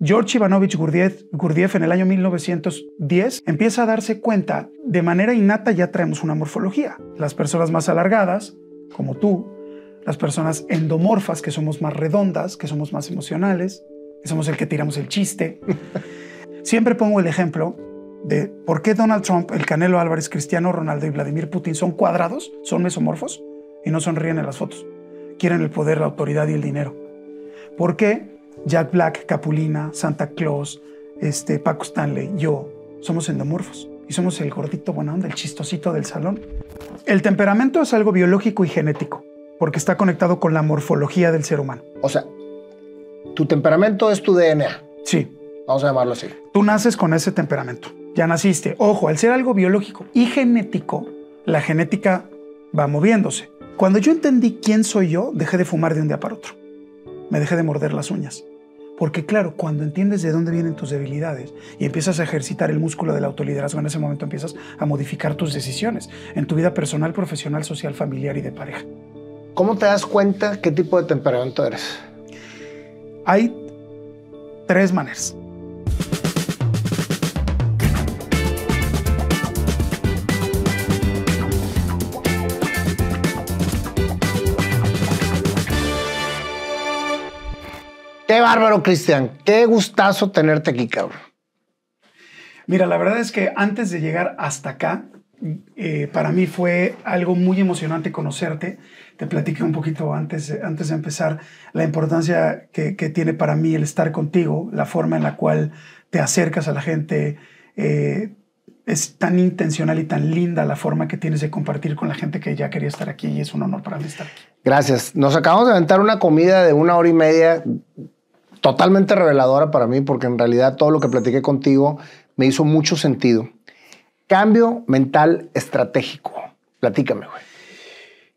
George Ivanovich Gurdiev en el año 1910 empieza a darse cuenta de manera innata ya traemos una morfología. Las personas más alargadas, como tú, las personas endomorfas, que somos más redondas, que somos más emocionales, que somos el que tiramos el chiste. Siempre pongo el ejemplo de por qué Donald Trump, el Canelo Álvarez, Cristiano Ronaldo y Vladimir Putin son cuadrados, son mesomorfos y no sonríen en las fotos. Quieren el poder, la autoridad y el dinero. ¿Por qué? Jack Black, Capulina, Santa Claus, este, Paco Stanley, yo, somos endomorfos y somos el gordito buena el chistosito del salón. El temperamento es algo biológico y genético, porque está conectado con la morfología del ser humano. O sea, tu temperamento es tu DNA. Sí. Vamos a llamarlo así. Tú naces con ese temperamento. Ya naciste. Ojo, al ser algo biológico y genético, la genética va moviéndose. Cuando yo entendí quién soy yo, dejé de fumar de un día para otro me dejé de morder las uñas. Porque claro, cuando entiendes de dónde vienen tus debilidades y empiezas a ejercitar el músculo del autoliderazgo, en ese momento empiezas a modificar tus decisiones en tu vida personal, profesional, social, familiar y de pareja. ¿Cómo te das cuenta qué tipo de temperamento eres? Hay tres maneras. Qué bárbaro, Cristian. Qué gustazo tenerte aquí, cabrón. Mira, la verdad es que antes de llegar hasta acá, eh, para mí fue algo muy emocionante conocerte. Te platiqué un poquito antes, antes de empezar la importancia que, tiene para mí el estar contigo, la forma en la cual te acercas a la gente. Eh, es tan intencional y tan linda la forma que tienes de compartir con la gente que ya quería estar aquí y es un honor para mí estar aquí. Gracias. Nos acabamos de aventar una comida de una hora y media totalmente reveladora para mí porque en realidad todo lo que platiqué contigo me hizo mucho sentido. Cambio mental estratégico. Platícame, güey.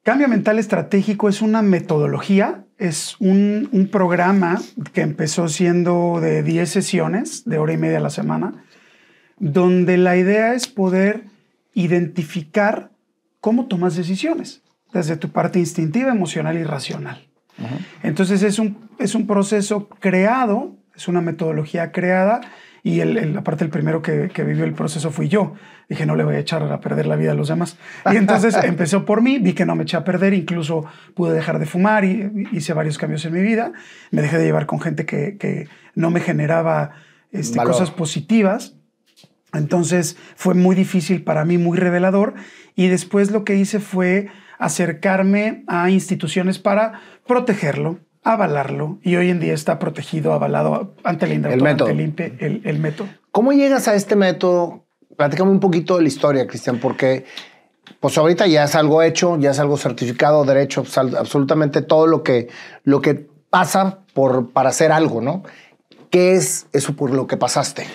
Cambio mental estratégico es una metodología, es un, programa que empezó siendo de 10 sesiones de hora y media a la semana, donde la idea es poder identificar cómo tomas decisiones desde tu parte instintiva, emocional y racional. Entonces es un, es un proceso creado, es una metodología creada y aparte el primero que, vivió el proceso fui yo. Dije, no le voy a echar a perder la vida a los demás. Y entonces empezó por mí, vi que no me eché a perder, incluso pude dejar de fumar y hice varios cambios en mi vida. Me dejé de llevar con gente que, no me generaba este, cosas positivas. Entonces fue muy difícil para mí, muy revelador. Y después lo que hice fue acercarme a instituciones para protegerlo, avalarlo y hoy en día está protegido, avalado ante el ante el, el, ¿Cómo llegas a este método? Platícame un poquito de la historia, Cristian, porque pues ahorita ya es algo hecho, ya es algo certificado, derecho, pues, absolutamente todo lo que, lo que pasa por, para hacer algo, ¿no? ¿Qué es eso por lo que pasaste?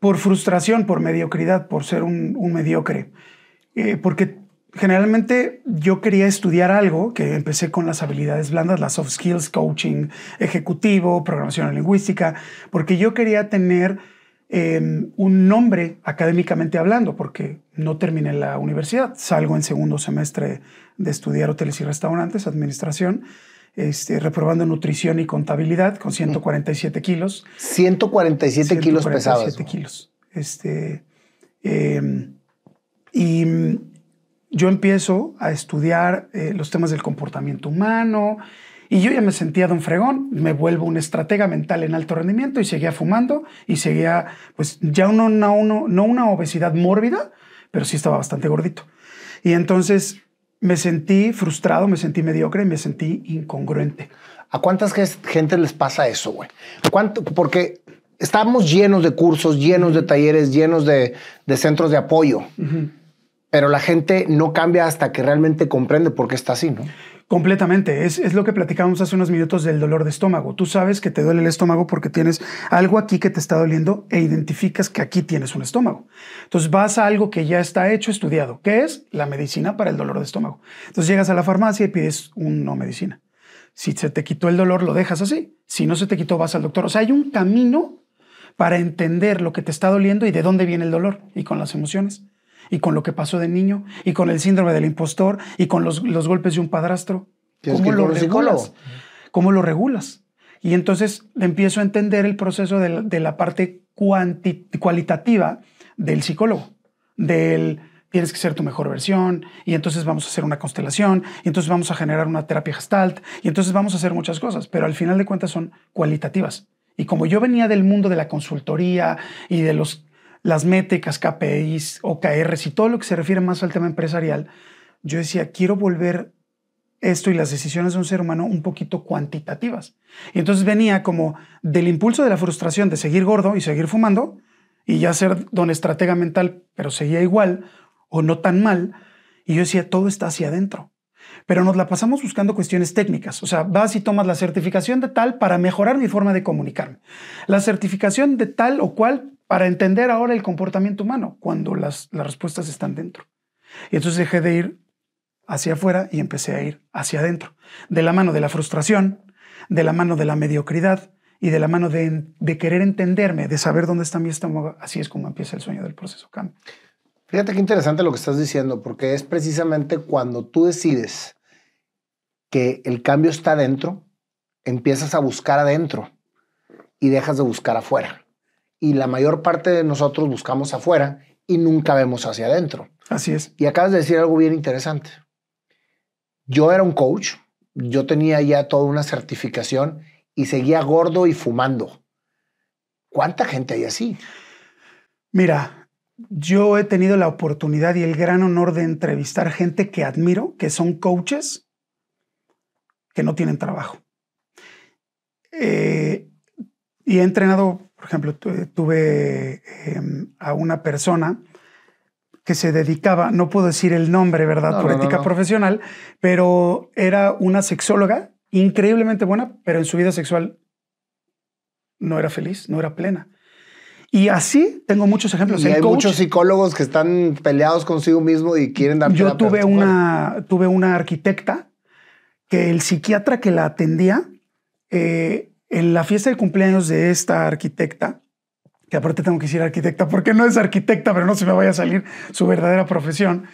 Por frustración, por mediocridad, por ser un, mediocre. Eh, porque generalmente yo quería estudiar algo que empecé con las habilidades blandas, las soft skills, coaching ejecutivo, programación lingüística, porque yo quería tener em, un nombre académicamente hablando, porque no terminé la universidad, salgo en segundo semestre de estudiar hoteles y restaurantes, administración. Este, reprobando nutrición y contabilidad con 147 kilos. 147, kilos pesados. 147 kilos. Este, em, y yo empiezo a estudiar eh, los temas del comportamiento humano y yo ya me sentía don fregón, me vuelvo un estratega mental en alto rendimiento y seguía fumando y seguía, pues ya uno, no, uno, no una obesidad mórbida, pero sí estaba bastante gordito. Y entonces me sentí frustrado, me sentí mediocre, y me sentí incongruente. ¿A cuántas gente les pasa eso, güey? ¿Cuánto? Porque estamos llenos de cursos, llenos de talleres, llenos de, centros de apoyo pero la gente no cambia hasta que realmente comprende por qué está así, ¿no? Completamente. Es, lo que platicábamos hace unos minutos del dolor de estómago. Tú sabes que te duele el estómago porque tienes algo aquí que te está doliendo e identificas que aquí tienes un estómago. Entonces vas a algo que ya está hecho, estudiado, que es la medicina para el dolor de estómago. Entonces llegas a la farmacia y pides una medicina. Si se te quitó el dolor, lo dejas así. Si no se te quitó, vas al doctor. O sea, hay un camino para entender lo que te está doliendo y de dónde viene el dolor y con las emociones y con lo que pasó de niño y con el síndrome del impostor y con los, los golpes de un padrastro. ¿Cómo lo regulas? ¿Cómo lo regulas? Y entonces empiezo a entender el proceso de la, de la parte cualitativa del psicólogo, del tienes que ser tu mejor versión, y entonces vamos a hacer una constelación, y entonces vamos a generar una terapia gestalt, y entonces vamos a hacer muchas cosas, pero al final de cuentas son cualitativas. Y como yo venía del mundo de la consultoría y de los las métricas, KPIs, OKRs y todo lo que se refiere más al tema empresarial, yo decía, quiero volver esto y las decisiones de un ser humano un poquito cuantitativas. Y entonces venía como del impulso de la frustración de seguir gordo y seguir fumando y ya ser don estratega mental, pero seguía igual o no tan mal. Y yo decía, todo está hacia adentro. Pero nos la pasamos buscando cuestiones técnicas. O sea, vas y tomas la certificación de tal para mejorar mi forma de comunicarme. La certificación de tal o cual para entender ahora el comportamiento humano cuando las, respuestas están dentro. Y entonces dejé de ir hacia afuera y empecé a ir hacia adentro, de la mano de la frustración, de la mano de la mediocridad y de la mano de, de querer entenderme, de saber dónde está mi estómago. Así es como empieza el sueño del proceso cambio. Fíjate qué interesante lo que estás diciendo, porque es precisamente cuando tú decides que el cambio está adentro, empiezas a buscar adentro y dejas de buscar afuera y la mayor parte de nosotros buscamos afuera y nunca vemos hacia adentro. Así es. Y acabas de decir algo bien interesante. Yo era un coach, yo tenía ya toda una certificación y seguía gordo y fumando. ¿Cuánta gente hay así? Mira, yo he tenido la oportunidad y el gran honor de entrevistar gente que admiro, que son coaches que no tienen trabajo. Eh, y he entrenado por ejemplo, tuve em, a una persona que se dedicaba, no puedo decir el nombre, ¿verdad? No, por ética profesional, pero era una sexóloga increíblemente buena, pero en su vida sexual no era feliz, no era plena. Y así tengo muchos ejemplos. Y hay muchos psicólogos que están peleados consigo mismo y quieren dar Yo tuve una, tuve una arquitecta que el psiquiatra que la atendía eh, en la fiesta de cumpleaños de esta arquitecta, que aparte tengo que decir arquitecta porque no es arquitecta, pero no se me vaya a salir su verdadera profesión,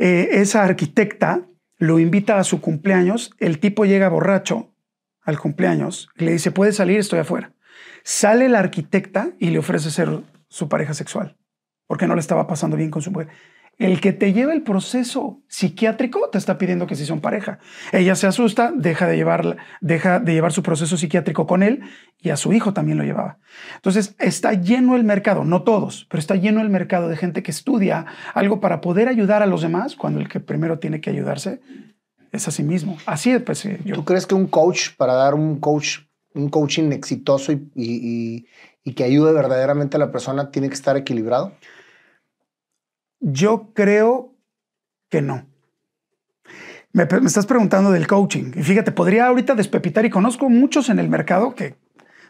eh, esa arquitecta lo invita a su cumpleaños, el tipo llega borracho al cumpleaños, le dice, puede salir, estoy afuera. Sale la arquitecta y le ofrece ser su pareja sexual, porque no le estaba pasando bien con su mujer. El que te lleva el proceso psiquiátrico te está pidiendo que si son pareja. Ella se asusta, deja de, llevar, deja de llevar su proceso psiquiátrico con él y a su hijo también lo llevaba. Entonces está lleno el mercado, no todos, pero está lleno el mercado de gente que estudia algo para poder ayudar a los demás cuando el que primero tiene que ayudarse es a sí mismo. Así es, pues eh, ¿Tú crees que un coach, para dar un coach, un coaching exitoso y que ayude verdaderamente a la persona, tiene que estar equilibrado? Yo creo que no. Me, estás preguntando del coaching. Y fíjate, podría ahorita despepitar y conozco muchos en el mercado que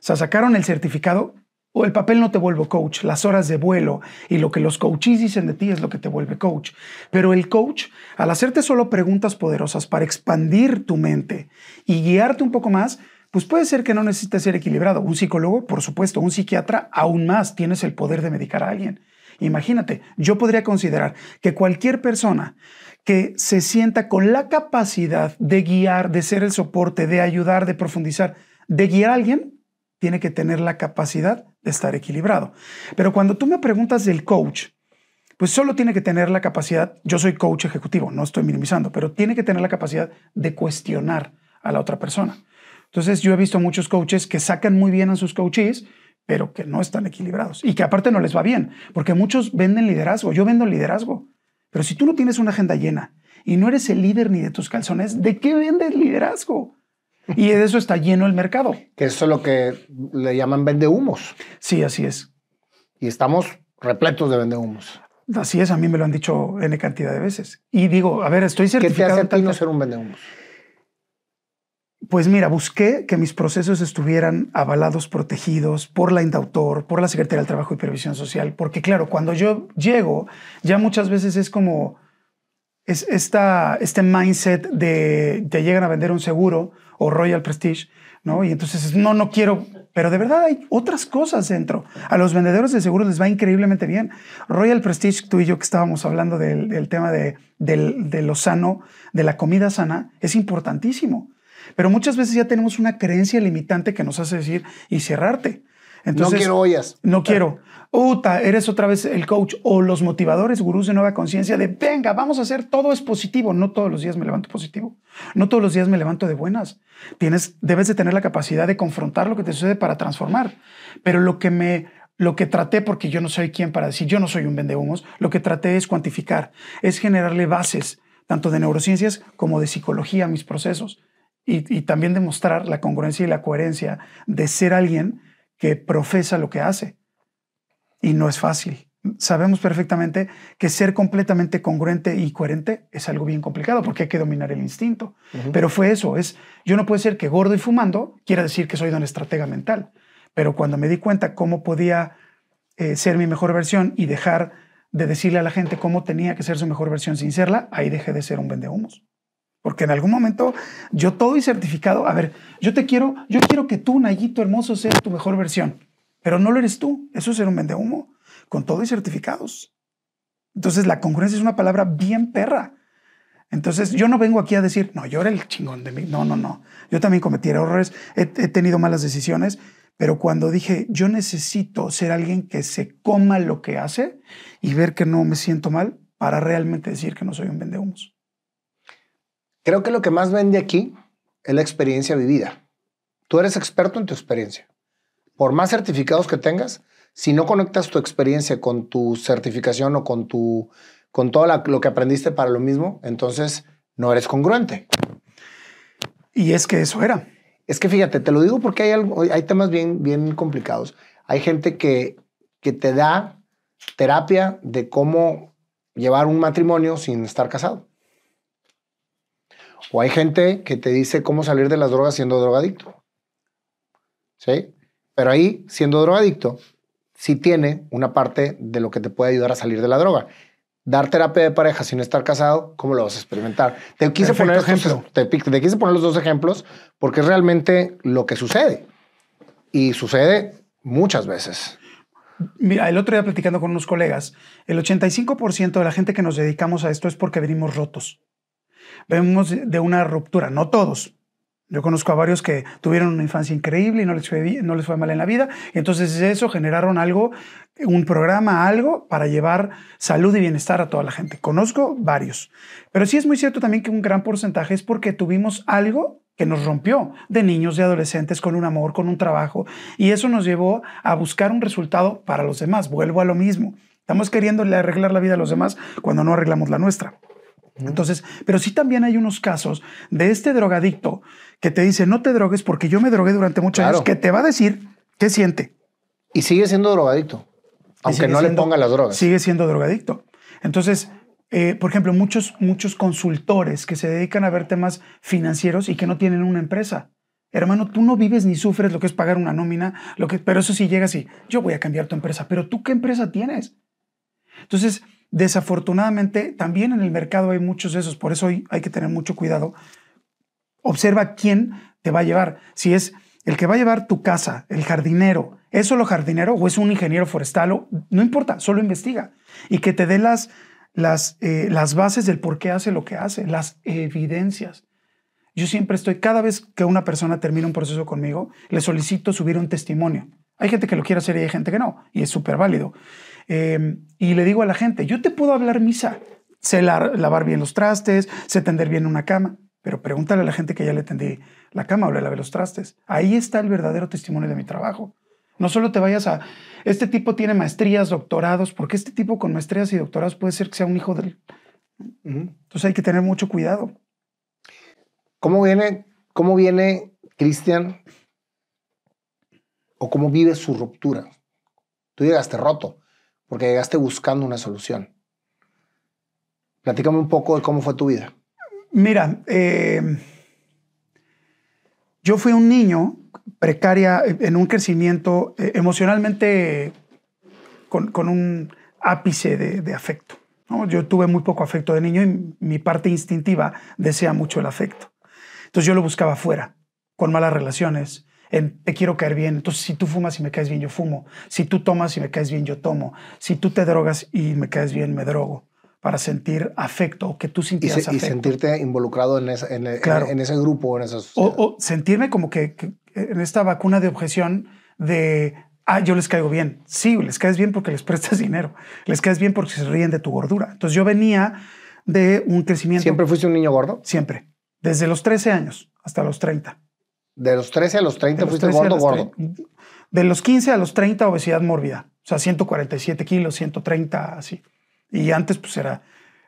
se sacaron el certificado o el papel no te vuelvo coach, las horas de vuelo y lo que los coaches dicen de ti es lo que te vuelve coach. Pero el coach, al hacerte solo preguntas poderosas para expandir tu mente y guiarte un poco más, pues puede ser que no necesites ser equilibrado. Un psicólogo, por supuesto, un psiquiatra, aún más tienes el poder de medicar a alguien. Imagínate, yo podría considerar que cualquier persona que se sienta con la capacidad de guiar, de ser el soporte, de ayudar, de profundizar, de guiar a alguien, tiene que tener la capacidad de estar equilibrado. Pero cuando tú me preguntas del coach, pues solo tiene que tener la capacidad, yo soy coach ejecutivo, no estoy minimizando, pero tiene que tener la capacidad de cuestionar a la otra persona. Entonces yo he visto muchos coaches que sacan muy bien a sus coaches, pero que no están equilibrados y que aparte no les va bien, porque muchos venden liderazgo, yo vendo liderazgo, pero si tú no tienes una agenda llena y no eres el líder ni de tus calzones, ¿de qué vendes liderazgo? Y de eso está lleno el mercado. Que eso es lo que le llaman vende humos. Sí, así es. Y estamos repletos de vende humos. Así es, a mí me lo han dicho N cantidad de veces. Y digo, a ver, estoy certificado. ¿Qué te hace a no ser un vende pues mira, busqué que mis procesos estuvieran avalados, protegidos por la Indautor, por la Secretaría del Trabajo y Previsión Social, porque claro, cuando yo llego, ya muchas veces es como esta, este mindset de te llegan a vender un seguro o Royal Prestige, ¿no? Y entonces, no, no quiero, pero de verdad hay otras cosas dentro. A los vendedores de seguros les va increíblemente bien. Royal Prestige, tú y yo que estábamos hablando del, tema de lo sano, de la comida sana, es importantísimo. Pero muchas veces ya tenemos una creencia limitante que nos hace decir y cerrarte. Entonces, no quiero ollas. No quiero. Uta, eres otra vez el coach o los motivadores, gurús de nueva conciencia de venga, vamos a hacer todo es positivo. No todos los días me levanto positivo. No todos los días me levanto de buenas. Tienes, debes de tener la capacidad de confrontar lo que te sucede para transformar. Pero lo que me lo que traté, porque yo no soy quien para decir yo no soy un vendehumos, lo que traté es cuantificar, es generarle bases tanto de neurociencias como de psicología a mis procesos y, también demostrar la congruencia y la coherencia de ser alguien que profesa lo que hace. Y no es fácil. Sabemos perfectamente que ser completamente congruente y coherente es algo bien complicado porque hay que dominar el instinto. Pero fue eso, es yo no puedo ser que gordo y fumando quiera decir que soy don estratega mental. Pero cuando me di cuenta cómo podía eh, ser mi mejor versión y dejar de decirle a la gente cómo tenía que ser su mejor versión sin serla, ahí dejé de ser un vendehumos. Porque en algún momento yo todo y certificado, a ver, yo te quiero, yo quiero que tú, Nayito hermoso, seas tu mejor versión, pero no lo eres tú. Eso es ser un vendehumo con todo y certificados. Entonces la congruencia es una palabra bien perra. Entonces yo no vengo aquí a decir, no, yo era el chingón de mí. No, no, no. Yo también cometí errores, he, tenido malas decisiones, pero cuando dije, yo necesito ser alguien que se coma lo que hace y ver que no me siento mal para realmente decir que no soy un vendehumos. Creo que lo que más vende aquí es la experiencia vivida. Tú eres experto en tu experiencia. Por más certificados que tengas, si no conectas tu experiencia con tu certificación o con, tu, con todo lo que aprendiste para lo mismo, entonces no eres congruente. Y es que eso era. Es que fíjate, te lo digo porque hay, hay temas bien, bien complicados. Hay gente que, que te da terapia de cómo llevar un matrimonio sin estar casado. O hay gente que te dice cómo salir de las drogas siendo drogadicto. ¿Sí? Pero ahí, siendo drogadicto, sí tiene una parte de lo que te puede ayudar a salir de la droga. Dar terapia de pareja sin estar casado, ¿cómo lo vas a experimentar? Te quise, poner, ejemplo. Te, quise poner los dos ejemplos porque es realmente lo que sucede. Y sucede muchas veces. Mira, el otro día platicando con unos colegas, el 85% de la gente que nos dedicamos a esto es porque venimos rotos vemos de una ruptura, no todos. Yo conozco a varios que tuvieron una infancia increíble y no les fue, no les fue mal en la vida. entonces eso generaron algo, un programa, algo para llevar salud y bienestar a toda la gente. Conozco varios. Pero sí es muy cierto también que un gran porcentaje es porque tuvimos algo que nos rompió de niños, de adolescentes, con un amor, con un trabajo. Y eso nos llevó a buscar un resultado para los demás. Vuelvo a lo mismo. Estamos queriendo arreglar la vida a los demás cuando no arreglamos la nuestra. Entonces, pero sí también hay unos casos de este drogadicto que te dice, no te drogues porque yo me drogué durante muchos años, que te va a decir qué siente. Y sigue siendo drogadicto, aunque no le ponga las drogas. Sigue siendo drogadicto. Entonces, eh, por ejemplo, muchos, muchos consultores que se dedican a ver temas financieros y que no tienen una empresa. Hermano, tú no vives ni sufres lo que es pagar una nómina, lo que, pero eso sí llega así. Yo voy a cambiar tu empresa, pero tú qué empresa tienes. Entonces, Desafortunadamente, también en el mercado hay muchos de esos, por eso hay que tener mucho cuidado. Observa quién te va a llevar. Si es el que va a llevar tu casa, el jardinero, ¿es solo jardinero o es un ingeniero forestal? O, no importa, solo investiga y que te dé las, las, eh, las bases del por qué hace lo que hace, las evidencias. Yo siempre estoy, cada vez que una persona termina un proceso conmigo, le solicito subir un testimonio. Hay gente que lo quiere hacer y hay gente que no, y es súper válido. Em, y le digo a la gente, yo te puedo hablar misa, sé lavar bien los trastes, sé tender bien una cama, pero pregúntale a la gente que ya le tendí la cama o le lavé los trastes. Ahí está el verdadero testimonio de mi trabajo. No solo te vayas a, este tipo tiene maestrías, doctorados, porque este tipo con maestrías y doctorados puede ser que sea un hijo del... Entonces hay que tener mucho cuidado. ¿Cómo viene, cómo viene Cristian o cómo vive su ruptura? Tú llegaste roto porque llegaste buscando una solución. Platícame un poco de cómo fue tu vida. Mira, eh, yo fui un niño precaria en un crecimiento eh, emocionalmente con, un ápice de, afecto. Yo tuve muy poco afecto de niño y mi parte instintiva desea mucho el afecto. Entonces yo lo buscaba fuera, con malas relaciones, en te quiero caer bien. Entonces, si tú fumas y me caes bien, yo fumo. Si tú tomas y me caes bien, yo tomo. Si tú te drogas y me caes bien, me drogo. Para sentir afecto o que tú sintieras y Y sentirte involucrado en, ese, en, ese grupo. o, sentirme como que, que, en esta vacuna de objeción de, ah, yo les caigo bien. Sí, les caes bien porque les prestas dinero. Les caes bien porque se ríen de tu gordura. Entonces yo venía de un crecimiento. ¿Siempre fuiste un niño gordo? Siempre. Desde los 13 años hasta los 30. De los 13 a los 30 fuiste gordo, gordo. De los 15 a los 30, obesidad mórbida. O sea, 147 kilos, 130, así. Y antes, pues era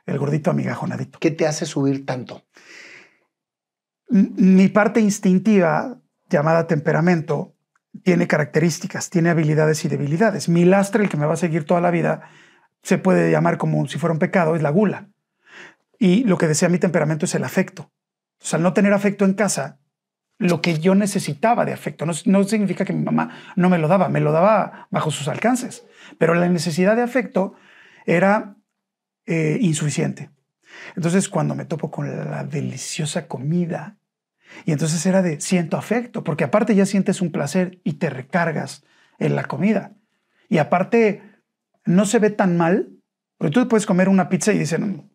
el gordito amigajonadito. ¿Qué te hace subir tanto? Mi parte instintiva, llamada temperamento, tiene características, tiene habilidades y debilidades. Mi lastre, el que me va a seguir toda la vida, se puede llamar como si fuera un pecado, es la gula. Y lo que desea mi temperamento es el afecto. O sea, al no tener afecto en casa, lo que yo necesitaba de afecto. No, no, significa que mi mamá no me lo daba, me lo daba bajo sus alcances, pero la necesidad de afecto era eh, insuficiente. Entonces cuando me topo con la deliciosa comida, y entonces era de siento afecto, porque aparte ya sientes un placer y te recargas en la comida. Y aparte no se ve tan mal, porque tú puedes comer una pizza y dicen, mm,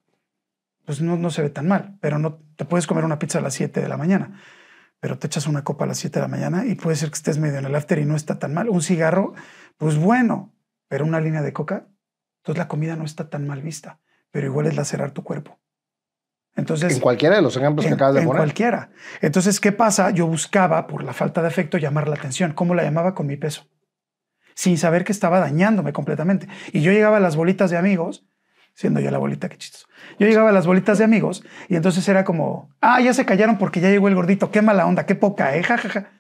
pues no, no se ve tan mal, pero no te puedes comer una pizza a las 7 de la mañana pero te echas una copa a las 7 de la mañana y puede ser que estés medio en el after y no está tan mal. Un cigarro, pues bueno, pero una línea de coca, entonces la comida no está tan mal vista, pero igual es lacerar tu cuerpo. Entonces, en cualquiera de los ejemplos que acabas de poner. En cualquiera. Entonces, ¿qué pasa? Yo buscaba, por la falta de afecto, llamar la atención. ¿Cómo la llamaba? Con mi peso. Sin saber que estaba dañándome completamente. Y yo llegaba a las bolitas de amigos siendo yo la bolita, qué chistoso. Yo llegaba a las bolitas de amigos y entonces era como, ah, ya se callaron porque ya llegó el gordito, qué mala onda, qué poca, eh, jajaja.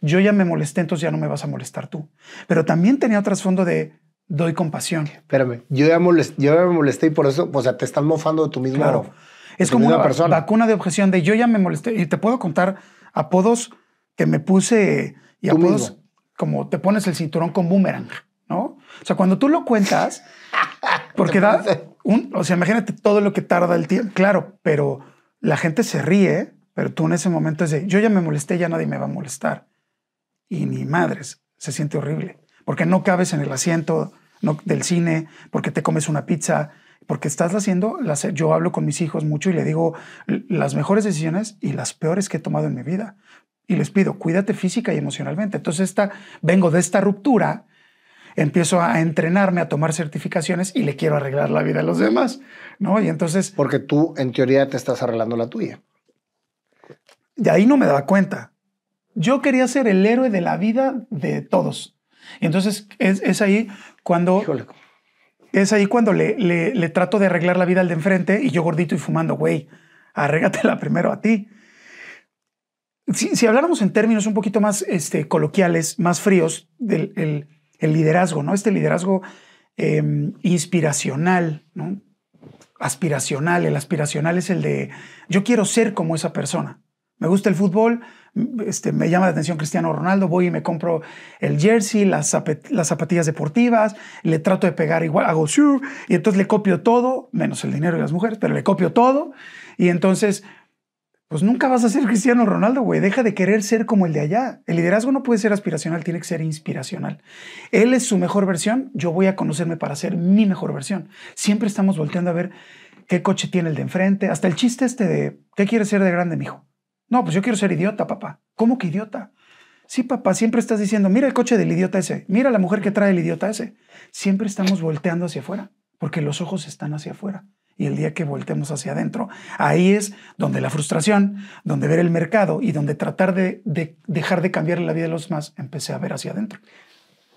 Yo ya me molesté, entonces ya no me vas a molestar tú. Pero también tenía trasfondo de doy compasión. Espérame, yo ya, yo ya me molesté y por eso, o sea, te están mofando de tu mismo. Claro. Es como una vacuna de objeción de yo ya me molesté y te puedo contar apodos que me puse y apodos como te pones el cinturón con boomerang, ¿no? O sea, cuando tú lo cuentas, porque da, o sea, imagínate todo lo que tarda el tiempo. Claro, pero la gente se ríe, pero tú en ese momento dices, de, yo ya me molesté, ya nadie me va a molestar. Y ni madres, se siente horrible. Porque no cabes en el asiento del cine, porque te comes una pizza, porque estás haciendo, yo hablo con mis hijos mucho y le digo las mejores decisiones y las peores que he tomado en mi vida. Y les pido, cuídate física y emocionalmente. Entonces, esta, vengo de esta ruptura empiezo a entrenarme, a tomar certificaciones y le quiero arreglar la vida a los demás, ¿no? Y entonces... Porque tú, en teoría, te estás arreglando la tuya. De ahí no me daba cuenta. Yo quería ser el héroe de la vida de todos. entonces es, ahí cuando... Es ahí cuando le, trato de arreglar la vida al de enfrente y yo gordito y fumando, güey, arrégatela primero a ti. Si, habláramos en términos un poquito más este, coloquiales, más fríos, del, el liderazgo, ¿no? Este liderazgo em, inspiracional, Aspiracional. El aspiracional es el de yo quiero ser como esa persona. Me gusta el fútbol, este, me llama la atención Cristiano Ronaldo, voy y me compro el jersey, las, las zapatillas deportivas, le trato de pegar igual, hago y entonces le copio todo, menos el dinero y las mujeres, pero le copio todo y entonces pues nunca vas a ser Cristiano Ronaldo, güey. Deja de querer ser como el de allá. El liderazgo no puede ser aspiracional, tiene que ser inspiracional. Él es su mejor versión, yo voy a conocerme para ser mi mejor versión. Siempre estamos volteando a ver qué coche tiene el de enfrente. Hasta el chiste este de, ¿qué quieres ser de grande, mijo? No, pues yo quiero ser idiota, papá. ¿Cómo que idiota? Sí, papá, siempre estás diciendo, mira el coche del idiota ese, mira la mujer que trae el idiota ese. Siempre estamos volteando hacia afuera, porque los ojos están hacia afuera y el día que voltemos hacia adentro. Ahí es donde la frustración, donde ver el mercado y donde tratar de, dejar de cambiar la vida de los más empecé a ver hacia adentro.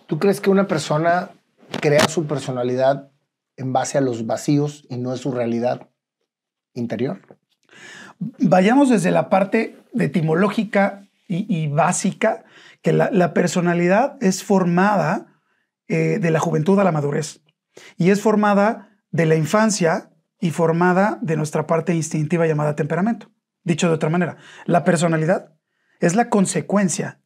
¿Tú crees que una persona crea su personalidad en base a los vacíos y no es su realidad interior? Vayamos desde la parte etimológica y, básica, que la, personalidad es formada eh, de la juventud a la madurez y es formada de la infancia y formada de nuestra parte instintiva llamada temperamento. Dicho de otra manera, la personalidad es la consecuencia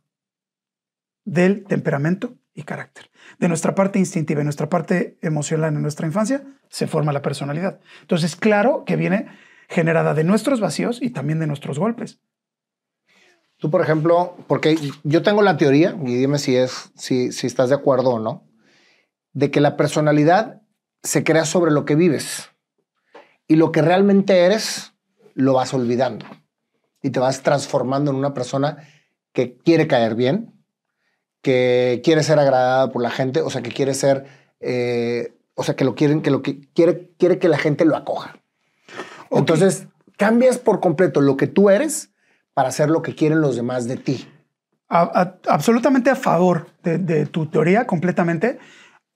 del temperamento y carácter. De nuestra parte instintiva, de nuestra parte emocional en nuestra infancia, se forma la personalidad. Entonces, claro que viene generada de nuestros vacíos y también de nuestros golpes. Tú, por ejemplo, porque yo tengo la teoría, y dime si, es, si, si estás de acuerdo o no, de que la personalidad se crea sobre lo que vives. Y lo que realmente eres, lo vas olvidando. Y te vas transformando en una persona que quiere caer bien, que quiere ser agradada por la gente, o sea, que quiere ser, eh, o sea, que lo quieren, que lo que quiere, quiere que la gente lo acoja. Entonces, cambias por completo lo que tú eres para hacer lo que quieren los demás de ti. absolutamente a favor de, tu teoría, completamente.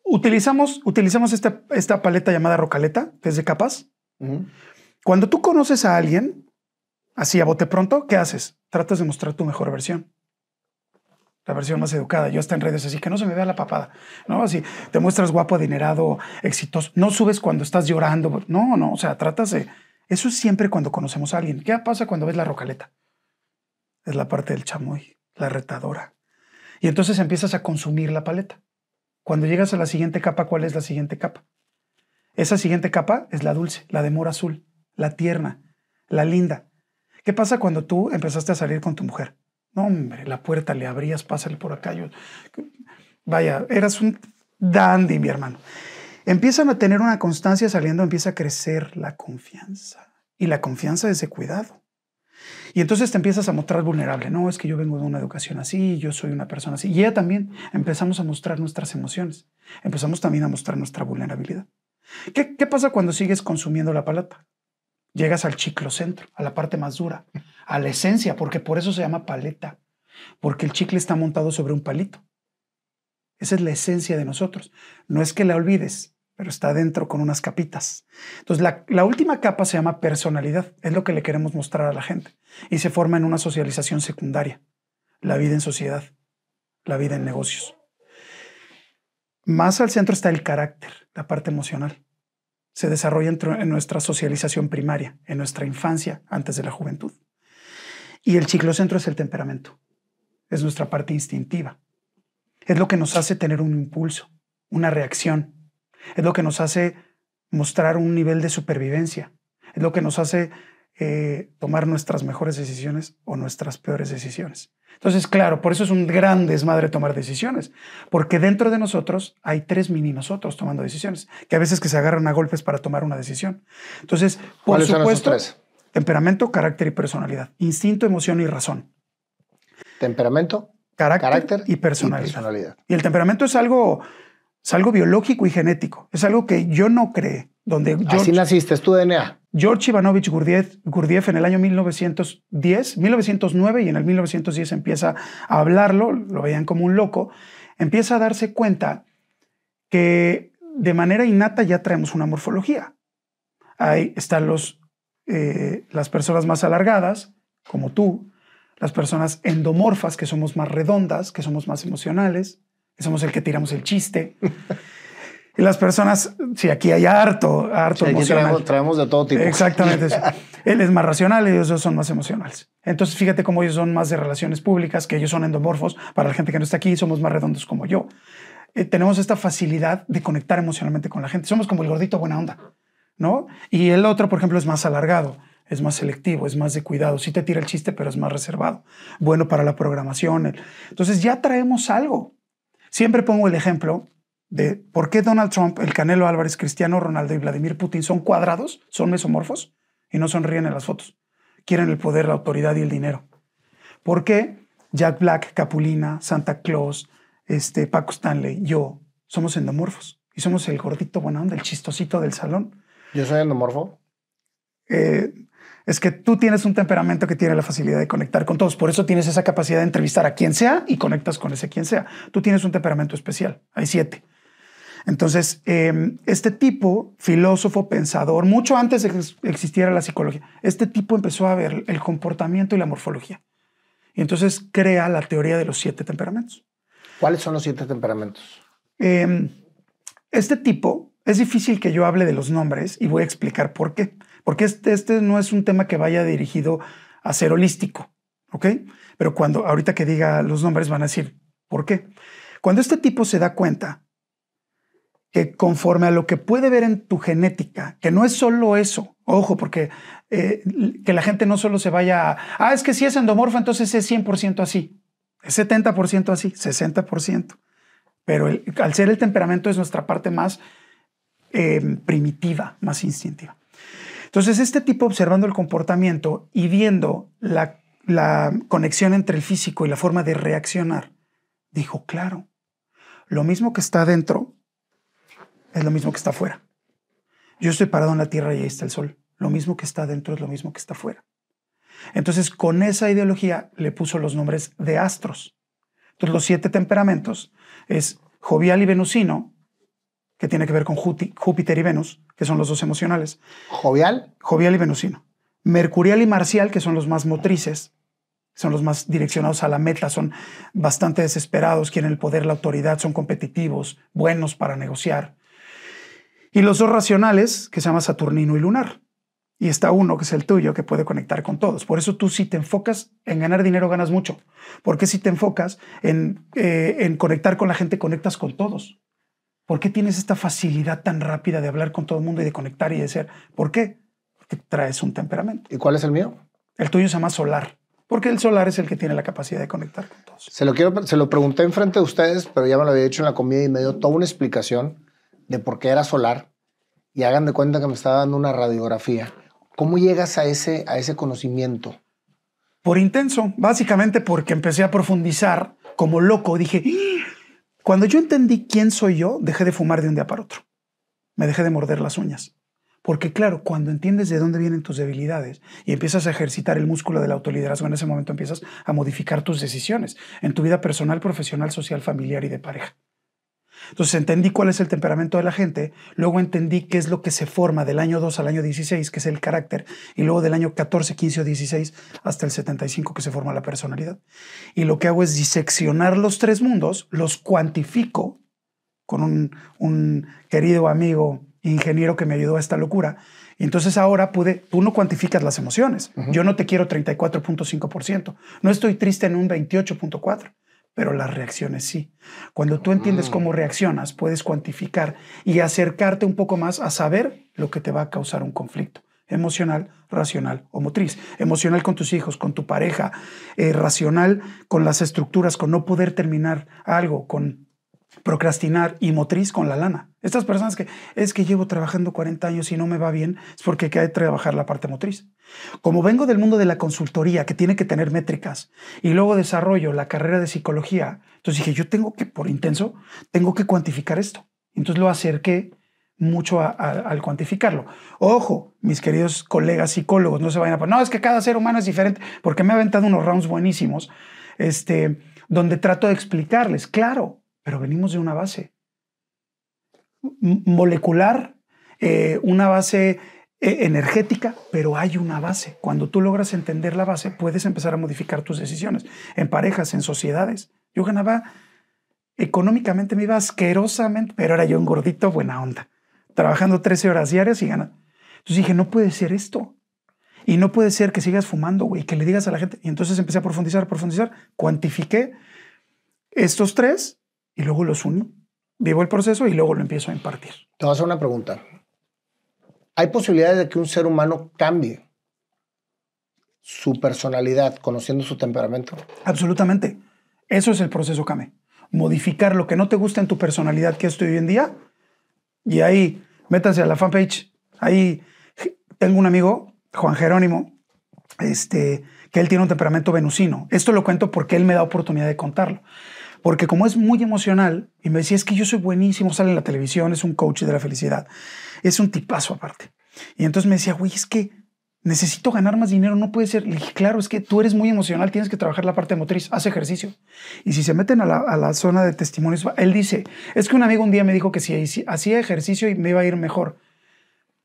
Utilizamos, utilizamos esta, esta paleta llamada rocaleta, desde de capas. Cuando tú conoces a alguien, así a bote pronto, ¿qué haces? Tratas de mostrar tu mejor versión. La versión más educada. Yo hasta en redes, así que no se me vea la papada. No, así te muestras guapo, adinerado, exitoso. No subes cuando estás llorando. No, no, o sea, tratas de. Eso es siempre cuando conocemos a alguien. ¿Qué pasa cuando ves la rocaleta? Es la parte del chamoy, la retadora. Y entonces empiezas a consumir la paleta. Cuando llegas a la siguiente capa, ¿cuál es la siguiente capa? Esa siguiente capa es la dulce, la de mora azul, la tierna, la linda. ¿Qué pasa cuando tú empezaste a salir con tu mujer? No, hombre, la puerta le abrías, pásale por acá. Vaya, eras un dandy, mi hermano. Empiezan a tener una constancia saliendo, empieza a crecer la confianza. Y la confianza es de cuidado. Y entonces te empiezas a mostrar vulnerable. No, es que yo vengo de una educación así, yo soy una persona así. Y ella también. Empezamos a mostrar nuestras emociones. Empezamos también a mostrar nuestra vulnerabilidad. ¿Qué, pasa cuando sigues consumiendo la paleta? Llegas al chiclo centro, a la parte más dura, a la esencia, porque por eso se llama paleta, porque el chicle está montado sobre un palito. Esa es la esencia de nosotros. No es que la olvides, pero está dentro con unas capitas. Entonces, la última capa se llama personalidad, es lo que le queremos mostrar a la gente, y se forma en una socialización secundaria, la vida en sociedad, la vida en negocios. Más al centro está el carácter, la parte emocional. Se desarrolla en nuestra socialización primaria, en nuestra infancia, antes de la juventud. Y el ciclocentro es el temperamento, es nuestra parte instintiva. Es lo que nos hace tener un impulso, una reacción. Es lo que nos hace mostrar un nivel de supervivencia. Es lo que nos hace eh, tomar nuestras mejores decisiones o nuestras peores decisiones. Entonces, claro, por eso es un gran desmadre tomar decisiones, porque dentro de nosotros hay tres mini nosotros tomando decisiones, que a veces que se agarran a golpes para tomar una decisión. Entonces, por supuesto, tres? temperamento, carácter y personalidad, instinto, emoción y razón. Temperamento, carácter, y, personalidad. y, el temperamento es algo es algo biológico y genético, es algo que yo no cree, donde Así naciste, es tu DNA. George Ivanovich Gurdjieff, en el año 1910, 1909 y en el 1910 empieza a hablarlo, lo veían como un loco, empieza a darse cuenta que de manera innata ya traemos una morfología. Ahí están los, eh, las personas más alargadas, como tú, las personas endomorfas, que somos más redondas, que somos más emocionales, que somos el que tiramos el chiste. Y las personas, si aquí hay harto, harto sí, Traemos, de todo tipo. Exactamente. Él es más racional, y ellos son más emocionales. Entonces, fíjate cómo ellos son más de relaciones públicas, que ellos son endomorfos. Para la gente que no está aquí, somos más redondos como yo. Eh, tenemos esta facilidad de conectar emocionalmente con la gente. Somos como el gordito buena onda, ¿no? Y el otro, por ejemplo, es más alargado es más selectivo, es más de cuidado. Sí te tira el chiste, pero es más reservado. Bueno para la programación. Entonces ya traemos algo. Siempre pongo el ejemplo de por qué Donald Trump, el Canelo Álvarez, Cristiano Ronaldo y Vladimir Putin son cuadrados, son mesomorfos y no sonríen en las fotos. Quieren el poder, la autoridad y el dinero. ¿Por qué Jack Black, Capulina, Santa Claus, este, Paco Stanley, yo somos endomorfos y somos el gordito buena el chistosito del salón? ¿Yo soy endomorfo? Eh, es que tú tienes un temperamento que tiene la facilidad de conectar con todos. Por eso tienes esa capacidad de entrevistar a quien sea y conectas con ese quien sea. Tú tienes un temperamento especial. Hay siete. Entonces, em, este tipo, filósofo, pensador, mucho antes de que existiera la psicología, este tipo empezó a ver el comportamiento y la morfología. Y entonces crea la teoría de los siete temperamentos. ¿Cuáles son los siete temperamentos? Em, este tipo, es difícil que yo hable de los nombres y voy a explicar por qué. Porque este, este, no es un tema que vaya dirigido a ser holístico, ¿ok? Pero cuando ahorita que diga los nombres van a decir, ¿por qué? Cuando este tipo se da cuenta que conforme a lo que puede ver en tu genética, que no es solo eso, ojo, porque eh, que la gente no solo se vaya, a, ah, es que si es endomorfo, entonces es 100% así, es 70% así, 60%, pero al ser el temperamento es nuestra parte más em, primitiva, más instintiva. Entonces, este tipo observando el comportamiento y viendo la, la conexión entre el físico y la forma de reaccionar, dijo, claro, lo mismo que está adentro es lo mismo que está afuera. Yo estoy parado en la tierra y ahí está el sol. Lo mismo que está dentro es lo mismo que está afuera. Entonces, con esa ideología le puso los nombres de astros. Entonces, los siete temperamentos es jovial y venusino, que tiene que ver con Júpiter y Venus, que son los dos emocionales. ¿Jovial? Jovial y venusino. Mercurial y marcial, que son los más motrices, son los más direccionados a la meta, son bastante desesperados, quieren el poder, la autoridad, son competitivos, buenos para negociar y los dos racionales que se llama Saturnino y Lunar. Y está uno que es el tuyo que puede conectar con todos. Por eso tú si te enfocas en ganar dinero ganas mucho. Porque si te enfocas en, eh, en conectar con la gente conectas con todos. ¿Por qué tienes esta facilidad tan rápida de hablar con todo el mundo y de conectar y de ser? ¿Por qué? Porque traes un temperamento. ¿Y cuál es el mío? El tuyo se llama solar. Porque el solar es el que tiene la capacidad de conectar con todos. Se lo, quiero, se lo pregunté enfrente de ustedes, pero ya me lo había hecho en la comida y me dio toda una explicación de por qué era solar y hagan de cuenta que me estaba dando una radiografía. ¿Cómo llegas a ese, a ese conocimiento? Por intenso, básicamente porque empecé a profundizar como loco. Dije, ¡Ah!". cuando yo entendí quién soy yo, dejé de fumar de un día para otro. Me dejé de morder las uñas. Porque claro, cuando entiendes de dónde vienen tus debilidades y empiezas a ejercitar el músculo del autoliderazgo, en ese momento empiezas a modificar tus decisiones en tu vida personal, profesional, social, familiar y de pareja. Entonces entendí cuál es el temperamento de la gente, luego entendí qué es lo que se forma del año 2 al año 16, que es el carácter, y luego del año 14, 15 o 16 hasta el 75, que se forma la personalidad. Y lo que hago es diseccionar los tres mundos, los cuantifico con un, querido amigo ingeniero que me ayudó a esta locura. Y entonces ahora pude, tú no cuantificas las emociones. Yo no te quiero 34.5%. No estoy triste en un 28.4% pero las reacciones sí. Cuando tú entiendes cómo mm. reaccionas, puedes cuantificar y acercarte un poco más a saber lo que te va a causar un conflicto emocional, racional o motriz. Emocional con tus hijos, con tu pareja, eh, racional con las estructuras, con no poder terminar algo, con procrastinar y motriz con la lana. Estas personas que es que llevo trabajando 40 años y no me va bien, es porque hay que trabajar la parte motriz. Como vengo del mundo de la consultoría, que tiene que tener métricas, y luego desarrollo la carrera de psicología, entonces dije, yo tengo que, por intenso, tengo que cuantificar esto. Entonces lo acerqué mucho al cuantificarlo. Ojo, mis queridos colegas psicólogos, no se vayan a poner, no, es que cada ser humano es diferente, porque me he aventado unos rounds buenísimos, este, donde trato de explicarles, claro, pero venimos de una base molecular, eh, una base e-, energética, pero hay una base. Cuando tú logras entender la base, puedes empezar a modificar tus decisiones en parejas, en sociedades. Yo ganaba económicamente, me iba asquerosamente, pero era yo un gordito buena onda, trabajando 13 horas diarias y ganando. Entonces dije, no puede ser esto. Y no puede ser que sigas fumando, güey, que le digas a la gente. Y entonces empecé a profundizar, profundizar. Cuantifiqué estos tres y luego los uno, vivo el proceso y luego lo empiezo a impartir. Te voy a hacer una pregunta. ¿Hay posibilidades de que un ser humano cambie su personalidad conociendo su temperamento? Absolutamente. Eso es el proceso Kame. Modificar lo que no te gusta en tu personalidad que estoy hoy en día. Y ahí, métanse a la fanpage. Ahí tengo un amigo, Juan Jerónimo, este, que él tiene un temperamento venusino. Esto lo cuento porque él me da oportunidad de contarlo porque como es muy emocional, y me decía, es que yo soy buenísimo, sale en la televisión, es un coach de la felicidad, es un tipazo aparte. Y entonces me decía, güey, es que necesito ganar más dinero, no puede ser. Le dije, claro, es que tú eres muy emocional, tienes que trabajar la parte motriz, haz ejercicio. Y si se meten a la, a la zona de testimonios, él dice, es que un amigo un día me dijo que si hacía ejercicio y me iba a ir mejor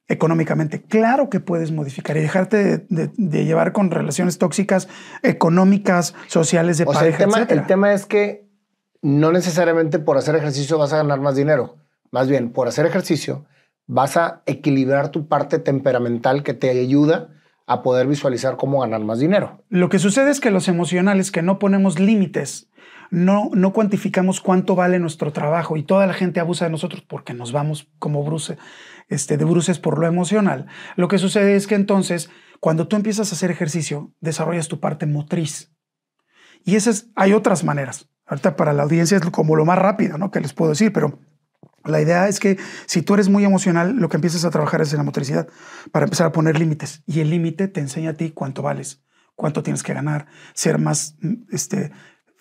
económicamente. Claro que puedes modificar y dejarte de, llevar con relaciones tóxicas, económicas, sociales, de el tema es que no necesariamente por hacer ejercicio vas a ganar más dinero. Más bien, por hacer ejercicio vas a equilibrar tu parte temperamental que te ayuda a poder visualizar cómo ganar más dinero. Lo que sucede es que los emocionales que no ponemos límites, no, no cuantificamos cuánto vale nuestro trabajo y toda la gente abusa de nosotros porque nos vamos como bruce, este, de bruces por lo emocional. Lo que sucede es que entonces, cuando tú empiezas a hacer ejercicio, desarrollas tu parte motriz. Y esas hay otras maneras. Ahorita para la audiencia es como lo más rápido ¿no? que les puedo decir, pero la idea es que si tú eres muy emocional, lo que empiezas a trabajar es en la motricidad para empezar a poner límites. Y el límite te enseña a ti cuánto vales, cuánto tienes que ganar, ser más mm, este,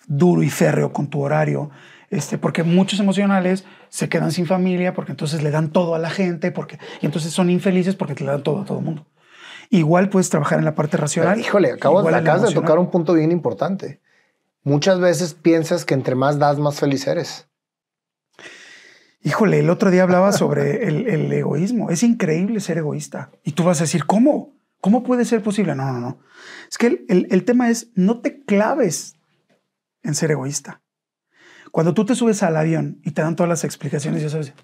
duro y férreo con tu horario. Este, porque muchos emocionales se quedan sin familia, porque entonces le dan todo a la gente, porque, y entonces son infelices porque te le dan todo a todo el mundo. Igual puedes trabajar en la parte racional. Híjole, acabo, acabas de tocar un punto bien importante muchas veces piensas que entre más das, más feliz eres. Híjole, el otro día hablaba sobre el, egoísmo. Es increíble ser egoísta. Y tú vas a decir, ¿cómo? ¿Cómo puede ser posible? No, no, no. Es que el, tema es, no te claves en ser egoísta. Cuando tú te subes al avión y te dan todas las explicaciones, ya sabes.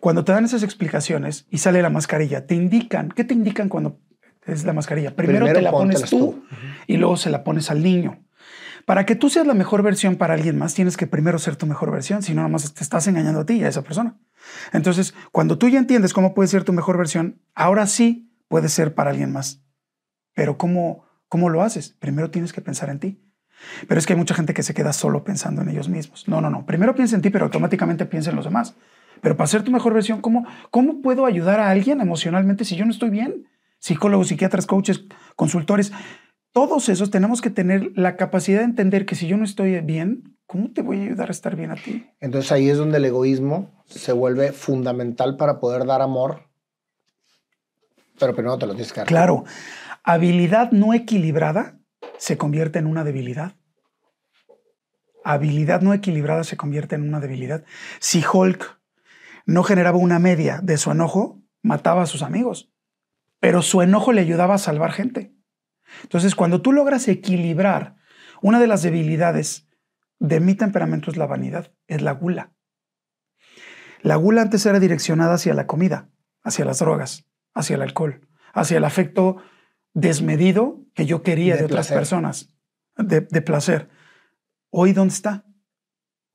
Cuando te dan esas explicaciones y sale la mascarilla, te indican, ¿qué te indican cuando es la mascarilla? Primero, te la pones tú, y luego se la pones al niño. Para que tú seas la mejor versión para alguien más, tienes que primero ser tu mejor versión, si no, nada más te estás engañando a ti y a esa persona. Entonces, cuando tú ya entiendes cómo puedes ser tu mejor versión, ahora sí puedes ser para alguien más. Pero ¿cómo, cómo lo haces? Primero tienes que pensar en ti. Pero es que hay mucha gente que se queda solo pensando en ellos mismos. No, no, no. Primero piensa en ti, pero automáticamente piensa en los demás. Pero para ser tu mejor versión, ¿cómo, cómo puedo ayudar a alguien emocionalmente si yo no estoy bien? Psicólogos, psiquiatras, coaches, consultores todos esos tenemos que tener la capacidad de entender que si yo no estoy bien, ¿cómo te voy a ayudar a estar bien a ti? Entonces ahí es donde el egoísmo se vuelve fundamental para poder dar amor, pero primero te lo tienes que dar. Claro, habilidad no equilibrada se convierte en una debilidad. Habilidad no equilibrada se convierte en una debilidad. Si Hulk no generaba una media de su enojo, mataba a sus amigos, pero su enojo le ayudaba a salvar gente. Entonces, cuando tú logras equilibrar una de las debilidades de mi temperamento es la vanidad, es la gula. La gula antes era direccionada hacia la comida, hacia las drogas, hacia el alcohol, hacia el afecto desmedido que yo quería de, otras personas, de, de placer. Hoy, ¿dónde está?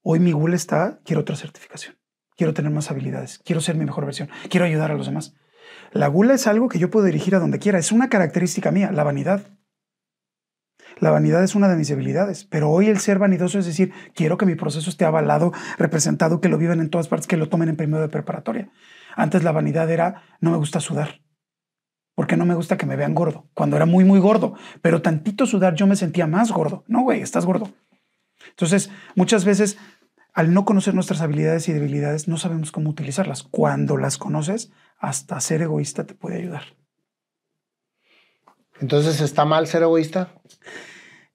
Hoy mi gula está, quiero otra certificación, quiero tener más habilidades, quiero ser mi mejor versión, quiero ayudar a los demás. La gula es algo que yo puedo dirigir a donde quiera, es una característica mía, la vanidad. La vanidad es una de mis debilidades, pero hoy el ser vanidoso es decir, quiero que mi proceso esté avalado, representado, que lo vivan en todas partes, que lo tomen en primero de preparatoria. Antes la vanidad era, no me gusta sudar, porque no me gusta que me vean gordo, cuando era muy, muy gordo, pero tantito sudar yo me sentía más gordo. No, güey, estás gordo. Entonces, muchas veces, al no conocer nuestras habilidades y debilidades, no sabemos cómo utilizarlas. Cuando las conoces, hasta ser egoísta te puede ayudar. Entonces, ¿está mal ser egoísta?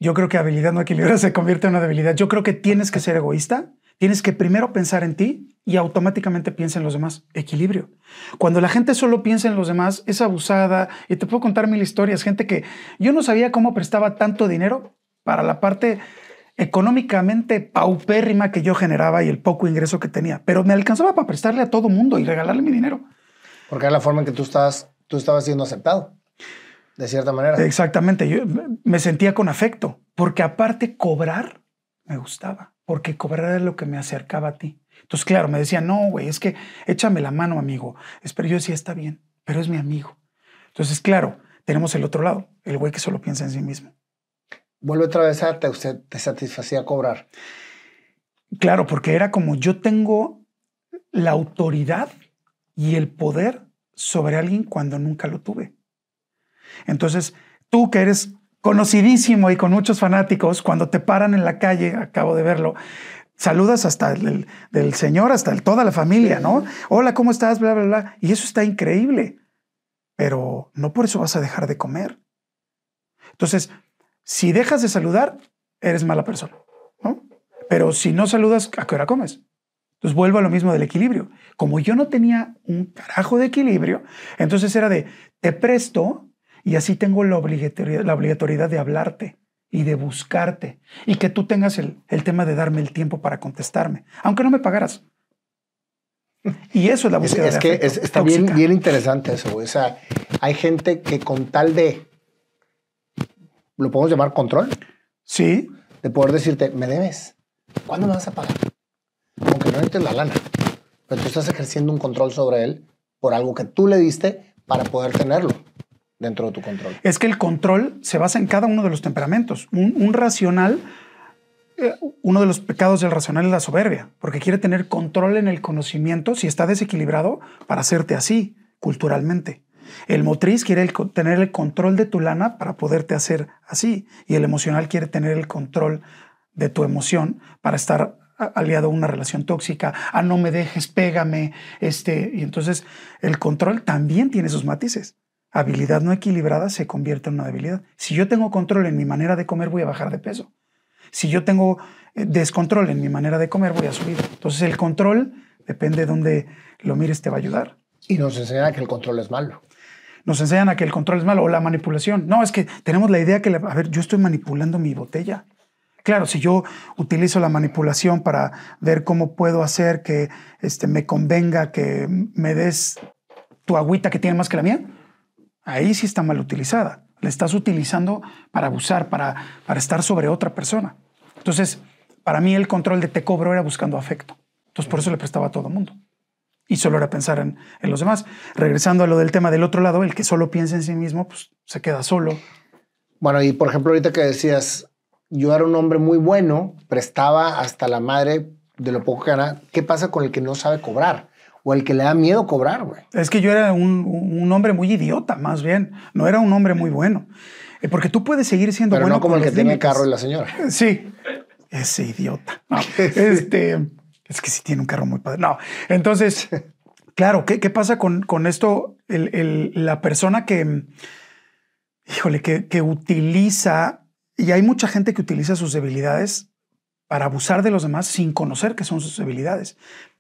Yo creo que habilidad no equilibrada se convierte en una debilidad. Yo creo que tienes que ser egoísta, tienes que primero pensar en ti y automáticamente piensa en los demás. Equilibrio. Cuando la gente solo piensa en los demás, es abusada. Y te puedo contar mil historias. Gente que yo no sabía cómo prestaba tanto dinero para la parte económicamente paupérrima que yo generaba y el poco ingreso que tenía, pero me alcanzaba para prestarle a todo mundo y regalarle mi dinero. Porque era la forma en que tú, estabas, tú estabas siendo aceptado, de cierta manera. Exactamente, yo me sentía con afecto, porque aparte cobrar me gustaba, porque cobrar era lo que me acercaba a ti. Entonces, claro, me decía, no, güey, es que échame la mano, amigo. Espero yo sí está bien, pero es mi amigo. Entonces, claro, tenemos el otro lado, el güey que solo piensa en sí mismo. Vuelve otra vez a usted te satisfacía cobrar. Claro, porque era como yo tengo la autoridad y el poder sobre alguien cuando nunca lo tuve. Entonces, tú que eres conocidísimo y con muchos fanáticos, cuando te paran en la calle, acabo de verlo, saludas hasta el del señor, hasta toda la familia, ¿no? Hola, ¿cómo estás? Bla, bla, bla. Y eso está increíble, pero no por eso vas a dejar de comer. Entonces, si dejas de saludar, eres mala persona, ¿no? Pero si no saludas, ¿a qué hora comes? Entonces vuelvo a lo mismo del equilibrio. Como yo no tenía un carajo de equilibrio, entonces era de, te presto y así tengo la obligatoriedad, la obligatoriedad de hablarte y de buscarte y que tú tengas el, tema de darme el tiempo para contestarme, aunque no me pagaras. Y eso es la búsqueda. Es, es que está bien, interesante eso, O sea, hay gente que con tal de, lo podemos llamar control. Sí. De poder decirte, me debes. ¿Cuándo me vas a pagar? aunque no necesites la lana. Pero tú estás ejerciendo un control sobre él por algo que tú le diste para poder tenerlo dentro de tu control. Es que el control se basa en cada uno de los temperamentos. Un, racional, eh, uno de los pecados del racional es la soberbia, porque quiere tener control en el conocimiento si está desequilibrado para hacerte así culturalmente. El motriz quiere tener el control de tu lana para poderte hacer así. Y el emocional quiere tener el control de tu emoción para estar aliado a una relación tóxica, Ah, no me dejes, pégame, este, y entonces el control también tiene sus matices. Habilidad no equilibrada se convierte en una debilidad. Si yo tengo control en mi manera de comer, voy a bajar de peso. Si yo tengo eh, descontrol en mi manera de comer, voy a subir. Entonces el control, depende de dónde lo mires, te va a ayudar. Y nos enseñan a que el control es malo. Nos enseñan a que el control es malo o la manipulación. No, es que tenemos la idea que, a ver, yo estoy manipulando mi botella. Claro, si yo utilizo la manipulación para ver cómo puedo hacer que este, me convenga que me des tu agüita que tiene más que la mía, ahí sí está mal utilizada. La estás utilizando para abusar, para, para estar sobre otra persona. Entonces, para mí el control de te cobro era buscando afecto. Entonces, por eso le prestaba a todo el mundo. Y solo era pensar en, en los demás. Regresando a lo del tema del otro lado, el que solo piensa en sí mismo, pues se queda solo. Bueno, y por ejemplo, ahorita que decías, yo era un hombre muy bueno, prestaba hasta la madre de lo poco que ganaba. ¿Qué pasa con el que no sabe cobrar? O el que le da miedo cobrar, güey. Es que yo era un, hombre muy idiota, más bien. No era un hombre muy bueno. Eh, porque tú puedes seguir siendo bueno. como el que tiene carro y la señora. Sí. Ese idiota. este. Es que sí tiene un carro muy padre. No. Entonces, claro, ¿qué, pasa con, con esto? la persona que. Híjole, que, que utiliza y hay mucha gente que utiliza sus debilidades para abusar de los demás sin conocer que son sus debilidades.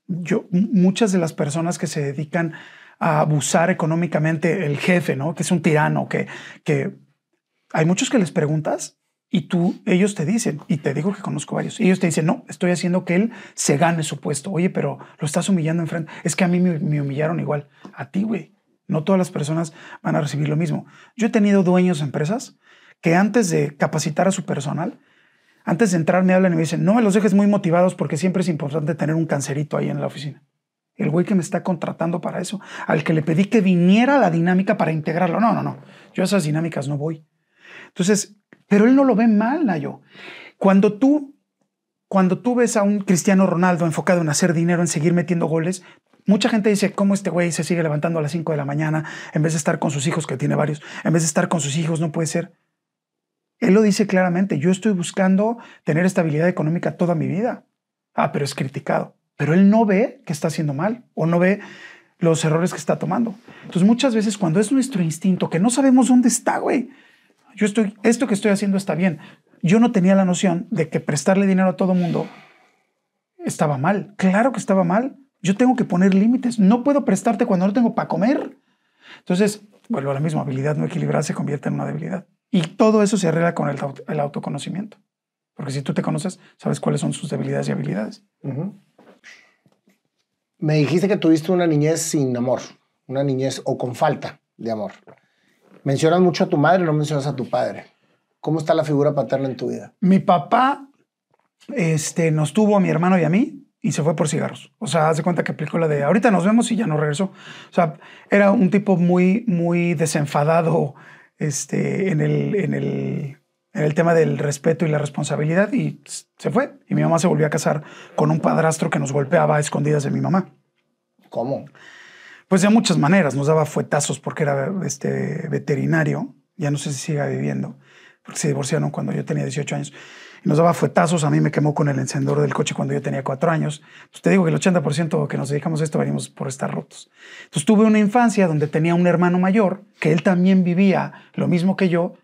Yo, muchas de las personas que se dedican a abusar económicamente el jefe, ¿no? Que es un tirano, que, que hay muchos que les preguntas y tú, ellos te dicen, y te digo que conozco varios, ellos te dicen, no, estoy haciendo que él se gane su puesto. Oye, pero lo estás humillando enfrente. Es que a mí me, me humillaron igual. A ti, güey. No todas las personas van a recibir lo mismo. Yo he tenido dueños de empresas que antes de capacitar a su personal, antes de entrar me hablan y me dicen, no me los dejes muy motivados porque siempre es importante tener un cancerito ahí en la oficina. El güey que me está contratando para eso, al que le pedí que viniera a la dinámica para integrarlo. No, no, no. Yo a esas dinámicas no voy. Entonces, pero él no lo ve mal, Nayo. Cuando tú, cuando tú ves a un Cristiano Ronaldo enfocado en hacer dinero, en seguir metiendo goles, Mucha gente dice, ¿cómo este güey se sigue levantando a las 5 de la mañana en vez de estar con sus hijos, que tiene varios, en vez de estar con sus hijos, no puede ser? Él lo dice claramente, yo estoy buscando tener estabilidad económica toda mi vida. Ah, pero es criticado. Pero él no ve que está haciendo mal o no ve los errores que está tomando. Entonces muchas veces cuando es nuestro instinto, que no sabemos dónde está, güey, yo estoy, esto que estoy haciendo está bien. Yo no tenía la noción de que prestarle dinero a todo mundo estaba mal. Claro que estaba mal. Yo tengo que poner límites. No puedo prestarte cuando no tengo para comer. Entonces, vuelvo a la misma habilidad no equilibrada se convierte en una debilidad. Y todo eso se arregla con el, autoconocimiento. Porque si tú te conoces, sabes cuáles son sus debilidades y habilidades. Me dijiste que tuviste una niñez sin amor, una niñez o con falta de amor. Mencionas mucho a tu madre, no mencionas a tu padre. ¿Cómo está la figura paterna en tu vida? Mi papá este, nos tuvo a mi hermano y a mí y se fue por cigarros. O sea, hace cuenta que aplicó la de ahorita nos vemos y ya no regresó. O sea, era un tipo muy, muy desenfadado, este, en, el, tema del respeto y la responsabilidad y se fue. Y mi mamá se volvió a casar con un padrastro que nos golpeaba a escondidas de mi mamá. ¿Cómo? Pues de muchas maneras. Nos daba fuetazos porque era este, veterinario. Ya no sé si siga viviendo, porque se divorciaron cuando yo tenía 18 años nos daba fuetazos. A mí me quemó con el encendedor del coche cuando yo tenía cuatro años. Pues te digo que el 80% que nos dedicamos a esto venimos por estar rotos. Entonces tuve una infancia donde tenía un hermano mayor que él también vivía lo mismo que yo.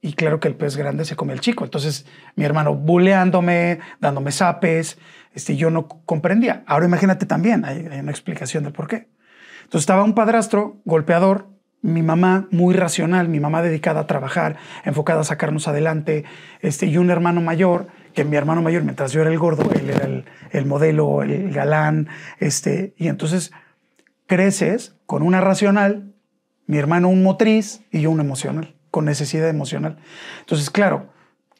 Y claro que el pez grande se come el chico. Entonces mi hermano buleándome, dándome sapes, este, yo no comprendía. Ahora imagínate también, hay, hay una explicación del por qué. Entonces estaba un padrastro golpeador mi mamá muy racional, mi mamá dedicada a trabajar, enfocada a sacarnos adelante, este, y un hermano mayor, que mi hermano mayor, mientras yo era el gordo, él era el, modelo, el galán, este, y entonces creces con una racional, mi hermano un motriz y yo un emocional, con necesidad emocional. Entonces, claro.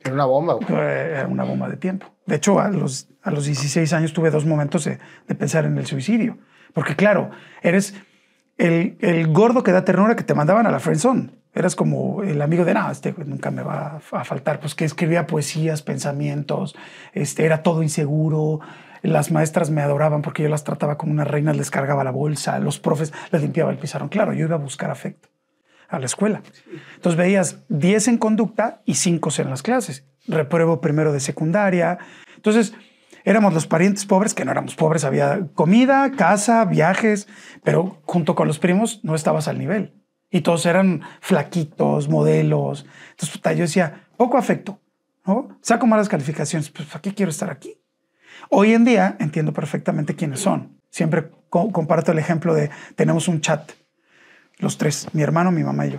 Era una bomba. Eh, era una bomba de tiempo. De hecho, a los, a los 16 años tuve dos momentos de, de pensar en el suicidio. Porque claro, eres el, gordo que da ternura que te mandaban a la friendzone. Eras como el amigo de, no, este nunca me va a faltar, pues que escribía poesías, pensamientos, este, era todo inseguro, las maestras me adoraban porque yo las trataba como una reina les cargaba la bolsa, los profes les limpiaba el pizarrón. Claro, yo iba a buscar afecto a la escuela. Entonces veías 10 en conducta y 5 en las clases. Repruebo primero de secundaria. Entonces, éramos los parientes pobres, que no éramos pobres, había comida, casa, viajes, pero junto con los primos no estabas al nivel. Y todos eran flaquitos, modelos. Entonces yo decía, poco afecto, ¿no? Saco malas calificaciones, pues ¿para qué quiero estar aquí? Hoy en día entiendo perfectamente quiénes son. Siempre comparto el ejemplo de, tenemos un chat, los tres, mi hermano, mi mamá y yo.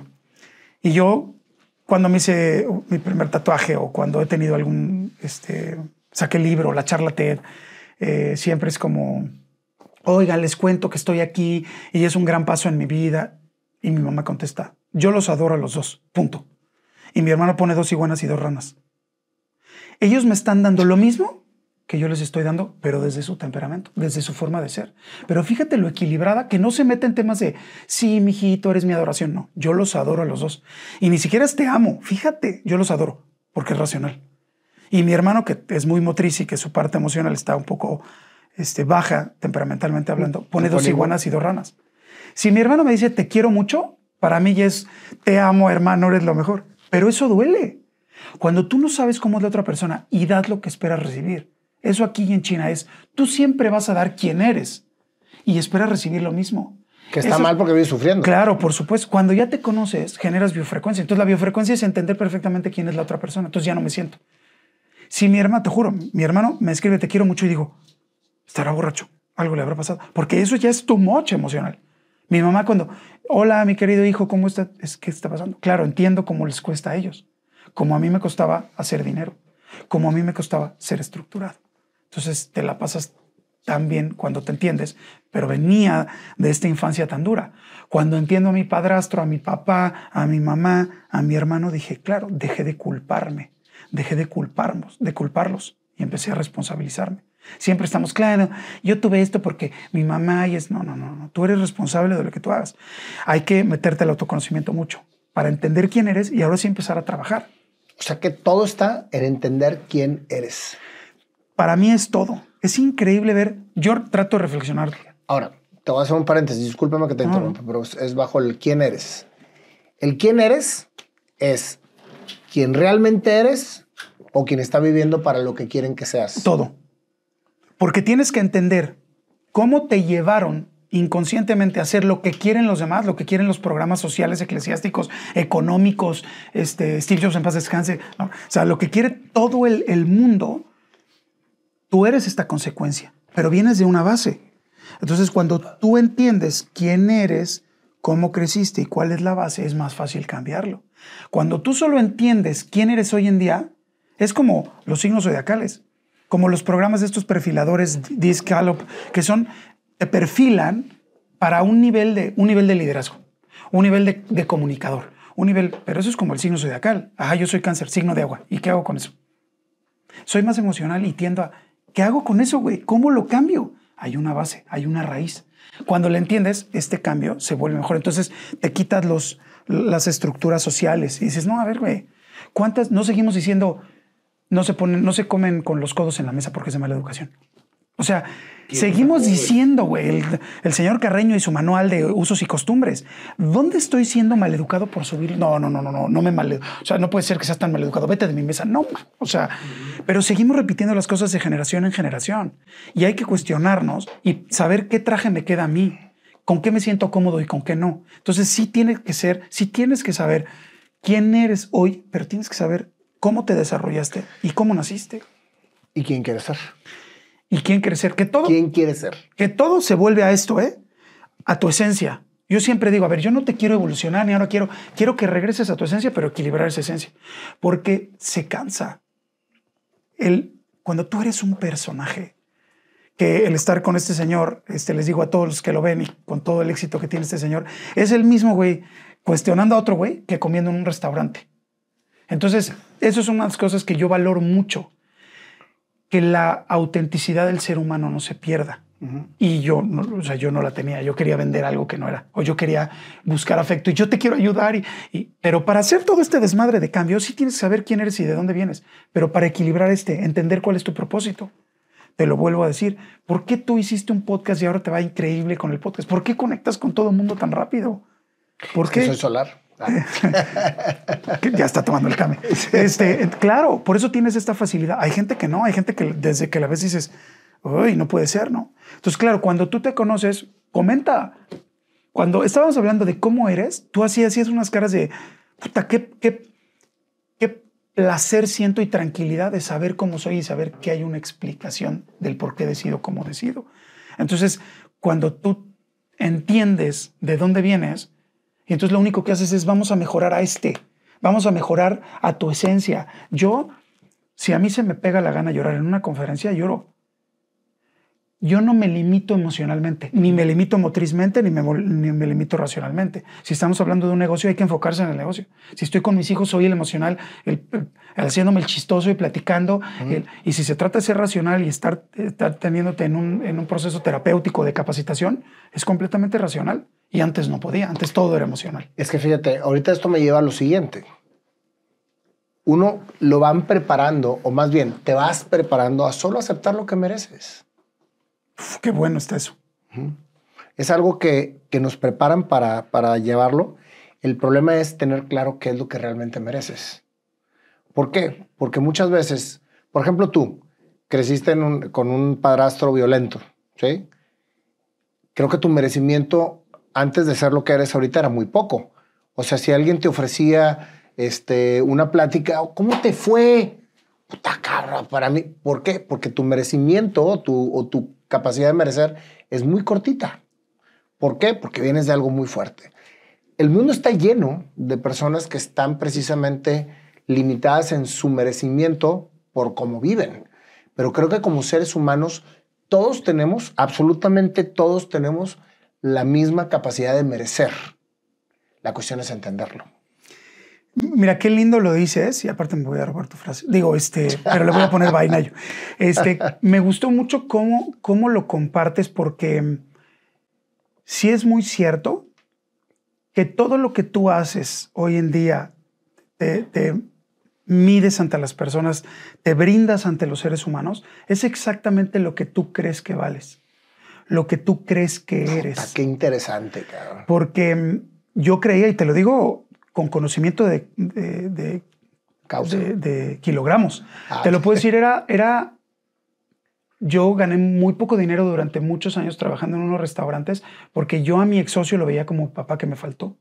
Y yo, cuando me hice mi primer tatuaje o cuando he tenido algún este, saqué el libro, la charla TED, eh, siempre es como, oiga, les cuento que estoy aquí y es un gran paso en mi vida. Y mi mamá contesta, yo los adoro a los dos, punto. Y mi hermano pone dos iguanas y dos ranas. Ellos me están dando lo mismo que yo les estoy dando, pero desde su temperamento, desde su forma de ser. Pero fíjate lo equilibrada que no se mete en temas de, sí, mijito, eres mi adoración. No, yo los adoro a los dos. Y ni siquiera te amo. Fíjate, yo los adoro porque es racional. Y mi hermano, que es muy motriz y que su parte emocional está un poco este, baja, temperamentalmente hablando, mm, pone dos iguanas y dos ranas. Si mi hermano me dice te quiero mucho, para mí ya es te amo, hermano, eres lo mejor. Pero eso duele. Cuando tú no sabes cómo es la otra persona y das lo que esperas recibir. Eso aquí en China es, tú siempre vas a dar quién eres y esperas recibir lo mismo. Que está mal porque vives sufriendo. Claro, por supuesto. Cuando ya te conoces, generas biofrecuencia. Entonces la biofrecuencia es entender perfectamente quién es la otra persona. Entonces ya no me siento. Si mi hermano, te juro, mi hermano me escribe, te quiero mucho y digo, estará borracho, algo le habrá pasado, porque eso ya es tu moche emocional. Mi mamá cuando, hola, mi querido hijo, ¿cómo está? Es qué está pasando. Claro, entiendo cómo les cuesta a ellos, como a mí me costaba hacer dinero, como a mí me costaba ser estructurado. Entonces te la pasas tan bien cuando te entiendes, pero venía de esta infancia tan dura. Cuando entiendo a mi padrastro, a mi papá, a mi mamá, a mi hermano, dije, claro, dejé de culparme dejé de, culparnos, de culparlos y empecé a responsabilizarme. Siempre estamos, claros. yo tuve esto porque mi mamá y es, no, no, no, no, tú eres responsable de lo que tú hagas. Hay que meterte al autoconocimiento mucho para entender quién eres y ahora sí empezar a trabajar. O sea que todo está en entender quién eres. Para mí es todo. Es increíble ver, yo trato de reflexionar. Ahora, te voy a hacer un paréntesis, discúlpame que te interrumpa, pero es bajo el quién eres. El quién eres es ¿Quién realmente eres o quien está viviendo para lo que quieren que seas. Todo. Porque tienes que entender cómo te llevaron inconscientemente a hacer lo que quieren los demás, lo que quieren los programas sociales, eclesiásticos, económicos, este, Steve en paz descanse, o sea, lo que quiere todo el mundo, tú eres esta consecuencia, pero vienes de una base. Entonces, cuando tú entiendes quién eres, cómo creciste y cuál es la base, es más fácil cambiarlo. Cuando tú solo entiendes quién eres hoy en día, es como los signos zodiacales, como los programas de estos perfiladores Discalop, que son, te perfilan para un nivel de, un nivel de liderazgo, un nivel de, comunicador, un nivel, pero eso es como el signo zodiacal. Ajá, yo soy cáncer, signo de agua. ¿Y qué hago con eso? Soy más emocional y tiendo a, ¿qué hago con eso, güey? ¿Cómo lo cambio? Hay una base, hay una raíz. Cuando le entiendes, este cambio se vuelve mejor. Entonces te quitas los, las estructuras sociales. Y dices, no, a ver, güey, ¿cuántas no seguimos diciendo no se ponen, no se comen con los codos en la mesa porque es de mala educación? O sea, seguimos diciendo, güey, el, señor Carreño y su manual de usos y costumbres. ¿Dónde estoy siendo maleducado por subir? No, no, no, no, no, no me maleduco. O sea, no puede ser que seas tan maleducado. Vete de mi mesa. No, o sea, pero seguimos repitiendo las cosas de generación en generación y hay que cuestionarnos y saber qué traje me queda a mí con qué me siento cómodo y con qué no. Entonces sí tienes que ser, sí tienes que saber quién eres hoy, pero tienes que saber cómo te desarrollaste y cómo naciste. ¿Y quién quieres ser? ¿Y quién quieres ser? Que todo. ¿Quién quiere ser? Que todo se vuelve a esto, ¿eh? A tu esencia. Yo siempre digo, a ver, yo no te quiero evolucionar ni ahora quiero, quiero que regreses a tu esencia, pero equilibrar esa esencia. Porque se cansa. El, cuando tú eres un personaje, que el estar con este señor, este, les digo a todos los que lo ven y con todo el éxito que tiene este señor, es el mismo güey cuestionando a otro güey que comiendo en un restaurante. Entonces, eso son unas cosas que yo valoro mucho, que la autenticidad del ser humano no se pierda. Y yo, no, o sea, yo no la tenía, yo quería vender algo que no era, o yo quería buscar afecto y yo te quiero ayudar, pero para hacer todo este desmadre de cambio, sí tienes que saber quién eres y de dónde vienes, pero para equilibrar este, entender cuál es tu propósito te lo vuelvo a decir. ¿Por qué tú hiciste un podcast y ahora te va increíble con el podcast? ¿Por qué conectas con todo el mundo tan rápido? Porque qué? Soy solar. Ah. ya está tomando el cambio. Este, claro, por eso tienes esta facilidad. Hay gente que no, hay gente que desde que la ves dices, uy, no puede ser, ¿no? Entonces, claro, cuando tú te conoces, comenta. Cuando estábamos hablando de cómo eres, tú así hacías unas caras de, puta, qué, qué placer siento y tranquilidad de saber cómo soy y saber que hay una explicación del por qué decido como decido. Entonces, cuando tú entiendes de dónde vienes, y entonces lo único que haces es vamos a mejorar a este, vamos a mejorar a tu esencia. Yo, si a mí se me pega la gana llorar en una conferencia, lloro yo no me limito emocionalmente, ni me limito motrizmente, ni me, limito racionalmente. Si estamos hablando de un negocio, hay que enfocarse en el negocio. Si estoy con mis hijos, soy el emocional, haciéndome el chistoso y platicando. y si se trata de ser racional y estar, teniéndote en un, en un, proceso terapéutico de capacitación, es completamente racional. Y antes no podía, antes todo era emocional. Es que fíjate, ahorita esto me lleva a lo siguiente. Uno lo van preparando, o más bien, te vas preparando a solo aceptar lo que mereces qué bueno está eso. Es algo que, nos preparan para, para, llevarlo. El problema es tener claro qué es lo que realmente mereces. ¿Por qué? Porque muchas veces, por ejemplo, tú creciste con un padrastro violento, ¿sí? Creo que tu merecimiento antes de ser lo que eres ahorita era muy poco. O sea, si alguien te ofrecía este, una plática, oh, ¿cómo te fue? Puta carra! para mí. ¿Por qué? Porque tu merecimiento o tu capacidad de merecer es muy cortita. ¿Por qué? Porque vienes de algo muy fuerte. El mundo está lleno de personas que están precisamente limitadas en su merecimiento por cómo viven. Pero creo que como seres humanos, todos tenemos, absolutamente todos tenemos la misma capacidad de merecer. La cuestión es entenderlo. Mira, qué lindo lo dices, y aparte me voy a robar tu frase. Digo, este, pero le voy a poner vaina yo. Este, me gustó mucho cómo, cómo lo compartes, porque mm, sí es muy cierto que todo lo que tú haces hoy en día te, mides ante las personas, te brindas ante los seres humanos, es exactamente lo que tú crees que vales, lo que tú crees que eres. qué interesante, cabrón. Porque mm, yo creía, y te lo digo con conocimiento de, de, kilogramos. Ah, Te lo puedo decir, era, era, yo gané muy poco dinero durante muchos años trabajando en unos restaurantes porque yo a mi ex socio lo veía como papá que me faltó.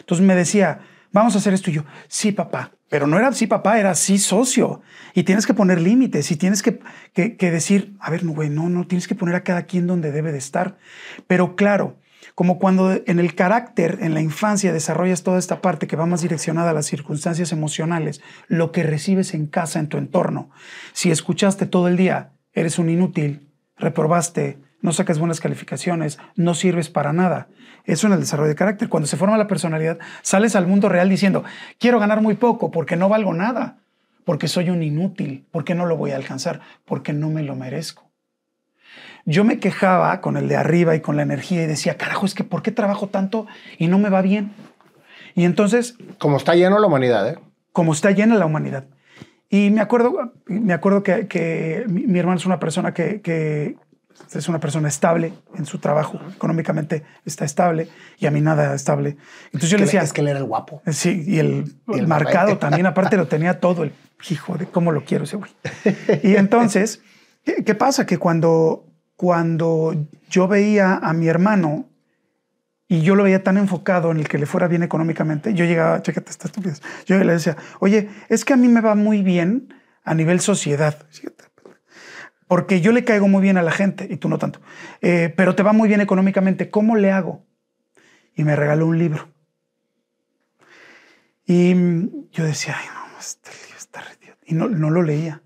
Entonces me decía, vamos a hacer esto y yo, sí papá, pero no era sí papá, era sí socio. Y tienes que poner límites y tienes que, que, que decir, a ver, no, güey, no, no, tienes que poner a cada quien donde debe de estar. Pero claro, como cuando en el carácter, en la infancia, desarrollas toda esta parte que va más direccionada a las circunstancias emocionales, lo que recibes en casa, en tu entorno. Si escuchaste todo el día, eres un inútil, reprobaste, no sacas buenas calificaciones, no sirves para nada. Eso en el desarrollo de carácter. Cuando se forma la personalidad, sales al mundo real diciendo, quiero ganar muy poco porque no valgo nada, porque soy un inútil, porque no lo voy a alcanzar, porque no me lo merezco. Yo me quejaba con el de arriba y con la energía y decía, carajo, es que ¿por qué trabajo tanto y no me va bien? Y entonces... Como está lleno la humanidad, ¿eh? Como está llena la humanidad. Y me acuerdo, me acuerdo que, mi, hermano es una persona que, es una persona estable en su trabajo, económicamente está estable y a mí nada estable. Entonces yo le decía... Es que él era el guapo. Sí, y el, marcado también, aparte lo tenía todo, el hijo de cómo lo quiero ese güey. Y entonces ¿Qué pasa? Que cuando, cuando yo veía a mi hermano y yo lo veía tan enfocado en el que le fuera bien económicamente, yo llegaba, chécate está estúpido, yo le decía, oye, es que a mí me va muy bien a nivel sociedad, porque yo le caigo muy bien a la gente y tú no tanto, eh, pero te va muy bien económicamente, ¿cómo le hago? Y me regaló un libro. Y yo decía, ay, no, este libro está re Y no lo leía.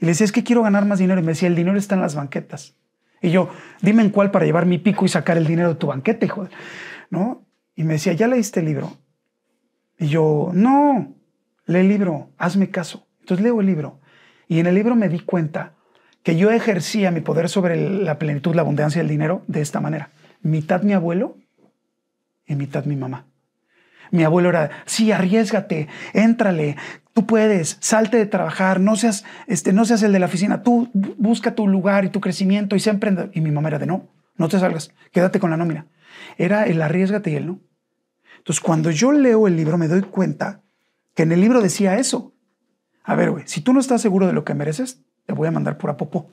Y le decía, es que quiero ganar más dinero. Y me decía, el dinero está en las banquetas. Y yo, dime en cuál para llevar mi pico y sacar el dinero de tu banqueta, hijo. ¿No? Y me decía, ¿ya leíste el libro? Y yo, no, lee el libro, hazme caso. Entonces leo el libro. Y en el libro me di cuenta que yo ejercía mi poder sobre la plenitud, la abundancia del dinero de esta manera. Mitad mi abuelo y mitad mi mamá. Mi abuelo era, sí, arriesgate, éntrale, tú puedes, salte de trabajar, no seas, este, no seas el de la oficina, tú busca tu lugar y tu crecimiento y siempre Y mi mamá era de, no, no te salgas, quédate con la nómina. Era el arriesgate y el no. Entonces, cuando yo leo el libro, me doy cuenta que en el libro decía eso. A ver, güey, si tú no estás seguro de lo que mereces, te voy a mandar por a popo.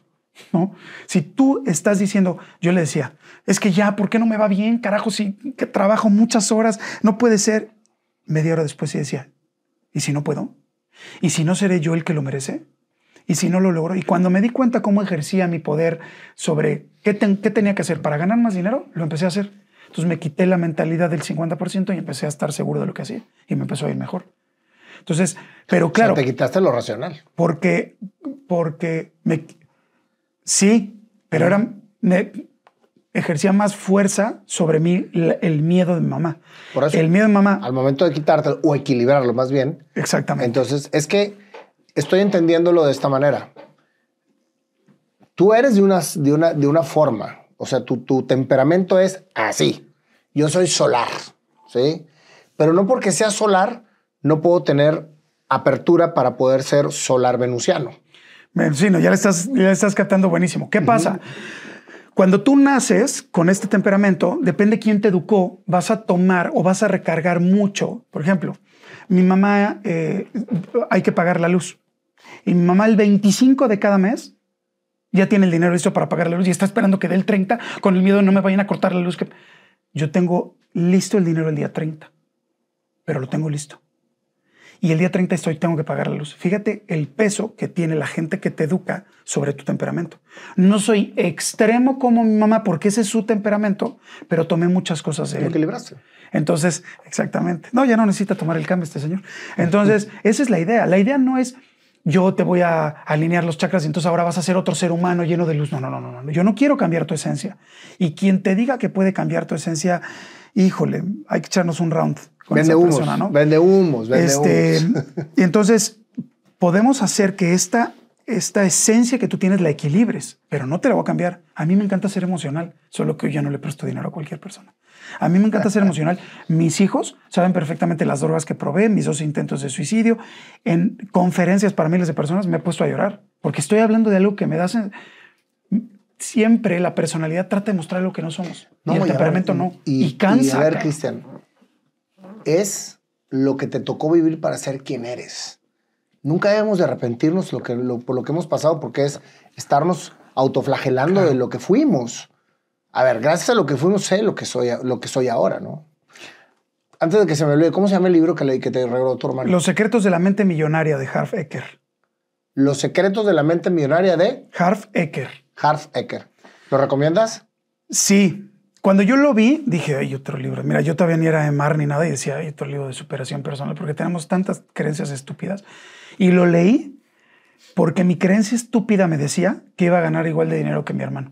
¿no? Si tú estás diciendo, yo le decía, es que ya, ¿por qué no me va bien? Carajo, si trabajo muchas horas, no puede ser. Media hora después Y decía, ¿y si no puedo? ¿Y si no seré yo el que lo merece? ¿Y si no lo logro? Y cuando me di cuenta cómo ejercía mi poder sobre qué, tenía que hacer para ganar más dinero, lo empecé a hacer. Entonces me quité la mentalidad del 50% y empecé a estar seguro de lo que hacía y me empezó a ir mejor. Entonces, pero claro. Pero te quitaste lo racional. Porque, porque me, Sí, pero era, me, ejercía más fuerza sobre mí el miedo de mi mamá. Por eso, el miedo de mamá. Al momento de quitártelo o equilibrarlo más bien. Exactamente. Entonces, es que estoy entendiéndolo de esta manera. Tú eres de una, de una, de una forma, o sea, tu, tu temperamento es así. Yo soy solar, ¿sí? Pero no porque sea solar, no puedo tener apertura para poder ser solar venusiano. Sí, ya le estás, ya estás captando buenísimo. ¿Qué pasa? Cuando tú naces con este temperamento, depende quién te educó, vas a tomar o vas a recargar mucho. Por ejemplo, mi mamá eh, hay que pagar la luz. Y mi mamá el 25 de cada mes ya tiene el dinero listo para pagar la luz y está esperando que dé el 30 con el miedo de no me vayan a cortar la luz. Que... Yo tengo listo el dinero el día 30, pero lo tengo listo y el día 30 estoy, tengo que pagar la luz. Fíjate el peso que tiene la gente que te educa sobre tu temperamento. No soy extremo como mi mamá porque ese es su temperamento, pero tomé muchas cosas de él. Entonces, exactamente. No, ya no necesita tomar el cambio este señor. Entonces, esa es la idea. La idea no es yo te voy a alinear los chakras y entonces ahora vas a ser otro ser humano lleno de luz. No, no, no, no. Yo no quiero cambiar tu esencia. Y quien te diga que puede cambiar tu esencia híjole, hay que echarnos un round con vende persona, ¿no? Vende humos, vende este, humos. Y entonces podemos hacer que esta, esta esencia que tú tienes la equilibres, pero no te la voy a cambiar. A mí me encanta ser emocional, solo que yo no le presto dinero a cualquier persona. A mí me encanta ser emocional. Mis hijos saben perfectamente las drogas que probé, mis dos intentos de suicidio. En conferencias para miles de personas me he puesto a llorar, porque estoy hablando de algo que me da siempre la personalidad trata de mostrar lo que no somos. No, y el temperamento no. Y, cansa. Y a ver, Cristian, es lo que te tocó vivir para ser quien eres. Nunca debemos de arrepentirnos por lo que hemos pasado, porque es estarnos autoflagelando de lo que fuimos. A ver, gracias a lo que fuimos sé lo que soy, lo que soy ahora, ¿no? Antes de que se me olvide, ¿cómo se llama el libro que, le, que te regaló tu hermano? Los secretos de la mente millonaria de Harf Ecker. Los secretos de la mente millonaria de... Harf Ecker. Harf Ecker. ¿Lo recomiendas? Sí. Cuando yo lo vi, dije, hay otro libro. Mira, yo todavía ni era de mar ni nada y decía, hay otro libro de superación personal porque tenemos tantas creencias estúpidas. Y lo leí porque mi creencia estúpida me decía que iba a ganar igual de dinero que mi hermano.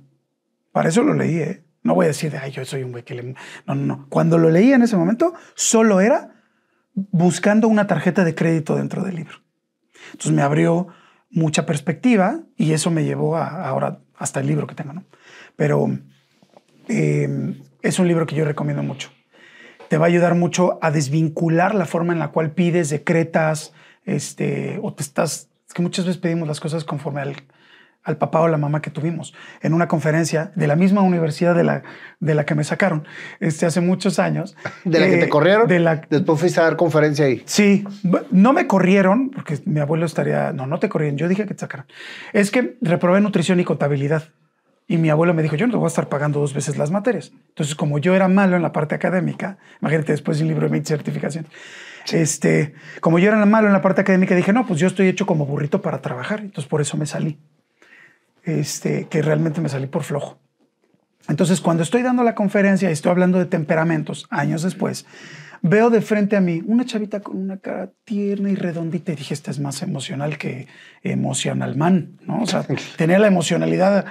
Para eso lo leí, ¿eh? No voy a decir, ay, yo soy un güey que le... No, no, no. Cuando lo leí en ese momento, solo era buscando una tarjeta de crédito dentro del libro. Entonces me abrió mucha perspectiva y eso me llevó a, ahora hasta el libro que tengo, ¿no? Pero eh, es un libro que yo recomiendo mucho. Te va a ayudar mucho a desvincular la forma en la cual pides, decretas, este, o te estás, que muchas veces pedimos las cosas conforme al, al papá o la mamá que tuvimos en una conferencia de la misma universidad de la, de la que me sacaron este, hace muchos años. ¿De la que te eh, corrieron? De la... Después fuiste a dar conferencia ahí. Sí, no me corrieron porque mi abuelo estaría... No, no te corrieron, yo dije que te sacaron. Es que reprobé nutrición y contabilidad. Y mi abuelo me dijo, yo no te voy a estar pagando dos veces las materias. Entonces, como yo era malo en la parte académica, imagínate después un libro de mi certificación, este, como yo era malo en la parte académica, dije, no, pues yo estoy hecho como burrito para trabajar. Entonces, por eso me salí. Este, que realmente me salí por flojo. Entonces, cuando estoy dando la conferencia y estoy hablando de temperamentos años después, veo de frente a mí una chavita con una cara tierna y redondita y dije, esta es más emocional que emocional man, ¿no? O sea, tenía la emocionalidad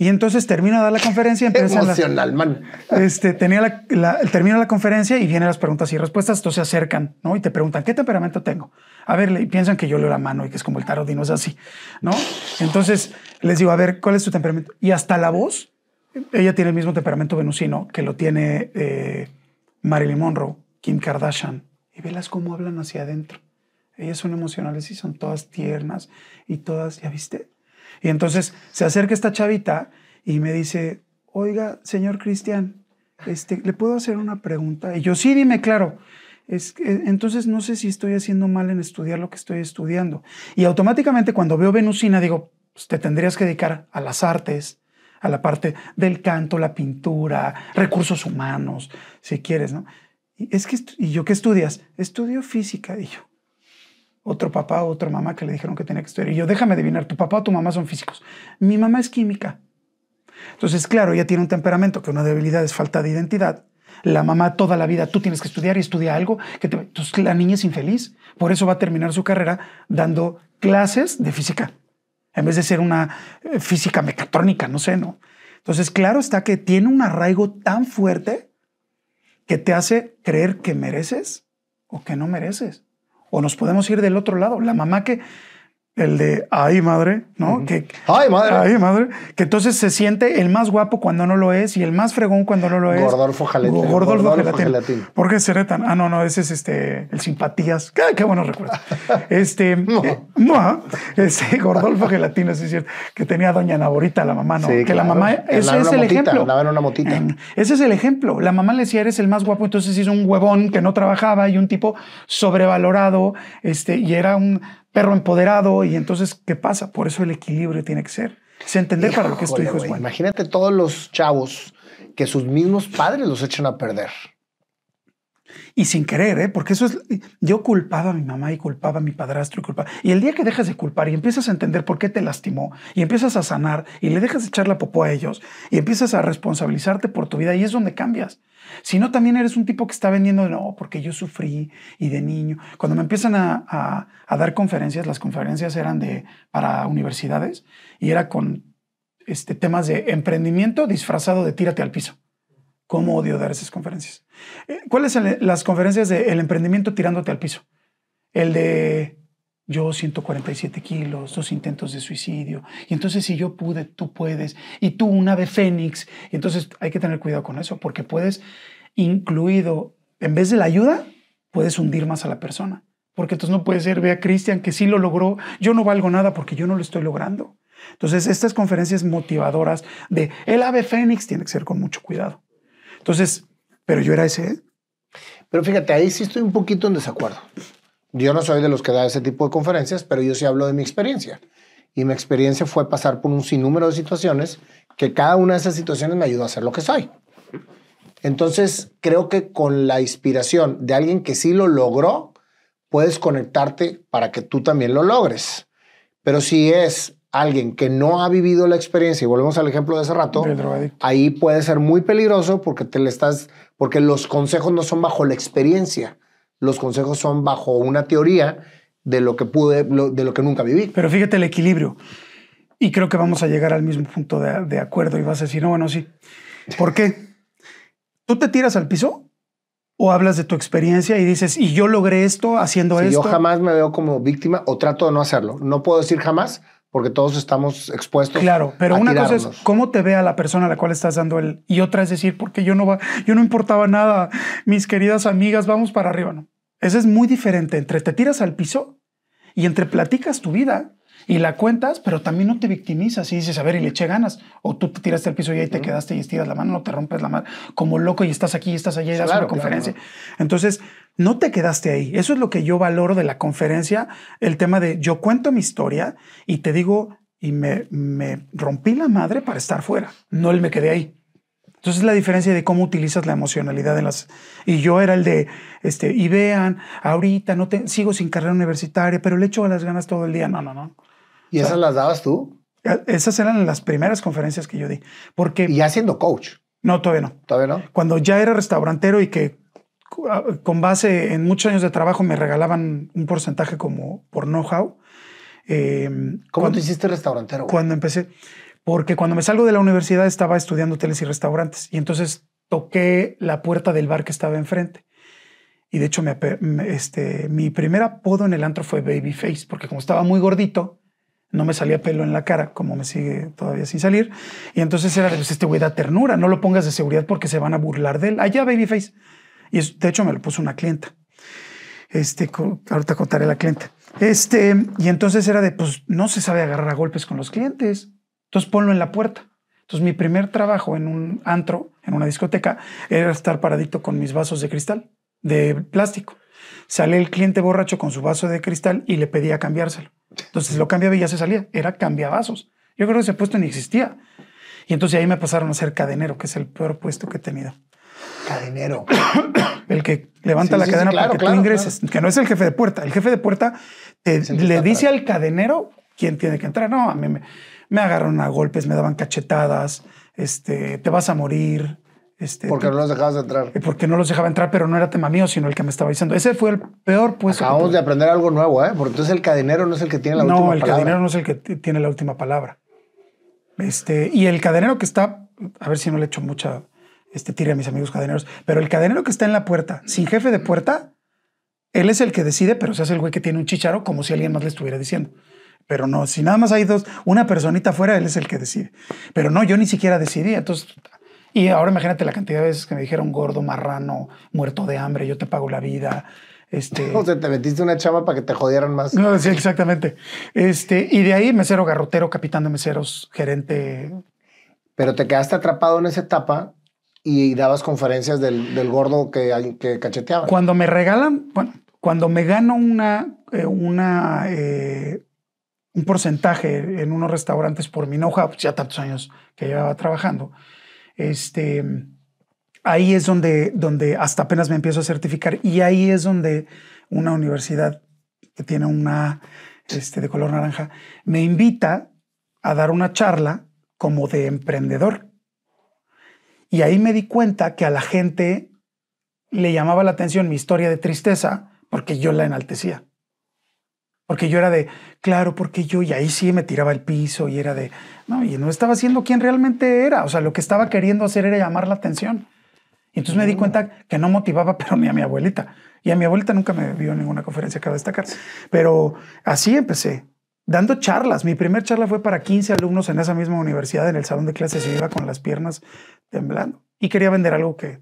y entonces termino de dar la conferencia. Emocional, man. Este, tenía la, termino la conferencia y vienen las preguntas y respuestas. Entonces se acercan, ¿no? Y te preguntan, ¿qué temperamento tengo? A ver, y piensan que yo leo la mano y que es como el tarot y no es así, ¿no? Entonces les digo, a ver, ¿cuál es tu temperamento? Y hasta la voz, ella tiene el mismo temperamento venusino que lo tiene eh, Marilyn Monroe, Kim Kardashian. Y velas cómo hablan hacia adentro. Ellas son emocionales y son todas tiernas y todas, ¿ya viste? Y entonces se acerca esta chavita y me dice, oiga, señor Cristian, este, ¿le puedo hacer una pregunta? Y yo, sí, dime, claro. Es eh, entonces no sé si estoy haciendo mal en estudiar lo que estoy estudiando. Y automáticamente cuando veo Venusina digo, pues te tendrías que dedicar a las artes, a la parte del canto, la pintura, recursos humanos, si quieres, ¿no? Y, es que, ¿y yo qué estudias? Estudio física. Y yo, otro papá o otra mamá que le dijeron que tenía que estudiar. Y yo, déjame adivinar, tu papá o tu mamá son físicos. Mi mamá es química. Entonces, claro, ella tiene un temperamento que una debilidad es falta de identidad. La mamá toda la vida, tú tienes que estudiar y estudia algo. Que te... Entonces, la niña es infeliz. Por eso va a terminar su carrera dando clases de física. En vez de ser una eh, física mecatrónica, no sé, ¿no? Entonces, claro está que tiene un arraigo tan fuerte que te hace creer que mereces o que no mereces. O nos podemos ir del otro lado. La mamá que el de ay madre, ¿no? que, ay madre. Ay madre. Que entonces se siente el más guapo cuando no lo es y el más fregón cuando no lo es. Gordolfo Jalatín. Gordolfo, Gordolfo ¿Por qué seré tan? Ah, no, no, ese es este, el Simpatías. Qué, qué bueno recuerdo. Este, eh, no. este, Gordolfo Gelatín, es cierto, que tenía doña Naborita, la mamá, ¿no? que la mamá, ese es el ejemplo. La una motita. ese es el ejemplo. La mamá le decía, eres el más guapo, entonces hizo un huevón que no trabajaba y un tipo sobrevalorado, este, y era un perro empoderado y entonces, ¿qué pasa? Por eso el equilibrio tiene que ser. Es entender para lo que es tu hijo Imagínate todos los chavos que sus mismos padres los echan a perder. Y sin querer, ¿eh? porque eso es. Yo culpaba a mi mamá y culpaba a mi padrastro y culpaba. Y el día que dejas de culpar y empiezas a entender por qué te lastimó y empiezas a sanar y le dejas de echar la popó a ellos y empiezas a responsabilizarte por tu vida, y es donde cambias. Si no, también eres un tipo que está vendiendo, no, porque yo sufrí y de niño. Cuando me empiezan a, dar conferencias, las conferencias eran para universidades y era con este, temas de emprendimiento disfrazado de tírate al piso. ¿Cómo odio dar esas conferencias? Eh, ¿Cuáles son las conferencias del el emprendimiento tirándote al piso? El de yo 147 kilos, dos intentos de suicidio. Y entonces si yo pude, tú puedes. Y tú un ave fénix. entonces hay que tener cuidado con eso porque puedes, incluido, en vez de la ayuda, puedes hundir más a la persona. Porque entonces no puede ser, vea Cristian que sí lo logró, yo no valgo nada porque yo no lo estoy logrando. Entonces estas conferencias motivadoras de el ave fénix tiene que ser con mucho cuidado. Entonces, pero yo era ese. Pero fíjate, ahí sí estoy un poquito en desacuerdo. Yo no soy de los que da ese tipo de conferencias, pero yo sí hablo de mi experiencia. Y mi experiencia fue pasar por un sinnúmero de situaciones que cada una de esas situaciones me ayudó a ser lo que soy. Entonces, creo que con la inspiración de alguien que sí lo logró, puedes conectarte para que tú también lo logres. Pero si es alguien que no ha vivido la experiencia, y volvemos al ejemplo de hace rato, ahí puede ser muy peligroso porque te le estás, porque los consejos no son bajo la experiencia, los consejos son bajo una teoría de lo que pude, de lo que nunca viví. Pero fíjate el equilibrio. Y creo que vamos a llegar al mismo punto de, acuerdo y vas a decir, no, bueno, sí. ¿Por qué? ¿Tú te tiras al piso? o hablas de tu experiencia y dices, y yo logré esto haciendo esto. Yo jamás me veo como víctima o trato de no hacerlo. No puedo decir jamás porque todos estamos expuestos. Claro, pero una cosa es cómo te a la persona a la cual estás dando el y otra es decir, porque yo no va, yo no importaba nada, mis queridas amigas, vamos para arriba, no. Ese es muy diferente entre te tiras al piso y entre platicas tu vida y la cuentas, pero también no te victimizas y dices, a ver, y le eché ganas. O tú te tiraste al piso y ahí te quedaste y estiras la mano, no te rompes la mano como loco y estás aquí y estás allá y das conferencia. Entonces, no te quedaste ahí. Eso es lo que yo valoro de la conferencia, el tema de yo cuento mi historia y te digo, y me, rompí la madre para estar fuera. No él me quedé ahí. Entonces la diferencia de cómo utilizas la emocionalidad en las y yo era el de este y vean ahorita no te, sigo sin carrera universitaria pero le echo las ganas todo el día no no no ¿Y esas las dabas tú? Eh, esas eran las primeras conferencias que yo di. Porque... ¿Y haciendo coach? No, todavía no. ¿Todavía no? Cuando ya era restaurantero y que ah, con base en muchos años de trabajo me regalaban un porcentaje como por know-how. Eh, ¿Cómo te hiciste restaurantero? Cuando empecé. Porque cuando me salgo de la universidad estaba estudiando hoteles y restaurantes. Y entonces toqué la puerta del bar que estaba enfrente. Y de hecho, este, mi primer apodo en el antro fue Babyface, porque como estaba muy gordito, no me salía pelo en la cara, como me sigue todavía sin salir. Y entonces era, pues este güey da ternura, no lo pongas de seguridad porque se van a burlar de él. Allá, babyface. Y de hecho me lo puso una clienta. Este, ahorita contaré la clienta. Este, y entonces era de, pues no se sabe agarrar a golpes con los clientes. Entonces ponlo en la puerta. Entonces mi primer trabajo en un antro, en una discoteca, era estar paradito con mis vasos de cristal, de plástico. Sale el cliente borracho con su vaso de cristal y le pedía cambiárselo. Entonces lo cambiaba y ya se salía. Era cambiabasos. Yo creo que ese puesto ni existía. Y entonces ahí me pasaron a ser cadenero, que es el peor puesto que he tenido. Cadenero. el que levanta la cadena para que tú ingreses, que no es el jefe de puerta. El jefe de puerta le dice al cadenero quién tiene que entrar. No, a mí me, me agarraron a golpes, me daban cachetadas, este, te vas a morir. Este, porque no los dejabas entrar. Porque no los dejaba entrar, pero no era tema mío, sino el que me estaba diciendo. Ese fue el peor pues. Acabamos de aprender algo nuevo, ¿eh? Porque entonces el cadenero no es el que tiene la última palabra. No, el cadenero no es el que tiene la última palabra. Este, y el cadenero que está, a ver si no le echo mucha este, tira a mis amigos cadeneros, pero el cadenero que está en la puerta, sin jefe de puerta, él es el que decide, pero se hace el güey que tiene un chicharo como si alguien más le estuviera diciendo. Pero no, si nada más hay dos, una personita afuera, él es el que decide. Pero no, yo ni siquiera decidí. Entonces, y ahora imagínate la cantidad de veces que me dijeron gordo, marrano, muerto de hambre, yo te pago la vida. Este... O sea, te metiste una chava para que te jodieran más. No, sí, exactamente. Este, y de ahí mesero garrotero, capitán de meseros, gerente. Pero te quedaste atrapado en esa etapa y dabas conferencias del, gordo que, que cacheteaba. Cuando me regalan, bueno, cuando me gano una, eh, una eh, un porcentaje en unos restaurantes por mi know-how, pues ya tantos años que llevaba trabajando, este, ahí es donde, donde hasta apenas me empiezo a certificar y ahí es donde una universidad que tiene una este, de color naranja me invita a dar una charla como de emprendedor. Y ahí me di cuenta que a la gente le llamaba la atención mi historia de tristeza porque yo la enaltecía. Porque yo era de, claro, porque yo, y ahí sí me tiraba el piso y era de, no, y no estaba siendo quien realmente era. O sea, lo que estaba queriendo hacer era llamar la atención. Y entonces me di cuenta que no motivaba, pero ni a mi abuelita. Y a mi abuelita nunca me vio en ninguna conferencia, cabe destacar. Pero así empecé, dando charlas. Mi primer charla fue para 15 alumnos en esa misma universidad, en el salón de clases. y iba con las piernas temblando y quería vender algo que,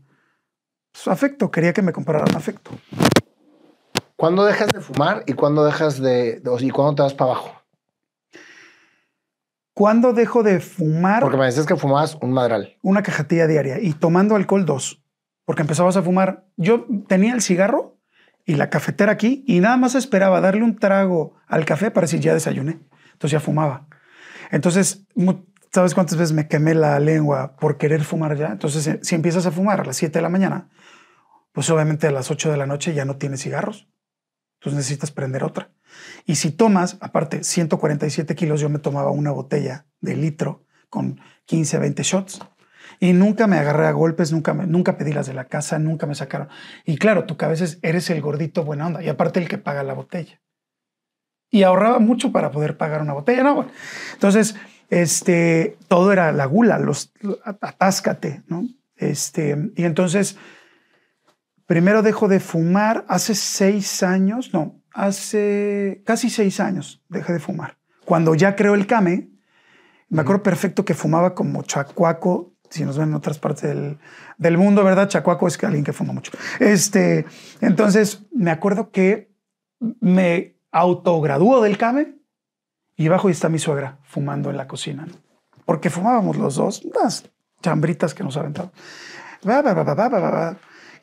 pues, afecto, quería que me compraran afecto. ¿Cuándo dejas de fumar y cuándo dejas de, y cuándo te vas para abajo? ¿Cuándo dejo de fumar? Porque me decías que fumabas un madral. Una cajetilla diaria y tomando alcohol dos, porque empezabas a fumar. Yo tenía el cigarro y la cafetera aquí y nada más esperaba darle un trago al café para decir ya desayuné. Entonces ya fumaba. Entonces, ¿sabes cuántas veces me quemé la lengua por querer fumar ya? Entonces, eh, si empiezas a fumar a las 7 de la mañana, pues obviamente a las 8 de la noche ya no tienes cigarros. Entonces pues necesitas prender otra. Y si tomas, aparte, 147 kilos, yo me tomaba una botella de litro con 15, 20 shots. Y nunca me agarré a golpes, nunca, nunca pedí las de la casa, nunca me sacaron. Y claro, tú que a veces eres el gordito buena onda y aparte el que paga la botella. Y ahorraba mucho para poder pagar una botella. No, bueno. Entonces, este, todo era la gula, los, atáscate, ¿no? Este, y entonces Primero dejo de fumar hace seis años, no, hace casi seis años dejé de fumar. Cuando ya creo el CAME, me acuerdo perfecto que fumaba como chacuaco, si nos ven en otras partes del, mundo, ¿verdad? Chacuaco es que alguien que fuma mucho. Este, entonces, me acuerdo que me autogradúo del CAME y bajo y está mi suegra fumando en la cocina, porque fumábamos los dos, las chambritas que nos aventaban.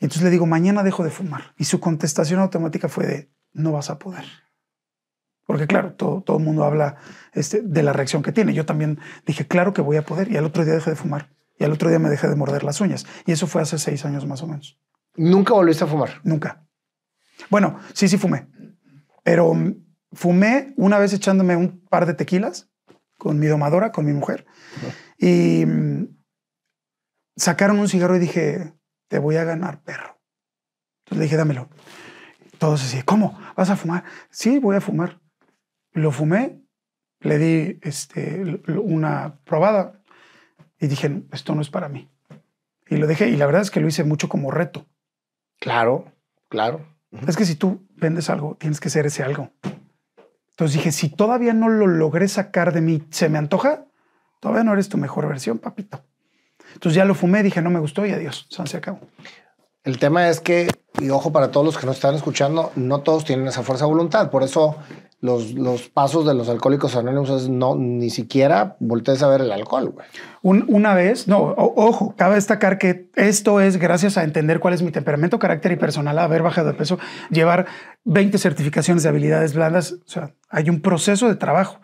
Entonces le digo, mañana dejo de fumar. Y su contestación automática fue de, no vas a poder. Porque claro, todo, todo el mundo habla este, de la reacción que tiene. Yo también dije, claro que voy a poder. Y al otro día dejé de fumar. Y al otro día me dejé de morder las uñas. Y eso fue hace seis años más o menos. ¿Nunca volviste a fumar? Nunca. Bueno, sí, sí fumé. Pero mm, fumé una vez echándome un par de tequilas con mi domadora, con mi mujer. Y mm, sacaron un cigarro y dije, te voy a ganar, perro. Entonces le dije, dámelo. Todos así, ¿cómo? ¿Vas a fumar? Sí, voy a fumar. Lo fumé, le di este, una probada y dije, esto no es para mí. Y lo dejé, y la verdad es que lo hice mucho como reto. Claro, claro. Es que si tú vendes algo, tienes que ser ese algo. Entonces dije, si todavía no lo logré sacar de mí, se me antoja, todavía no eres tu mejor versión, papito. Entonces ya lo fumé, dije, no me gustó y adiós, se acabó. El tema es que, y ojo para todos los que nos están escuchando, no todos tienen esa fuerza de voluntad. Por eso los, los pasos de los alcohólicos anónimos es no, ni siquiera voltees a ver el alcohol. Güey. Un, una vez, no, ojo, cabe destacar que esto es gracias a entender cuál es mi temperamento, carácter y personal, haber bajado de peso, llevar 20 certificaciones de habilidades blandas. O sea, hay un proceso de trabajo.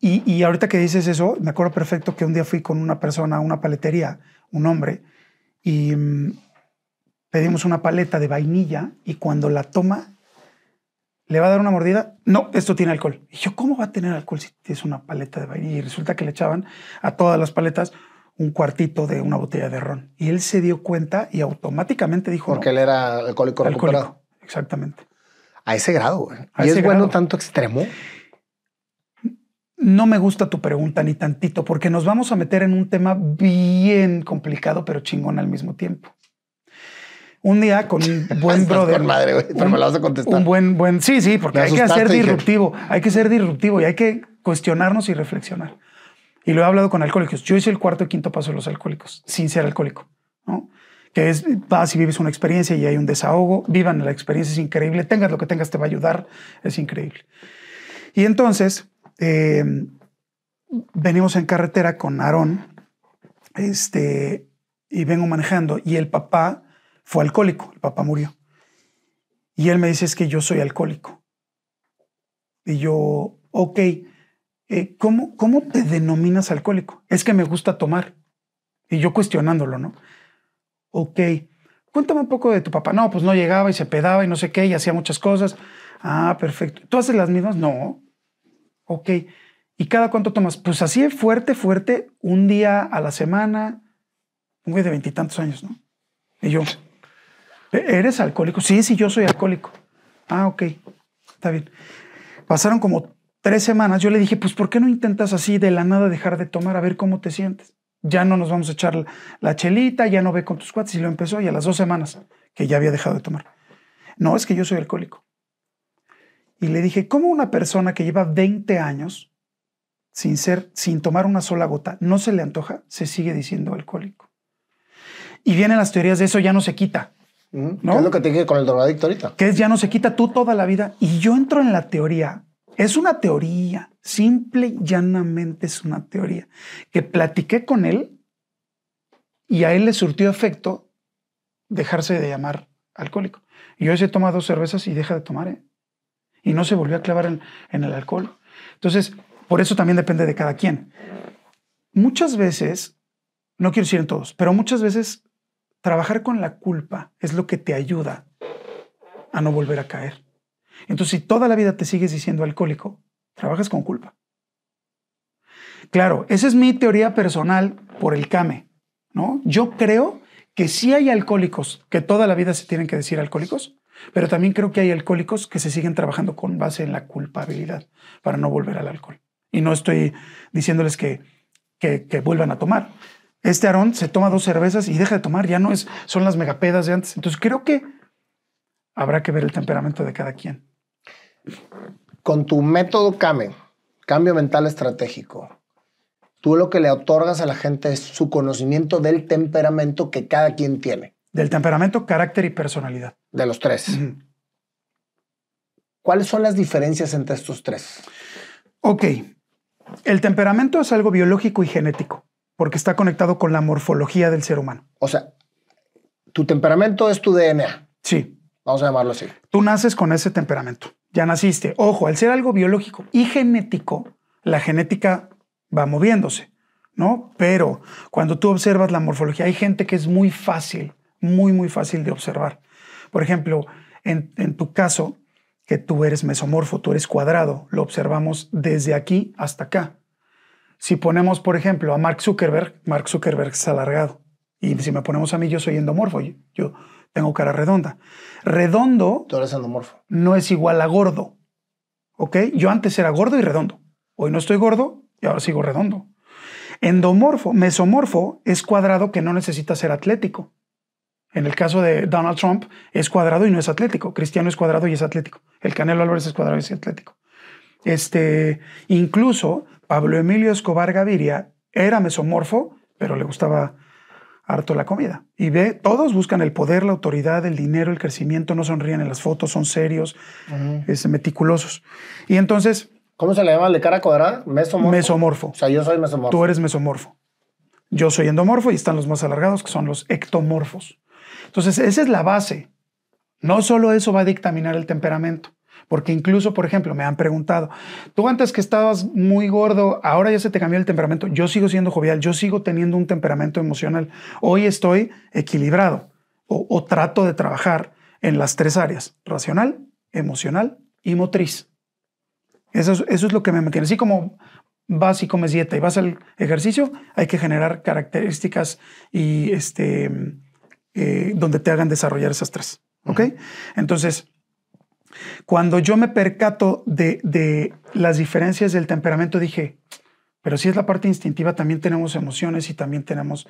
Y, ahorita que dices eso, me acuerdo perfecto que un día fui con una persona a una paletería, un hombre, y mm, pedimos una paleta de vainilla y cuando la toma, le va a dar una mordida. No, esto tiene alcohol. Y yo, ¿cómo va a tener alcohol si es una paleta de vainilla? Y resulta que le echaban a todas las paletas un cuartito de una botella de ron. Y él se dio cuenta y automáticamente dijo... Porque él era alcohólico, alcohólico Exactamente. A ese grado, ¿Y es bueno tanto extremo? No me gusta tu pregunta ni tantito, porque nos vamos a meter en un tema bien complicado, pero chingón al mismo tiempo. Un día con un buen brother. madre, pero un, me la vas a contestar. Un buen, buen. Sí, sí, porque hay que ser disruptivo. Hay que ser disruptivo y hay que cuestionarnos y reflexionar. Y lo he hablado con alcohólicos. Yo hice el cuarto y quinto paso de los alcohólicos, sin ser alcohólico, ¿no? Que es, vas y vives una experiencia y hay un desahogo. Vivan la experiencia, es increíble. Tengas lo que tengas, te va a ayudar, es increíble. Y entonces, Em, venimos en carretera con Aarón este, y vengo manejando y el papá fue alcohólico, el papá murió. Y él me dice, es que yo soy alcohólico. Y yo, ok, eh, ¿cómo, ¿cómo te denominas alcohólico? Es que me gusta tomar. Y yo cuestionándolo, ¿no? Ok, cuéntame un poco de tu papá. No, pues no llegaba y se pedaba y no sé qué y hacía muchas cosas. Ah, perfecto. ¿Tú haces las mismas? No. Ok. ¿Y cada cuánto tomas? Pues así fuerte, fuerte, un día a la semana. Un güey de veintitantos años, ¿no? Y yo, e, ¿eres alcohólico? Sí, sí, yo soy alcohólico. Ah, ok. Está bien. Pasaron como tres semanas. Yo le dije, pues, ¿por qué no intentas así de la nada dejar de tomar a ver cómo te sientes? Ya no nos vamos a echar la chelita, ya no ve con tus cuates. Y lo empezó y a las dos semanas que ya había dejado de tomar. No, es que yo soy alcohólico. Y le dije, ¿cómo una persona que lleva 20 años sin ser, sin tomar una sola gota, no se le antoja, se sigue diciendo alcohólico? Y vienen las teorías de eso ya no se quita. ¿no? ¿Qué es lo que te dije con el drogadicto ahorita? Que es ya no se quita tú toda la vida. Y yo entro en la teoría. Es una teoría, simple y llanamente es una teoría, que platiqué con él y a él le surtió efecto dejarse de llamar alcohólico. Y hoy se toma dos cervezas y deja de tomar. ¿eh? y no se volvió a clavar en, el alcohol. Entonces, por eso también depende de cada quien. Muchas veces, no quiero decir en todos, pero muchas veces trabajar con la culpa es lo que te ayuda a no volver a caer. Entonces, si toda la vida te sigues diciendo alcohólico, trabajas con culpa. Claro, esa es mi teoría personal por el CAME, ¿no? Yo creo que si hay alcohólicos que toda la vida se tienen que decir alcohólicos, pero también creo que hay alcohólicos que se siguen trabajando con base en la culpabilidad para no volver al alcohol. Y no estoy diciéndoles que, que, vuelvan a tomar. Este Aarón se toma dos cervezas y deja de tomar, ya no es, son las megapedas de antes. Entonces creo que habrá que ver el temperamento de cada quien. Con tu método CAME, cambio mental estratégico, tú lo que le otorgas a la gente es su conocimiento del temperamento que cada quien tiene. Del temperamento, carácter y personalidad. De los tres. ¿Cuáles son las diferencias entre estos tres? Ok. El temperamento es algo biológico y genético, porque está conectado con la morfología del ser humano. O sea, tu temperamento es tu DNA. Sí. Vamos a llamarlo así. Tú naces con ese temperamento. Ya naciste. Ojo, al ser algo biológico y genético, la genética va moviéndose, ¿no? Pero cuando tú observas la morfología, hay gente que es muy fácil muy, muy fácil de observar. Por ejemplo, en, tu caso, que tú eres mesomorfo, tú eres cuadrado, lo observamos desde aquí hasta acá. Si ponemos, por ejemplo, a Mark Zuckerberg, Mark Zuckerberg es alargado. Y si me ponemos a mí, yo soy endomorfo, yo, tengo cara redonda. Redondo no es igual a gordo. Yo antes era gordo y redondo. Hoy no estoy gordo y ahora sigo redondo. Endomorfo, mesomorfo, es cuadrado que no necesita ser atlético. En el caso de Donald Trump es cuadrado y no es atlético. Cristiano es cuadrado y es atlético. El Canelo Álvarez es cuadrado y es atlético. Este, incluso Pablo Emilio Escobar Gaviria era mesomorfo, pero le gustaba harto la comida. Y ve, todos buscan el poder, la autoridad, el dinero, el crecimiento, no sonríen en las fotos, son serios, es, meticulosos. Y entonces... ¿Cómo se le llama de cara cuadrada? Mesomorfo. Mesomorfo. O sea, yo soy mesomorfo. Tú eres mesomorfo. Yo soy endomorfo y están los más alargados, que son los ectomorfos. Entonces, esa es la base. No solo eso va a dictaminar el temperamento, porque incluso, por ejemplo, me han preguntado, tú antes que estabas muy gordo, ahora ya se te cambió el temperamento, yo sigo siendo jovial, yo sigo teniendo un temperamento emocional, hoy estoy equilibrado o, trato de trabajar en las tres áreas, racional, emocional y motriz. Eso es, eso es lo que me mantiene. Así como vas y comes dieta y vas al ejercicio, hay que generar características y este, eh, donde te hagan desarrollar esas tres. ¿Ok? Entonces, cuando yo me percato de, las diferencias del temperamento, dije, pero si es la parte instintiva, también tenemos emociones y también tenemos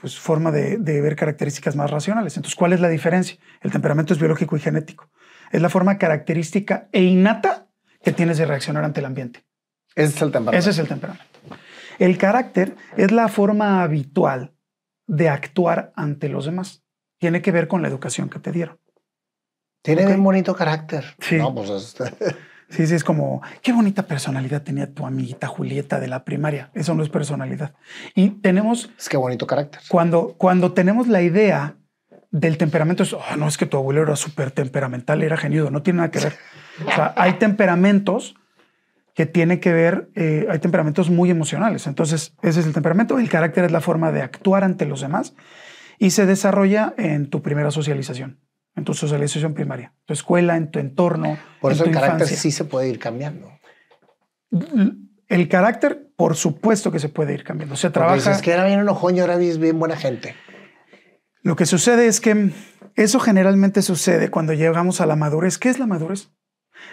pues, forma de, de ver características más racionales. Entonces, ¿cuál es la diferencia? El temperamento es biológico y genético. Es la forma característica e innata que tienes de reaccionar ante el ambiente. Ese es el temperamento. Ese es el temperamento. El carácter es la forma habitual de actuar ante los demás. Tiene que ver con la educación que te dieron. Tiene un bonito carácter. Pues, este. Sí. sí, es como, qué bonita personalidad tenía tu amiguita Julieta de la primaria. Eso no es personalidad. Y tenemos... Es que bonito carácter. Cuando, cuando tenemos la idea del temperamento, ah, no, es que tu abuelo era súper temperamental, era genio, no tiene nada que ver. hay temperamentos que tiene que ver, eh, hay temperamentos muy emocionales, entonces ese es el temperamento, el carácter es la forma de actuar ante los demás y se desarrolla en tu primera socialización, en tu socialización primaria, tu escuela, en tu entorno. Por eso el carácter sí se puede ir cambiando. El carácter, por supuesto que se puede ir cambiando. Se trabaja. Es que era bien uno ojoño, ahora es bien buena gente. Lo que sucede es que eso generalmente sucede cuando llegamos a la madurez. ¿Qué es la madurez?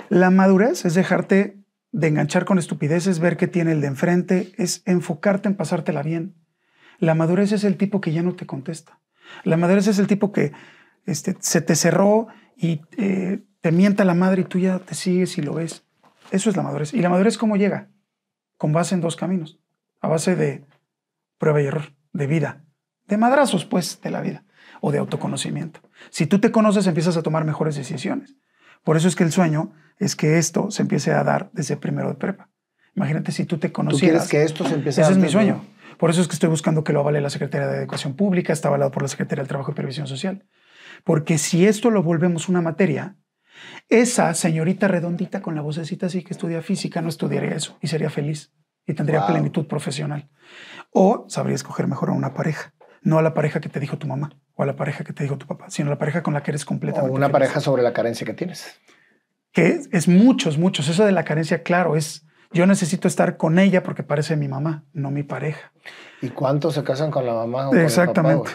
La madurez es dejarte de enganchar con estupideces, ver qué tiene el de enfrente, es enfocarte en pasártela bien. La madurez es el tipo que ya no te contesta. La madurez es el tipo que este, se te cerró y eh, te mienta la madre y tú ya te sigues y lo ves. Eso es la madurez. ¿Y la madurez cómo llega? Con base en dos caminos. A base de prueba y error, de vida, de madrazos, pues, de la vida o de autoconocimiento. Si tú te conoces, empiezas a tomar mejores decisiones. Por eso es que el sueño es que esto se empiece a dar desde primero de prepa. Imagínate si tú te conocieras. ¿Tú quieres que esto se empiece a dar? Ese es mi sueño. Por eso es que estoy buscando que lo avale la Secretaría de Educación Pública, está avalado por la Secretaría del Trabajo y Previsión Social. Porque si esto lo volvemos una materia, esa señorita redondita con la vocecita así que estudia física no estudiaría eso y sería feliz y tendría plenitud profesional. O sabría escoger mejor a una pareja no a la pareja que te dijo tu mamá o a la pareja que te dijo tu papá, sino a la pareja con la que eres completamente. O una pareja sobre la carencia que tienes. Que es, muchos, muchos. Eso de la carencia, claro, es yo necesito estar con ella porque parece mi mamá, no mi pareja. ¿Y cuántos se casan con la mamá? Exactamente.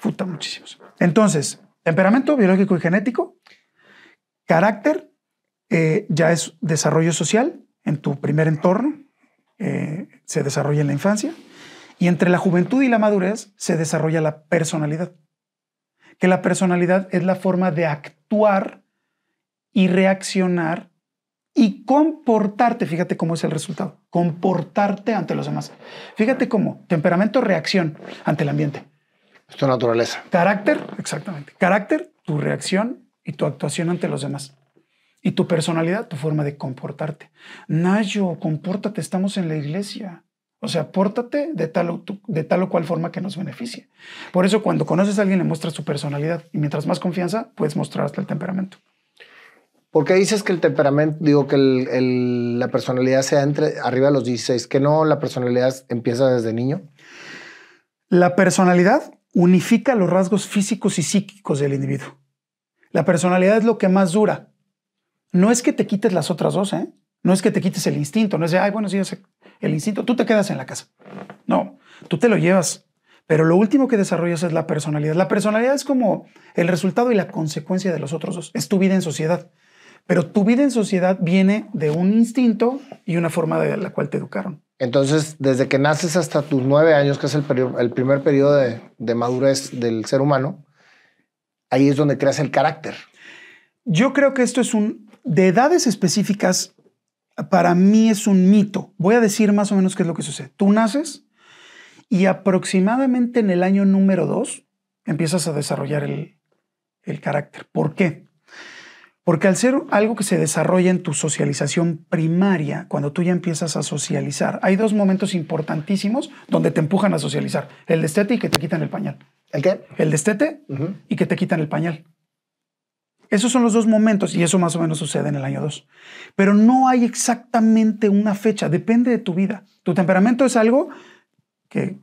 Puta, muchísimos. Entonces, temperamento biológico y genético, carácter, eh, ya es desarrollo social en tu primer entorno, eh, se desarrolla en la infancia y entre la juventud y la madurez se desarrolla la personalidad, que la personalidad es la forma de actuar y reaccionar y comportarte, fíjate cómo es el resultado, comportarte ante los demás. Fíjate cómo, temperamento, reacción ante el ambiente. Es tu naturaleza. Carácter, exactamente. Carácter, tu reacción y tu actuación ante los demás. Y tu personalidad, tu forma de comportarte. Nayo, compórtate, estamos en la iglesia. O sea, pórtate de tal, o, de tal cual forma que nos beneficie. Por eso cuando conoces a alguien le muestras su personalidad y mientras más confianza puedes mostrar hasta el temperamento. ¿Por qué dices que el temperamento, digo, que la personalidad sea entre arriba de los 16? ¿Que no la personalidad empieza desde niño? La personalidad unifica los rasgos físicos y psíquicos del individuo. La personalidad es lo que más dura. No es que te quites las otras dos, ¿eh? No es que te quites el instinto, no es de, ay, bueno, sí, yo sé el instinto, tú te quedas en la casa. No, tú te lo llevas. Pero lo último que desarrollas es la personalidad. La personalidad es como el resultado y la consecuencia de los otros dos. Es tu vida en sociedad. Pero tu vida en sociedad viene de un instinto y una forma de la cual te educaron. Entonces, desde que naces hasta tus nueve años, que es el, primer periodo de, de, madurez del ser humano, ahí es donde creas el carácter. Yo creo que esto es un... De edades específicas para mí es un mito. Voy a decir más o menos qué es lo que sucede. Tú naces y aproximadamente en el año número dos empiezas a desarrollar el, carácter. ¿Por qué? Porque al ser algo que se desarrolla en tu socialización primaria, cuando tú ya empiezas a socializar, hay dos momentos importantísimos donde te empujan a socializar. El destete y que te quitan el pañal. ¿El qué? El destete y que te quitan el pañal. Esos son los dos momentos y eso más o menos sucede en el año 2. Pero no hay exactamente una fecha, depende de tu vida. Tu temperamento es algo que...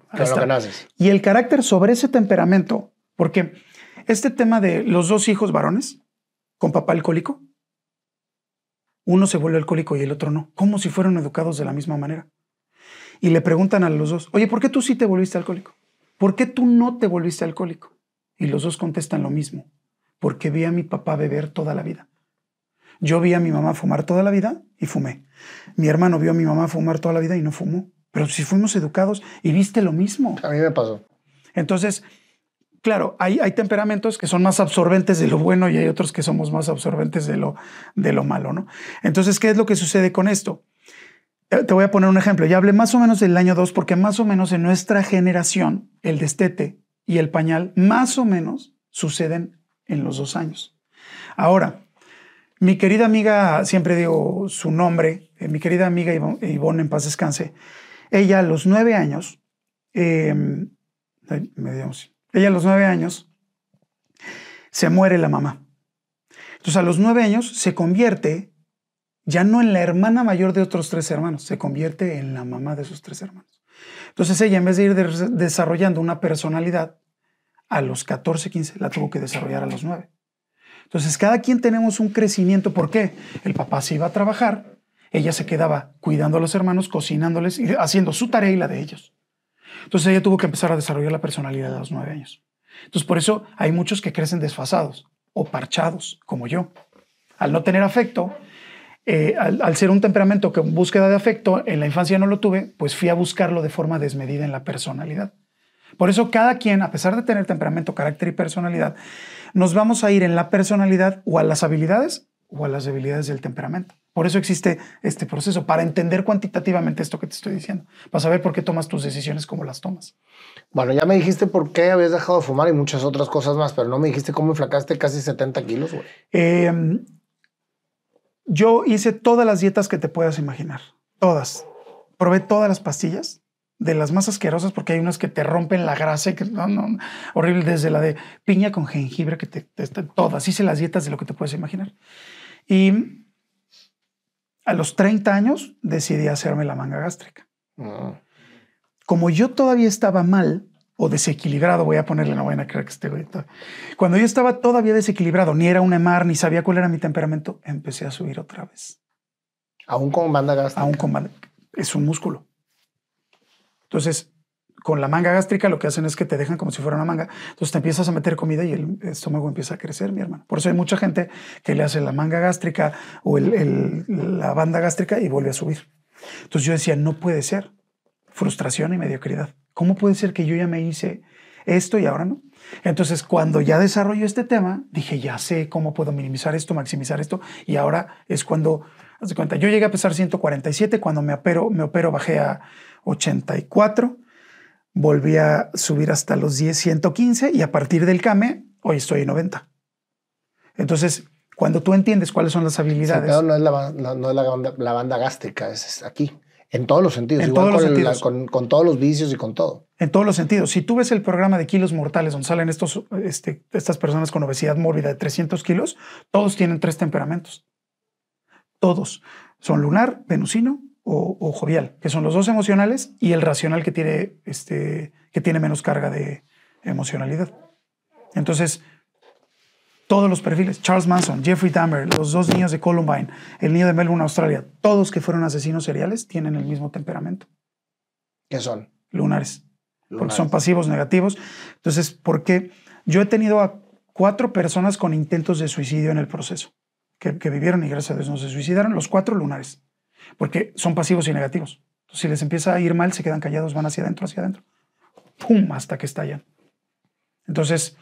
naces. Y el carácter sobre ese temperamento, porque este tema de los dos hijos varones con papá alcohólico, uno se vuelve alcohólico y el otro no, como si fueron educados de la misma manera. Y le preguntan a los dos, oye, ¿por qué tú sí te volviste alcohólico? ¿Por qué tú no te volviste alcohólico? Y los dos contestan lo mismo, porque vi a mi papá beber toda la vida. Yo vi a mi mamá fumar toda la vida y fumé. Mi hermano vio a mi mamá fumar toda la vida y no fumó. Pero si fuimos educados y viste lo mismo. A mí me pasó. Entonces, claro, hay, hay temperamentos que son más absorbentes de lo bueno y hay otros que somos más absorbentes de lo, de lo malo, ¿no? Entonces, ¿qué es lo que sucede con esto? Eh, te voy a poner un ejemplo. Ya hablé más o menos del año 2 porque más o menos en nuestra generación el destete y el pañal más o menos suceden en los dos años. Ahora, mi querida amiga, siempre digo su nombre, eh, mi querida amiga Ivonne, en paz descanse, ella a los nueve años, em, ella a los nueve años, se muere la mamá. Entonces a los nueve años se convierte ya no en la hermana mayor de otros tres hermanos, se convierte en la mamá de sus tres hermanos. Entonces ella en vez de ir desarrollando una personalidad, a los 14, 15, la tuvo que desarrollar a los 9. Entonces, cada quien tenemos un crecimiento. ¿Por qué? El papá se iba a trabajar, ella se quedaba cuidando a los hermanos, cocinándoles y haciendo su tarea y la de ellos. Entonces, ella tuvo que empezar a desarrollar la personalidad a los 9 años. Entonces, por eso hay muchos que crecen desfasados o parchados, como yo. Al no tener afecto, eh, al, al, ser un temperamento que en búsqueda de afecto en la infancia no lo tuve, pues fui a buscarlo de forma desmedida en la personalidad. Por eso cada quien, a pesar de tener temperamento, carácter y personalidad, nos vamos a ir en la personalidad o a las habilidades o a las debilidades del temperamento. Por eso existe este proceso, para entender cuantitativamente esto que te estoy diciendo, para saber por qué tomas tus decisiones como las tomas. Bueno, ya me dijiste por qué habías dejado de fumar y muchas otras cosas más, pero no me dijiste cómo flacaste casi 70 kilos, em, yo hice todas las dietas que te puedas imaginar, todas. Probé todas las pastillas, de las más asquerosas porque hay unas que te rompen la grasa, y que no, no, horrible, desde la de piña con jengibre, que te, te, todas, hice las dietas de lo que te puedes imaginar. Y a los 30 años decidí hacerme la manga gástrica. Ah. Como yo todavía estaba mal o desequilibrado, voy a ponerle la buena que este güey. Cuando yo estaba todavía desequilibrado, ni era un emar ni sabía cuál era mi temperamento, empecé a subir otra vez. Aún con banda gástrica. Aún con banda. Es un músculo. Entonces, con la manga gástrica lo que hacen es que te dejan como si fuera una manga. Entonces te empiezas a meter comida y el estómago empieza a crecer, mi hermano. Por eso hay mucha gente que le hace la manga gástrica o la banda gástrica y vuelve a subir. Entonces yo decía, no puede ser. Frustración y mediocridad. ¿Cómo puede ser que yo ya me hice esto y ahora no? Entonces cuando ya desarrollo este tema, dije, ya sé cómo puedo minimizar esto, maximizar esto. Y ahora es cuando, haz cuenta, yo llegué a pesar 147, cuando me opero, me opero bajé a 84, volví a subir hasta los 10, 115 y a partir del CAME hoy estoy en 90. Entonces, cuando tú entiendes cuáles son las habilidades. no es, la, no, es la, banda, gástrica, es, aquí. En todos los sentidos. con, todos los vicios y con todo. En todos los sentidos. Si tú ves el programa de kilos mortales donde salen estos, este, estas personas con obesidad mórbida de 300 kilos, todos tienen tres temperamentos. Todos. Son lunar, venusino o, jovial, que son los dos emocionales y el racional que tiene, este, que tiene menos carga de emocionalidad. Entonces, todos los perfiles, Charles Manson, Jeffrey Dahmer, los dos niños de Columbine, el niño de Melbourne, Australia, todos que fueron asesinos seriales tienen el mismo temperamento. ¿Qué son? Lunares. Porque son pasivos, negativos. Entonces, ¿por qué? Yo he tenido a cuatro personas con intentos de suicidio en el proceso, que vivieron y gracias a Dios no se suicidaron, los cuatro lunares porque son pasivos y negativos. si les empieza a ir mal, se quedan callados, van hacia adentro, hacia adentro. ¡Pum! Hasta que estallan. Entonces,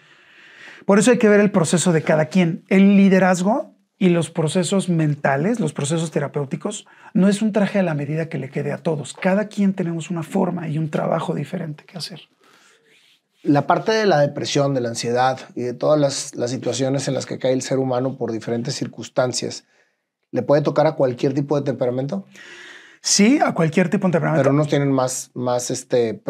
por eso hay que ver el proceso de cada quien. El liderazgo y los procesos mentales, los procesos terapéuticos, no es un traje a la medida que le quede a todos. Cada quien tenemos una forma y un trabajo diferente que hacer. La parte de la depresión, de la ansiedad y de todas las situaciones en las que cae el ser humano por diferentes circunstancias ¿Le puede tocar a cualquier tipo de temperamento? Sí, a cualquier tipo de temperamento. Pero unos tienen más, más este,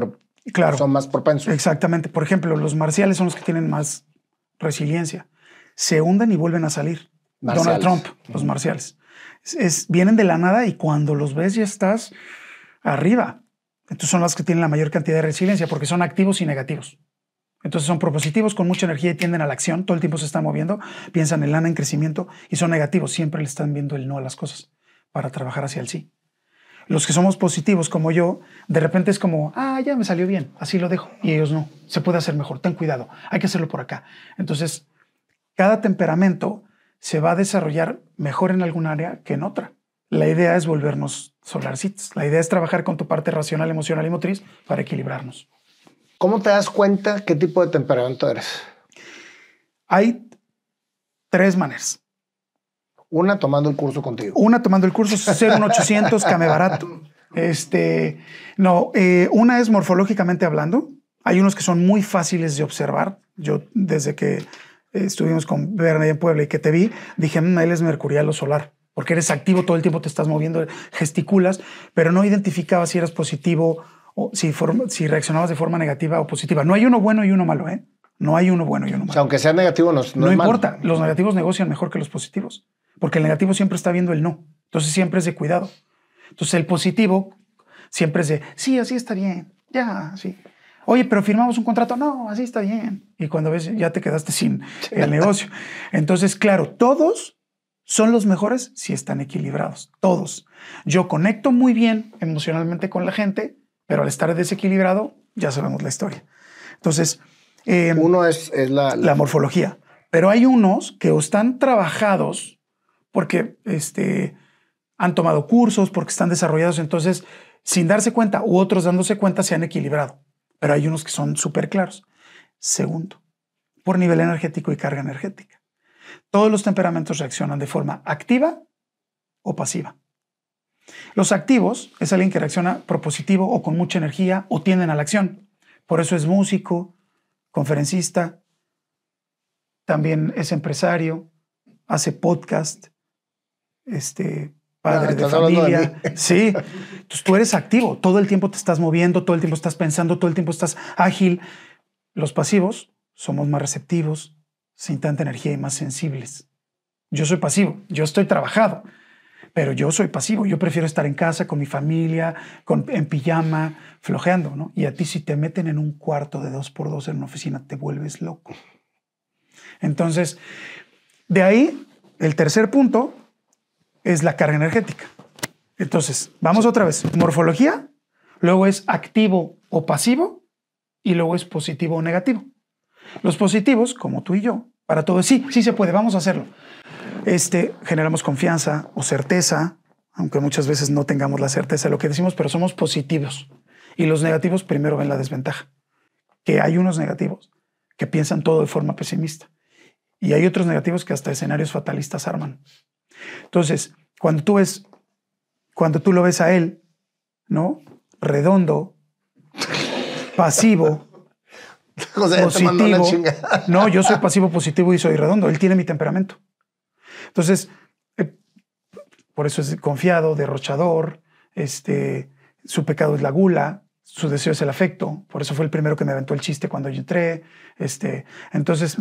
claro, son más propensos. Exactamente. Por ejemplo, los marciales son los que tienen más resiliencia. Se hunden y vuelven a salir. Donald Trump, los marciales. vienen de la nada y cuando los ves ya estás arriba. Entonces son las que tienen la mayor cantidad de resiliencia porque son activos y negativos. Entonces son propositivos con mucha energía y tienden a la acción, todo el tiempo se están moviendo, piensan en lana, en crecimiento y son negativos, siempre le están viendo el no a las cosas para trabajar hacia el sí. Los que somos positivos como yo, de repente es como, ah, ya me salió bien, así lo dejo. Y ellos no, se puede hacer mejor, ten cuidado, hay que hacerlo por acá. Entonces, cada temperamento se va a desarrollar mejor en algún área que en otra. La idea es volvernos solarcitos. la idea es trabajar con tu parte racional, emocional y motriz para equilibrarnos. ¿Cómo te das cuenta qué tipo de temperamento eres? Hay tres maneras. Una tomando el curso contigo. Una tomando el curso 800 Came Barato. Este, no, eh, una es morfológicamente hablando. Hay unos que son muy fáciles de observar. Yo, desde que eh, estuvimos con Bernie en Puebla y que te vi, dije, mm, él es mercurial o solar, porque eres activo todo el tiempo, te estás moviendo, gesticulas, pero no identificaba si eras positivo si, si de forma negativa o positiva. No hay uno bueno y uno malo, ¿eh? No hay uno bueno y uno malo. aunque sea negativo, no, no, importa. Los negativos negocian mejor que los positivos, porque el negativo siempre está viendo el no. Entonces siempre es de cuidado. Entonces el positivo siempre es de, sí, así está bien, ya, sí. Oye, pero firmamos un contrato. No, así está bien. Y cuando ves, ya te quedaste sin el negocio. Entonces, claro, todos son los mejores si están equilibrados. Todos. Yo conecto muy bien emocionalmente con la gente pero al estar desequilibrado, ya sabemos la historia. Entonces, em, uno es, la, morfología, pero hay unos que están trabajados porque este, han tomado cursos, porque están desarrollados, entonces, sin darse cuenta, u otros dándose cuenta, se han equilibrado, pero hay unos que son súper claros. Segundo, por nivel energético y carga energética. Todos los temperamentos reaccionan de forma activa o pasiva. Los activos es alguien que reacciona propositivo o con mucha energía o tienden a la acción. Por eso es músico, conferencista, también es empresario, hace podcast, este, padre ah, de familia. sí, tú eres activo, todo el tiempo te estás moviendo, todo el tiempo estás pensando, todo el tiempo estás ágil. Los pasivos somos más receptivos, sin tanta energía y más sensibles. Yo soy pasivo, yo estoy trabajado, pero yo soy pasivo, yo prefiero estar en casa con mi familia, en pijama, flojeando, ¿no? Y a ti si te meten en un cuarto de dos por dos en una oficina, te vuelves loco. Entonces, de ahí, el tercer punto es la carga energética. Entonces, vamos otra vez, morfología, luego es activo o pasivo, y luego es positivo o negativo. Los positivos, como tú y yo, para todo sí, sí se puede, vamos a hacerlo este, generamos confianza o certeza, aunque muchas veces no tengamos la certeza de lo que decimos, pero somos positivos. Y los negativos primero ven la desventaja, que hay unos negativos que piensan todo de forma pesimista. Y hay otros negativos que hasta escenarios fatalistas arman. Entonces, cuando tú ves, cuando tú lo ves a él, ¿no? Redondo, pasivo, positivo. No, yo soy pasivo positivo y soy redondo. Él tiene mi temperamento. Entonces, eh, por eso es confiado, derrochador, este, su pecado es la gula, su deseo es el afecto. Por eso fue el primero que me aventó el chiste cuando yo entré. Este, entonces,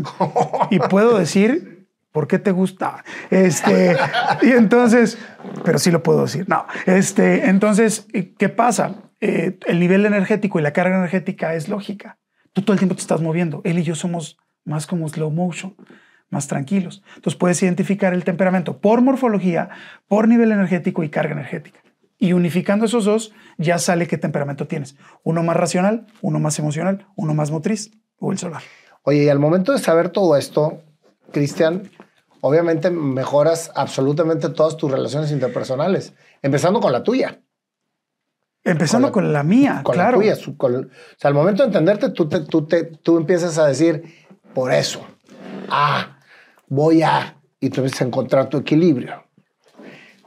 y puedo decir, ¿por qué te gusta? Este, y entonces, pero sí lo puedo decir. No, este, entonces, eh, ¿qué pasa? Eh, el nivel energético y la carga energética es lógica. Tú todo el tiempo te estás moviendo. Él y yo somos más como slow motion más tranquilos. Entonces puedes identificar el temperamento por morfología, por nivel energético y carga energética. Y unificando esos dos, ya sale qué temperamento tienes. Uno más racional, uno más emocional, uno más motriz o el solar. Oye, y al momento de saber todo esto, Cristian, obviamente mejoras absolutamente todas tus relaciones interpersonales, empezando con la tuya. Empezando con la, mía, con claro. La tuya, o sea, al momento de entenderte, tú, te, tú, te, tú empiezas a decir, por eso, ah, voy a, y tú a encontrar tu equilibrio.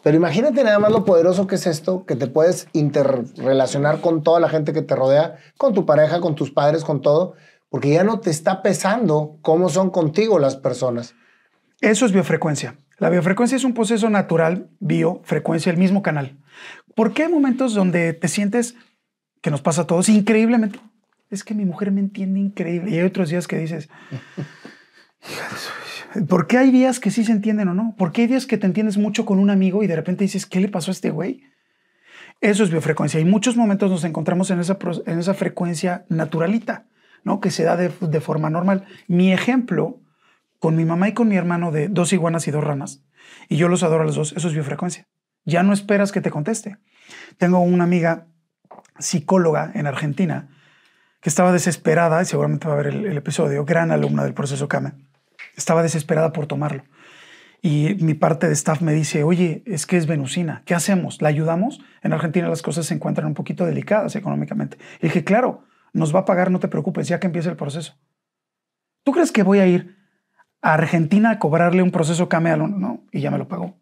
Pero imagínate nada más lo poderoso que es esto, que te puedes interrelacionar con toda la gente que te rodea, con tu pareja, con tus padres, con todo, porque ya no te está pesando cómo son contigo las personas. Eso es biofrecuencia. La biofrecuencia es un proceso natural, biofrecuencia, el mismo canal. ¿Por qué hay momentos donde te sientes, que nos pasa a todos, increíblemente? Es que mi mujer me entiende increíble. Y hay otros días que dices, hija de su ¿Por qué hay días que sí se entienden o no? ¿Por qué hay días que te entiendes mucho con un amigo y de repente dices, ¿qué le pasó a este güey? Eso es biofrecuencia. Y muchos momentos nos encontramos en esa, en esa frecuencia naturalita, ¿no? Que se da de, forma normal. Mi ejemplo con mi mamá y con mi hermano de dos iguanas y dos ranas, y yo los adoro a los dos, eso es biofrecuencia. Ya no esperas que te conteste. Tengo una amiga psicóloga en Argentina que estaba desesperada, y seguramente va a ver el, el episodio, gran alumna del proceso CAME estaba desesperada por tomarlo. Y mi parte de staff me dice, oye, es que es venusina, ¿qué hacemos? ¿La ayudamos? En Argentina las cosas se encuentran un poquito delicadas económicamente. Y dije, claro, nos va a pagar, no te preocupes, ya que empiece el proceso. ¿Tú crees que voy a ir a Argentina a cobrarle un proceso que No, y ya me lo pagó.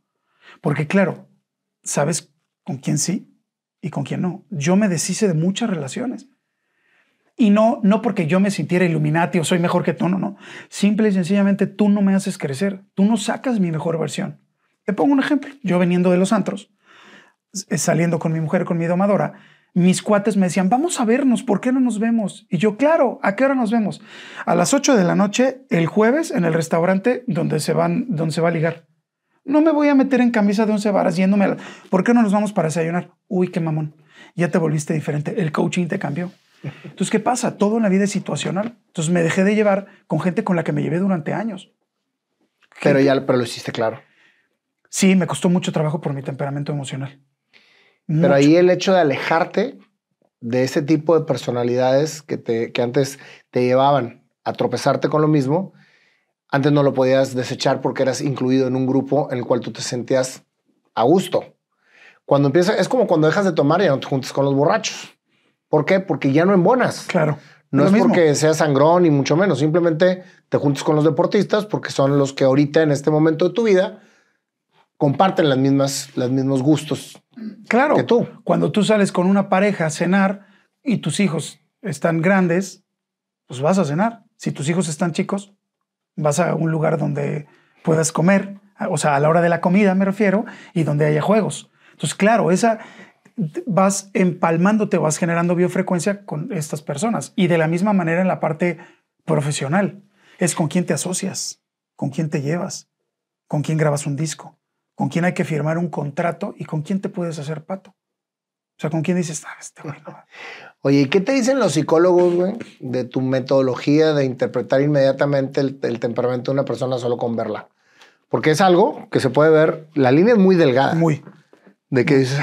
Porque claro, sabes con quién sí y con quién no. Yo me deshice de muchas relaciones y no, no porque yo me sintiera iluminati o soy mejor que tú, no, no. Simple y sencillamente tú no me haces crecer, tú no sacas mi mejor versión. Te pongo un ejemplo. Yo veniendo de los antros, eh, saliendo con mi mujer, con mi domadora, mis cuates me decían, vamos a vernos, ¿por qué no nos vemos? Y yo, claro, ¿a qué hora nos vemos? A las 8 de la noche, el jueves, en el restaurante donde se, van, donde se va a ligar. No me voy a meter en camisa de once varas yéndome ¿Por qué no nos vamos para desayunar? Uy, qué mamón. Ya te volviste diferente. El coaching te cambió. Entonces, ¿qué pasa? Todo en la vida es situacional. Entonces, me dejé de llevar con gente con la que me llevé durante años. Pero ya pero lo hiciste claro. Sí, me costó mucho trabajo por mi temperamento emocional. Pero ahí el hecho de alejarte de ese tipo de personalidades que, te, que antes te llevaban a tropezarte con lo mismo, antes no lo podías desechar porque eras incluido en un grupo en el cual tú te sentías a gusto. Cuando empieza es como cuando dejas de tomar y no te juntas con los borrachos. ¿Por qué? Porque ya no en bonas. Claro. No es, porque sea sangrón ni mucho menos. Simplemente te juntas con los deportistas porque son los que ahorita en este momento de tu vida comparten las mismas, los mismos gustos. Claro. Que tú. Cuando tú sales con una pareja a cenar y tus hijos están grandes, pues vas a cenar. Si tus hijos están chicos, vas a un lugar donde puedas comer, o sea, a la hora de la comida me refiero, y donde haya juegos. Entonces, claro, esa, vas empalmándote, vas generando biofrecuencia con estas personas. Y de la misma manera en la parte profesional, es con quién te asocias, con quién te llevas, con quién grabas un disco, con quién hay que firmar un contrato y con quién te puedes hacer pato. O sea, ¿con quién dices, ah, este Oye, ¿qué te dicen los psicólogos, güey, de tu metodología de interpretar inmediatamente el, temperamento de una persona solo con verla? Porque es algo que se puede ver, la línea es muy delgada. Muy. De que dices,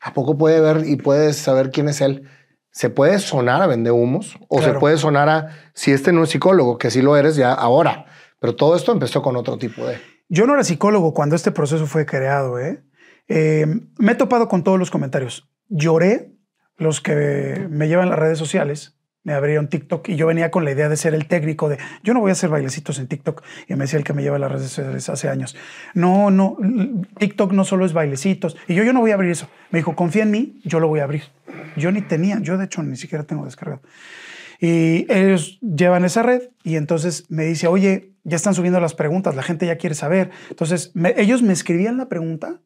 ¿a poco puede ver y puede saber quién es él? Se puede sonar a vender humos o se puede sonar a, si este no es psicólogo, que sí lo eres ya ahora, pero todo esto empezó con otro tipo de... Yo no era psicólogo cuando este proceso fue creado, ¿eh? Eh, me he topado con todos los comentarios. Lloré los que me llevan las redes sociales me abrieron TikTok y yo venía con la idea de ser el técnico de yo no voy a hacer bailecitos en TikTok y me decía el que me lleva las redes hace años no no TikTok no solo es bailecitos y yo yo no voy a abrir eso me dijo confía en mí yo lo voy a abrir yo ni tenía yo de hecho ni siquiera tengo descargado y ellos llevan esa red y entonces me dice oye ya están subiendo las preguntas la gente ya quiere saber entonces ellos me escribían la pregunta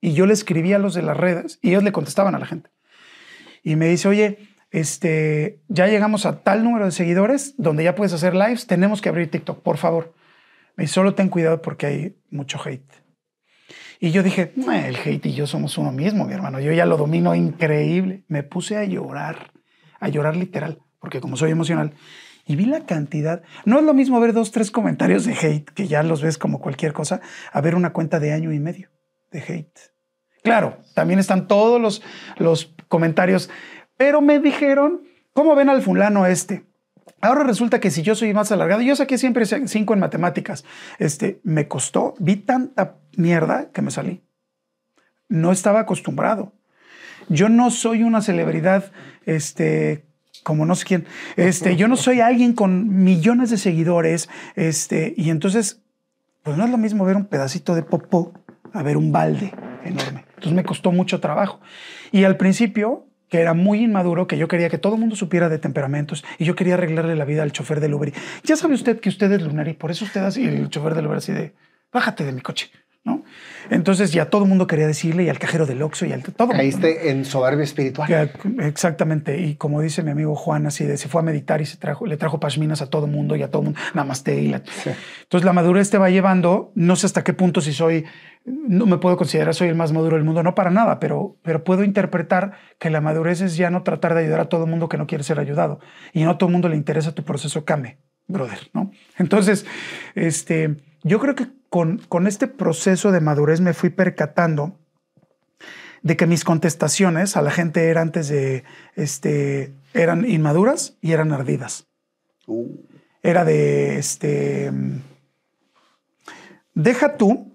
y yo le escribía a los de las redes y ellos le contestaban a la gente y me dice oye este, ya llegamos a tal número de seguidores donde ya puedes hacer lives, tenemos que abrir TikTok, por favor. Y solo ten cuidado porque hay mucho hate. Y yo dije, el hate y yo somos uno mismo, mi hermano. Yo ya lo domino increíble. Me puse a llorar, a llorar literal, porque como soy emocional. Y vi la cantidad. No es lo mismo ver dos, tres comentarios de hate, que ya los ves como cualquier cosa, a ver una cuenta de año y medio de hate. Claro, también están todos los, los comentarios pero me dijeron, ¿cómo ven al fulano este? Ahora resulta que si yo soy más alargado, yo saqué siempre cinco en matemáticas. Este me costó, vi tanta mierda que me salí. No estaba acostumbrado. Yo no soy una celebridad, este, como no sé quién. Este, yo no soy alguien con millones de seguidores. Este, y entonces, pues no es lo mismo ver un pedacito de popó a ver un balde enorme. Entonces me costó mucho trabajo. Y al principio que era muy inmaduro, que yo quería que todo el mundo supiera de temperamentos y yo quería arreglarle la vida al chofer del Uber. Ya sabe usted que usted es lunar y por eso usted así, el chofer del Uber así de, bájate de mi coche. Entonces ya todo el mundo quería decirle y al cajero del Oxxo y al todo. Caíste en soberbia espiritual. exactamente. Y como dice mi amigo Juan, así de se fue a meditar y se trajo, le trajo pashminas a todo el mundo y a todo el mundo. Namaste. Y Entonces la madurez te va llevando. No sé hasta qué punto si soy, no me puedo considerar soy el más maduro del mundo, no para nada, pero, pero puedo interpretar que la madurez es ya no tratar de ayudar a todo el mundo que no quiere ser ayudado. Y no a todo el mundo le interesa tu proceso cambie, brother, ¿no? Entonces, este, yo creo que con, este proceso de madurez me fui percatando de que mis contestaciones a la gente eran antes de, este, eran inmaduras y eran ardidas. Uh. Era de, este, deja tú,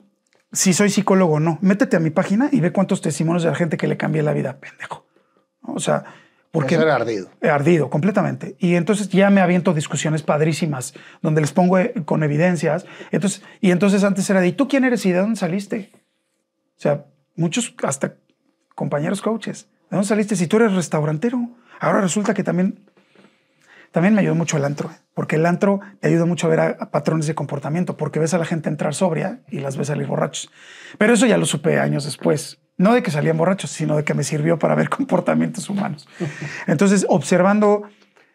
si soy psicólogo o no, métete a mi página y ve cuántos testimonios de la gente que le cambia la vida, pendejo. O sea, porque era ardido. Ardido, completamente. Y entonces ya me aviento discusiones padrísimas, donde les pongo eh, con evidencias. Entonces, y entonces antes era de, ¿y tú quién eres y de dónde saliste? O sea, muchos, hasta compañeros coaches, ¿de dónde saliste? Si tú eres restaurantero. Ahora resulta que también, también me ayudó mucho el antro, porque el antro te ayuda mucho a ver patrones de comportamiento, porque ves a la gente entrar sobria y las ves salir borrachos. Pero eso ya lo supe años después no de que salían borrachos, sino de que me sirvió para ver comportamientos humanos. Entonces, observando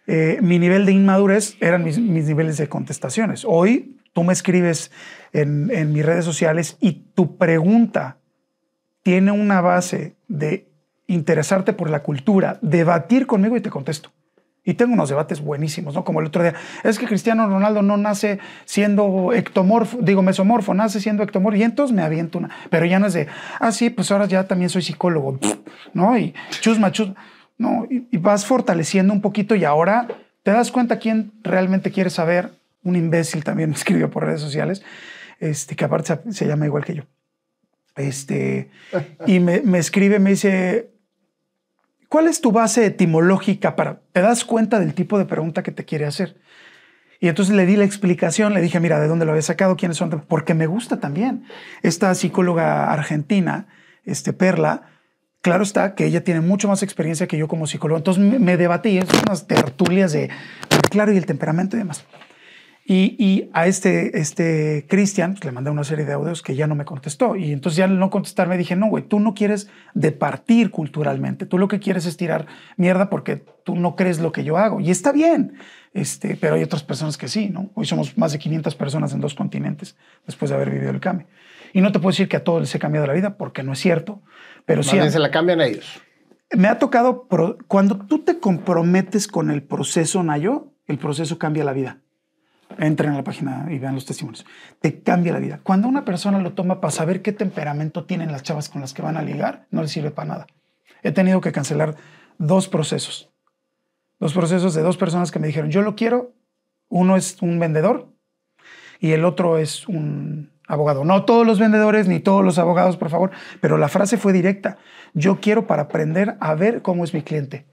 eh, mi nivel de inmadurez, eran mis, niveles de contestaciones. Hoy tú me escribes en, en mis redes sociales y tu pregunta tiene una base de interesarte por la cultura, debatir conmigo y te contesto. Y tengo unos debates buenísimos, ¿no? Como el otro día. Es que Cristiano Ronaldo no nace siendo ectomorfo, digo mesomorfo, nace siendo ectomorfo. Y entonces me aviento una. Pero ya no es de, ah, sí, pues ahora ya también soy psicólogo, ¿no? Y chusma, chusma. No, y, vas fortaleciendo un poquito y ahora te das cuenta quién realmente quiere saber. Un imbécil también me escribió por redes sociales, este, que aparte se, llama igual que yo. Este, y me, me escribe, me dice, ¿Cuál es tu base etimológica para... ¿Te das cuenta del tipo de pregunta que te quiere hacer? Y entonces le di la explicación, le dije, mira, ¿de dónde lo había sacado? ¿Quiénes son? Porque me gusta también. Esta psicóloga argentina, este Perla, claro está que ella tiene mucho más experiencia que yo como psicólogo. Entonces me debatí, es unas tertulias de, claro, y el temperamento y demás. Y, a este, este Cristian pues, le mandé una serie de audios que ya no me contestó. Y entonces ya al no me dije, no, güey, tú no quieres departir culturalmente. Tú lo que quieres es tirar mierda porque tú no crees lo que yo hago. Y está bien, este, pero hay otras personas que sí, ¿no? Hoy somos más de 500 personas en dos continentes después de haber vivido el cambio. Y no te puedo decir que a todos les he cambiado la vida porque no es cierto, pero sí. se la cambian a ellos. Me ha tocado, cuando tú te comprometes con el proceso, Nayo, el proceso cambia la vida entren a la página y vean los testimonios. Te cambia la vida. Cuando una persona lo toma para saber qué temperamento tienen las chavas con las que van a ligar, no le sirve para nada. He tenido que cancelar dos procesos. Dos procesos de dos personas que me dijeron, yo lo quiero. Uno es un vendedor y el otro es un abogado. No todos los vendedores ni todos los abogados, por favor, pero la frase fue directa. Yo quiero para aprender a ver cómo es mi cliente.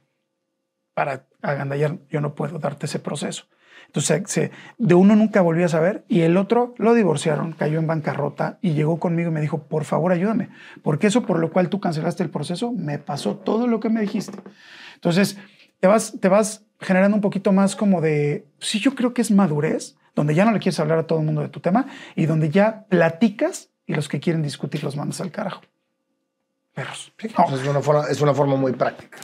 Para agandallar, yo no puedo darte ese proceso. Entonces, de uno nunca volví a saber y el otro lo divorciaron, cayó en bancarrota y llegó conmigo y me dijo, por favor, ayúdame, porque eso por lo cual tú cancelaste el proceso, me pasó todo lo que me dijiste. Entonces, te vas, te vas generando un poquito más como de, sí, yo creo que es madurez, donde ya no le quieres hablar a todo el mundo de tu tema y donde ya platicas y los que quieren discutir los mandas al carajo. Perros. es, una forma, es una forma muy práctica.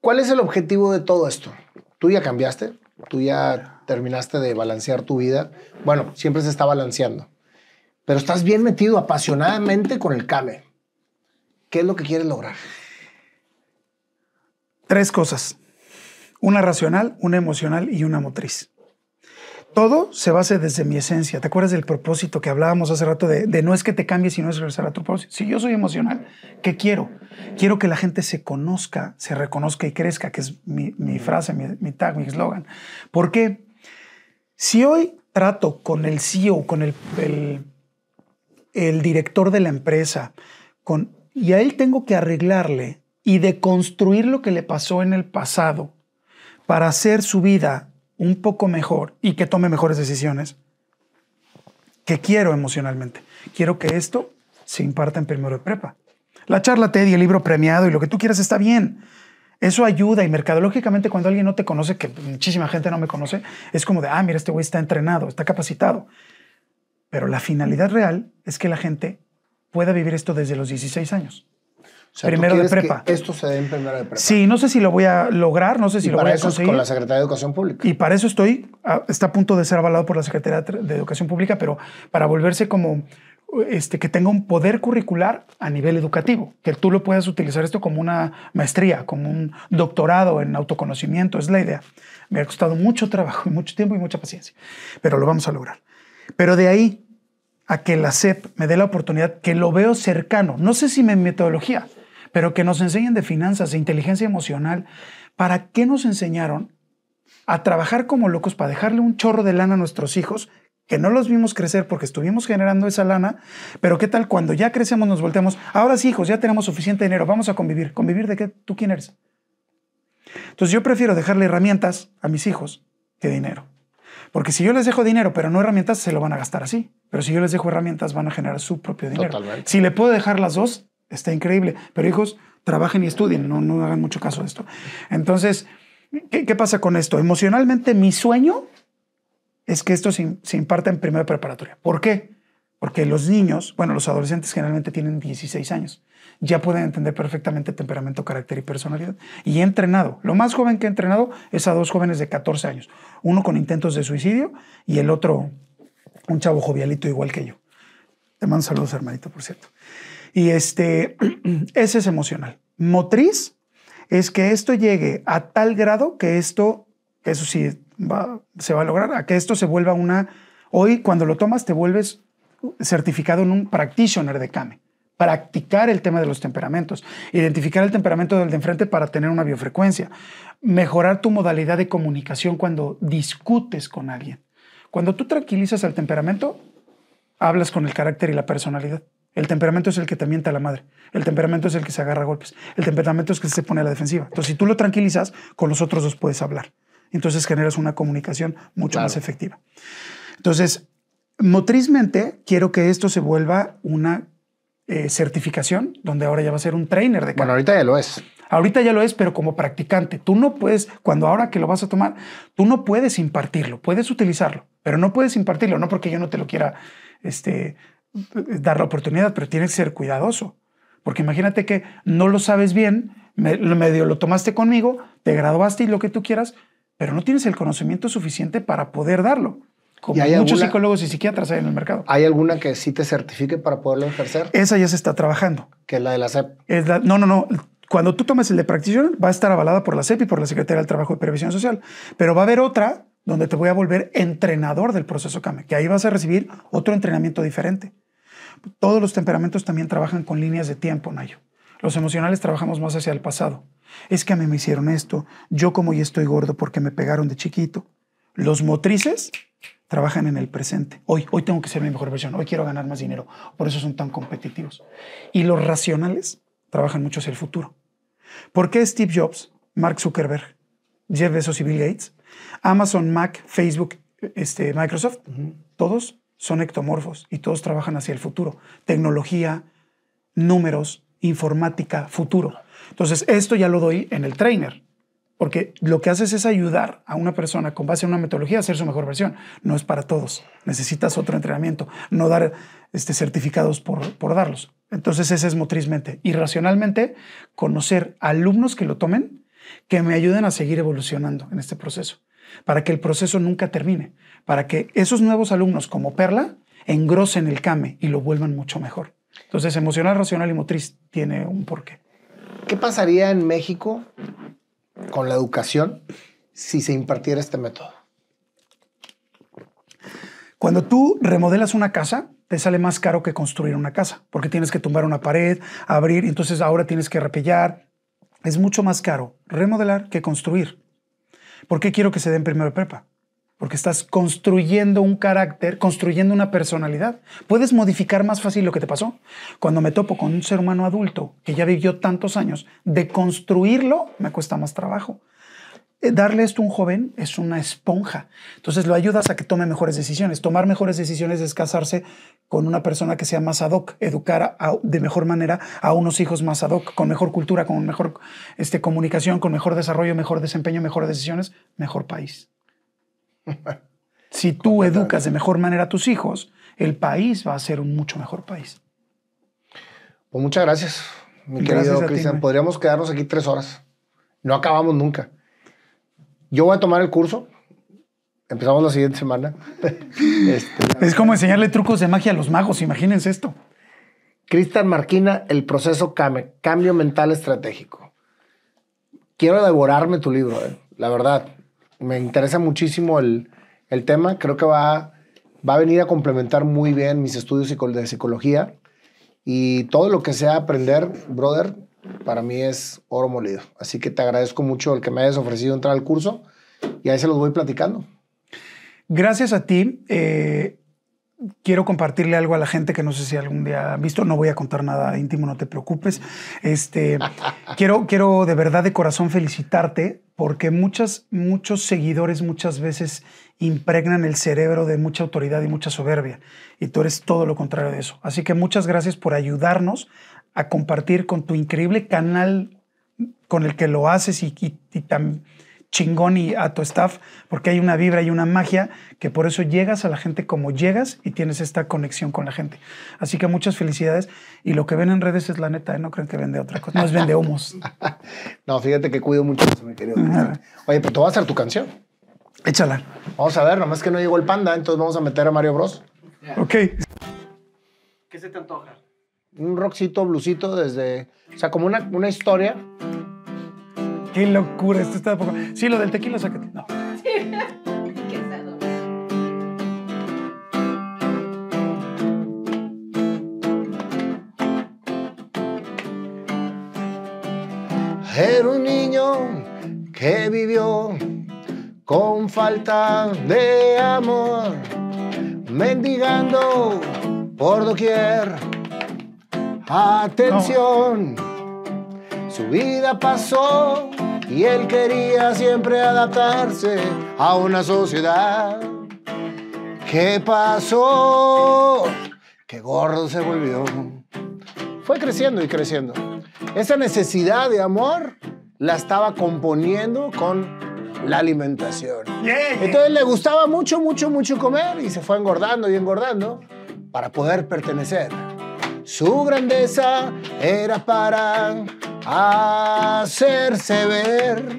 ¿Cuál es el objetivo de todo esto? tú ya cambiaste, tú ya terminaste de balancear tu vida. Bueno, siempre se está balanceando, pero estás bien metido apasionadamente con el cable. ¿Qué es lo que quieres lograr? Tres cosas. Una racional, una emocional y una motriz todo se base desde mi esencia. ¿Te acuerdas del propósito que hablábamos hace rato de, no es que te cambies, sino es regresar a tu propósito? Si yo soy emocional, ¿qué quiero? Quiero que la gente se conozca, se reconozca y crezca, que es mi, frase, mi, tag, mi eslogan. Porque Si hoy trato con el CEO, con el, el, director de la empresa, con, y a él tengo que arreglarle y deconstruir lo que le pasó en el pasado para hacer su vida un poco mejor y que tome mejores decisiones que quiero emocionalmente. Quiero que esto se imparta en primero de prepa. La charla TED y el libro premiado y lo que tú quieras está bien. Eso ayuda y mercadológicamente cuando alguien no te conoce, que muchísima gente no me conoce, es como de, ah, mira, este güey está entrenado, está capacitado. Pero la finalidad real es que la gente pueda vivir esto desde los 16 años primero de prepa. Que esto se dé en primero de prepa. Sí, no sé si lo voy a lograr, no sé si lo voy a conseguir. con la Secretaría de Educación Pública. Y para eso estoy, está a punto de ser avalado por la Secretaría de Educación Pública, pero para volverse como este, que tenga un poder curricular a nivel educativo, que tú lo puedas utilizar esto como una maestría, como un doctorado en autoconocimiento, es la idea. Me ha costado mucho trabajo, y mucho tiempo y mucha paciencia, pero lo vamos a lograr. Pero de ahí a que la SEP me dé la oportunidad, que lo veo cercano, no sé si mi metodología, pero que nos enseñen de finanzas, e inteligencia emocional. ¿Para qué nos enseñaron a trabajar como locos para dejarle un chorro de lana a nuestros hijos que no los vimos crecer porque estuvimos generando esa lana, pero qué tal cuando ya crecemos nos volteamos, ahora sí hijos, ya tenemos suficiente dinero, vamos a convivir. ¿Convivir de qué? ¿Tú quién eres? Entonces yo prefiero dejarle herramientas a mis hijos que dinero. Porque si yo les dejo dinero, pero no herramientas, se lo van a gastar así. Pero si yo les dejo herramientas, van a generar su propio dinero. Si le puedo dejar las dos, está increíble. Pero hijos, trabajen y estudien, no, hagan mucho caso de esto. Entonces, ¿qué, pasa con esto? Emocionalmente, mi sueño es que esto se, se imparta en primera preparatoria. ¿Por qué? Porque los niños, bueno, los adolescentes generalmente tienen 16 años. Ya pueden entender perfectamente temperamento, carácter y personalidad. Y he entrenado. Lo más joven que he entrenado es a dos jóvenes de 14 años. Uno con intentos de suicidio y el otro un chavo jovialito igual que yo. Te mando saludos, hermanito, por cierto. Y este, ese es emocional. Motriz es que esto llegue a tal grado que esto, eso sí, se va a lograr, a que esto se vuelva una... Hoy cuando lo tomas te vuelves certificado en un practitioner de CAME practicar el tema de los temperamentos, identificar el temperamento del de enfrente para tener una biofrecuencia, mejorar tu modalidad de comunicación cuando discutes con alguien. Cuando tú tranquilizas el temperamento, hablas con el carácter y la personalidad. El temperamento es el que te mienta a la madre. El temperamento es el que se agarra golpes. El temperamento es el que se pone a la defensiva. Entonces, si tú lo tranquilizas, con los otros dos puedes hablar. Entonces generas una comunicación mucho más efectiva. Entonces, motrizmente, quiero que esto se vuelva una eh, certificación, donde ahora ya va a ser un trainer de Bueno, ahorita ya lo es. Ahorita ya lo es, pero como practicante, tú no puedes, cuando ahora que lo vas a tomar, tú no puedes impartirlo, puedes utilizarlo, pero no puedes impartirlo, no porque yo no te lo quiera este, dar la oportunidad, pero tienes que ser cuidadoso. Porque imagínate que no lo sabes bien, medio lo tomaste conmigo, te graduaste y lo que tú quieras, pero no tienes el conocimiento suficiente para poder darlo. Como hay muchos psicólogos y psiquiatras hay en el mercado. ¿Hay alguna que sí te certifique para poderlo ejercer? Esa ya se está trabajando. Que es la de la SEP. no, no, no. Cuando tú tomes el de practitioner, va a estar avalada por la SEP y por la Secretaría del Trabajo y Previsión Social. Pero va a haber otra donde te voy a volver entrenador del proceso CAME, que ahí vas a recibir otro entrenamiento diferente. Todos los temperamentos también trabajan con líneas de tiempo, Nayo. Los emocionales trabajamos más hacia el pasado. Es que a mí me hicieron esto, yo como ya estoy gordo porque me pegaron de chiquito. Los motrices trabajan en el presente. Hoy, hoy tengo que ser mi mejor versión, hoy quiero ganar más dinero, por eso son tan competitivos. Y los racionales trabajan mucho hacia el futuro. ¿Por qué Steve Jobs, Mark Zuckerberg, Jeff Bezos y Bill Gates, Amazon, Mac, Facebook, este, Microsoft, todos son ectomorfos y todos trabajan hacia el futuro. Tecnología, números, informática, futuro. Entonces, esto ya lo doy en el trainer, porque lo que haces es ayudar a una persona con base en una metodología a ser su mejor versión. No es para todos. Necesitas otro entrenamiento, no dar este, certificados por, por darlos. Entonces, ese es motrizmente. Y racionalmente, conocer alumnos que lo tomen, que me ayuden a seguir evolucionando en este proceso para que el proceso nunca termine, para que esos nuevos alumnos como Perla engrosen el CAME y lo vuelvan mucho mejor. Entonces, emocional, racional y motriz tiene un porqué. ¿Qué pasaría en México con la educación si se impartiera este método? Cuando tú remodelas una casa, te sale más caro que construir una casa, porque tienes que tumbar una pared, abrir, entonces ahora tienes que repellar. Es mucho más caro remodelar que construir. ¿Por qué quiero que se den primero prepa? Porque estás construyendo un carácter, construyendo una personalidad. Puedes modificar más fácil lo que te pasó. Cuando me topo con un ser humano adulto que ya vivió tantos años, de construirlo me cuesta más trabajo. Eh, darle esto a un joven es una esponja. Entonces lo ayudas a que tome mejores decisiones. Tomar mejores decisiones es casarse con una persona que sea más ad hoc, educar de mejor manera a unos hijos más ad hoc, con mejor cultura, con mejor este, comunicación, con mejor desarrollo, mejor desempeño, mejores decisiones, mejor país. si tú educas de mejor manera a tus hijos, el país va a ser un mucho mejor país. Pues muchas gracias, mi querido Cristian. Podríamos quedarnos aquí tres horas. No acabamos nunca yo voy a tomar el curso. Empezamos la siguiente semana. Este, es como enseñarle trucos de magia a los magos, imagínense esto. Cristian Marquina, el proceso cambio mental estratégico. Quiero devorarme tu libro, eh, la verdad. Me interesa muchísimo el, tema. Creo que va, va a venir a complementar muy bien mis estudios de psicología. Y todo lo que sea aprender, brother, para mí es oro molido. Así que te agradezco mucho el que me hayas ofrecido entrar al curso y ahí se los voy platicando. Gracias a ti. Eh, quiero compartirle algo a la gente que no sé si algún día ha visto. No voy a contar nada íntimo, no te preocupes. Este, quiero, quiero de verdad de corazón felicitarte porque muchas, muchos seguidores muchas veces impregnan el cerebro de mucha autoridad y mucha soberbia. Y tú eres todo lo contrario de eso. Así que muchas gracias por ayudarnos a compartir con tu increíble canal con el que lo haces y, tan chingón y a tu staff, porque hay una vibra y una magia que por eso llegas a la gente como llegas y tienes esta conexión con la gente. Así que muchas felicidades y lo que ven en redes es la neta, ¿eh? no creen que vende otra cosa, no es vende humos. no, fíjate que cuido mucho eso, mi querido. Oye, pero tú vas a hacer tu canción. Échala. Vamos a ver, nomás que no llegó el panda, entonces vamos a meter a Mario Bros. Ok. ¿Qué se te antoja? un rockcito, blusito, desde, o sea, como una, historia. Qué locura, esto está de poco. Sí, lo del tequila, sácate. No. Era un niño que vivió con falta de amor, mendigando por doquier Atención, su vida pasó y él quería siempre adaptarse a una sociedad. ¿Qué pasó? Que gordo se volvió. Fue creciendo y creciendo. Esa necesidad de amor la estaba componiendo con la alimentación. Entonces le gustaba mucho, mucho, mucho comer y se fue engordando y engordando para poder pertenecer. Su grandeza era para hacerse ver.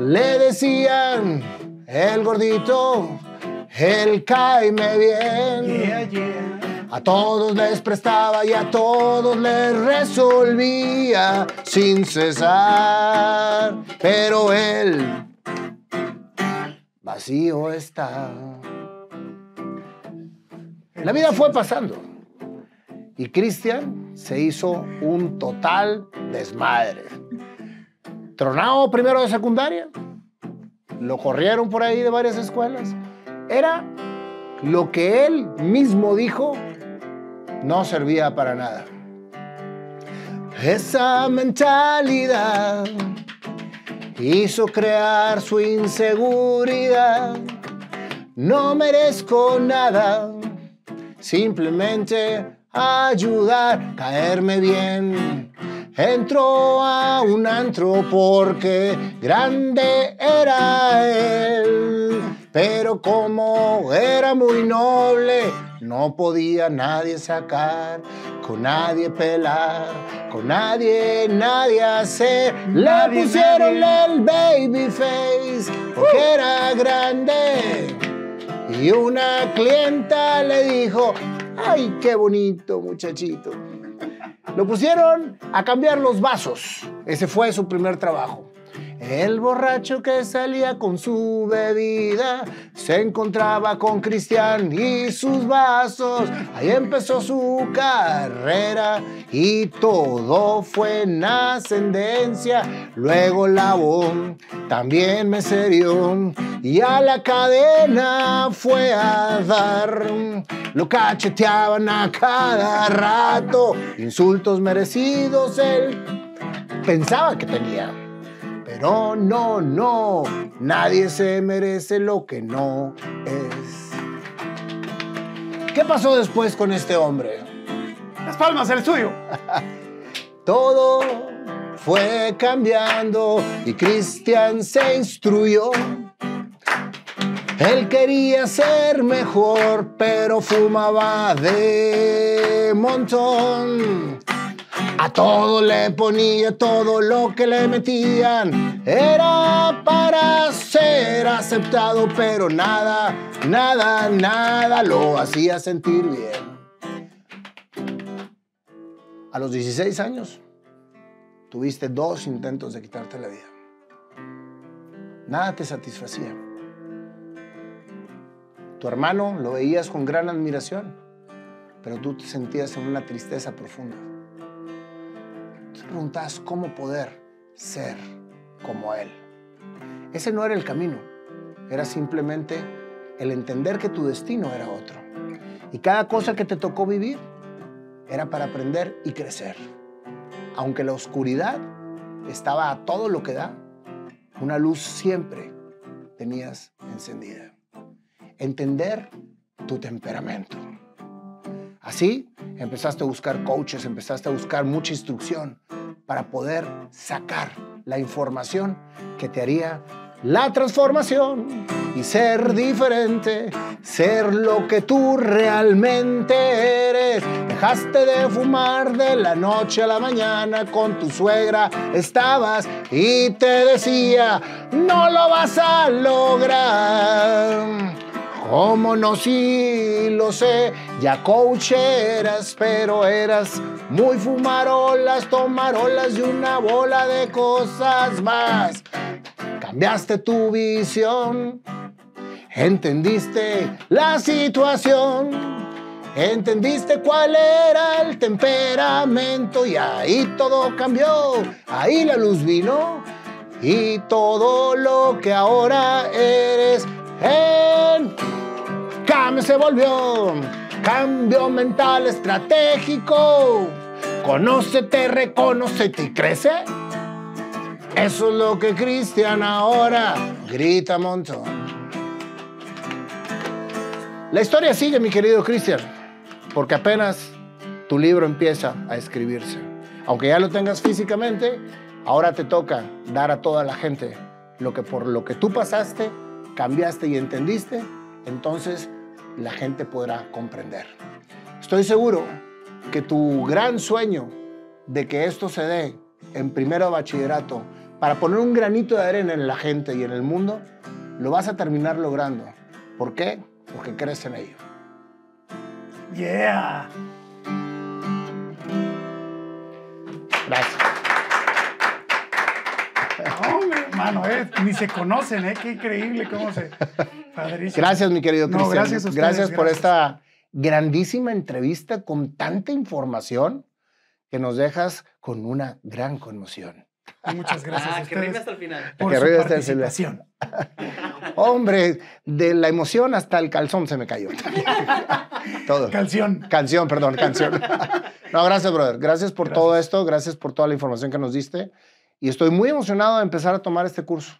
Le decían el gordito, el caime bien. A todos les prestaba y a todos les resolvía sin cesar. Pero él vacío está. La vida fue pasando. Y Cristian se hizo un total desmadre. Tronado primero de secundaria, lo corrieron por ahí de varias escuelas. Era lo que él mismo dijo no servía para nada. Esa mentalidad hizo crear su inseguridad. No merezco nada, simplemente ayudar, caerme bien. Entró a un antro porque grande era él, pero como era muy noble, no podía nadie sacar, con nadie pelar, con nadie, nadie hacer. La pusieron el baby face porque era grande. Y una clienta le dijo, ¡Ay, qué bonito, muchachito! Lo pusieron a cambiar los vasos. Ese fue su primer trabajo. El borracho que salía con su bebida se encontraba con Cristian y sus vasos. Ahí empezó su carrera y todo fue en ascendencia. Luego Labón también me serió y a la cadena fue a dar. Lo cacheteaban a cada rato, insultos merecidos él pensaba que tenía. No, no, no, nadie se merece lo que no es. ¿Qué pasó después con este hombre? Las palmas, el suyo. Todo fue cambiando y Cristian se instruyó. Él quería ser mejor, pero fumaba de montón. A todo le ponía, todo lo que le metían era para ser aceptado, pero nada, nada, nada lo hacía sentir bien. A los 16 años tuviste dos intentos de quitarte la vida. Nada te satisfacía. Tu hermano lo veías con gran admiración, pero tú te sentías en una tristeza profunda preguntas cómo poder ser como Él. Ese no era el camino, era simplemente el entender que tu destino era otro. Y cada cosa que te tocó vivir era para aprender y crecer. Aunque la oscuridad estaba a todo lo que da, una luz siempre tenías encendida. Entender tu temperamento. Así empezaste a buscar coaches, empezaste a buscar mucha instrucción, para poder sacar la información que te haría la transformación y ser diferente, ser lo que tú realmente eres. Dejaste de fumar de la noche a la mañana con tu suegra, estabas y te decía, no lo vas a lograr. ¿Cómo no? Sí, lo sé, ya coach eras, pero eras muy fumarolas, tomarolas y una bola de cosas más. Cambiaste tu visión, entendiste la situación, entendiste cuál era el temperamento y ahí todo cambió, ahí la luz vino y todo lo que ahora eres en Came se volvió cambio mental estratégico. Conócete, reconocete y crece. Eso es lo que Cristian ahora grita montón. La historia sigue, mi querido Cristian, porque apenas tu libro empieza a escribirse. Aunque ya lo tengas físicamente, ahora te toca dar a toda la gente lo que por lo que tú pasaste, cambiaste y entendiste. Entonces, la gente podrá comprender. Estoy seguro que tu gran sueño de que esto se dé en primero bachillerato para poner un granito de arena en la gente y en el mundo, lo vas a terminar logrando. ¿Por qué? Porque crees en ello. Yeah. Gracias. hombre, hermano, eh, ni se conocen, ¿eh? Qué increíble cómo se... Gracias, mi querido Cristian. gracias, por esta grandísima entrevista con tanta información que nos dejas con una gran conmoción. Muchas gracias. a ah, que hasta el final. Por su participación. Hombre, de la emoción hasta el calzón se me cayó. todo. Canción. Canción, perdón, canción. no, gracias, brother. Gracias por todo esto. Gracias por toda la información que nos diste. Y estoy muy emocionado de empezar a tomar este curso.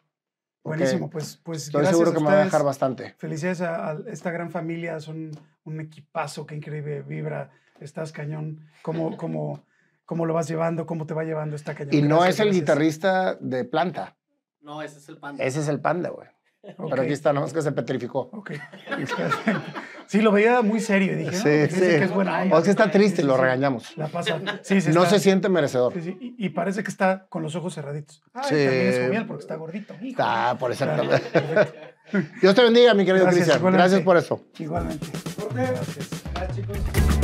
Buenísimo, pues, pues Estoy gracias seguro que me va a dejar bastante. Felicidades a, esta gran familia, son un equipazo, que increíble vibra, estás cañón, cómo, cómo, cómo lo vas llevando, cómo te va llevando esta cañón. Y no es el guitarrista de planta. No, ese es el panda. Ese es el panda, güey. Pero aquí está, nomás que se petrificó. Ok. Sí, lo veía muy serio. Dije, ah, sí, que es buena O es que está triste, lo regañamos. La pasa. Sí, sí, no se siente merecedor. Sí, Y, parece que está con los ojos cerraditos. sí. también es comial porque está gordito. está Ah, por exactamente. Dios te bendiga, mi querido Cristian. Gracias por eso. Igualmente. Gracias. Gracias, chicos.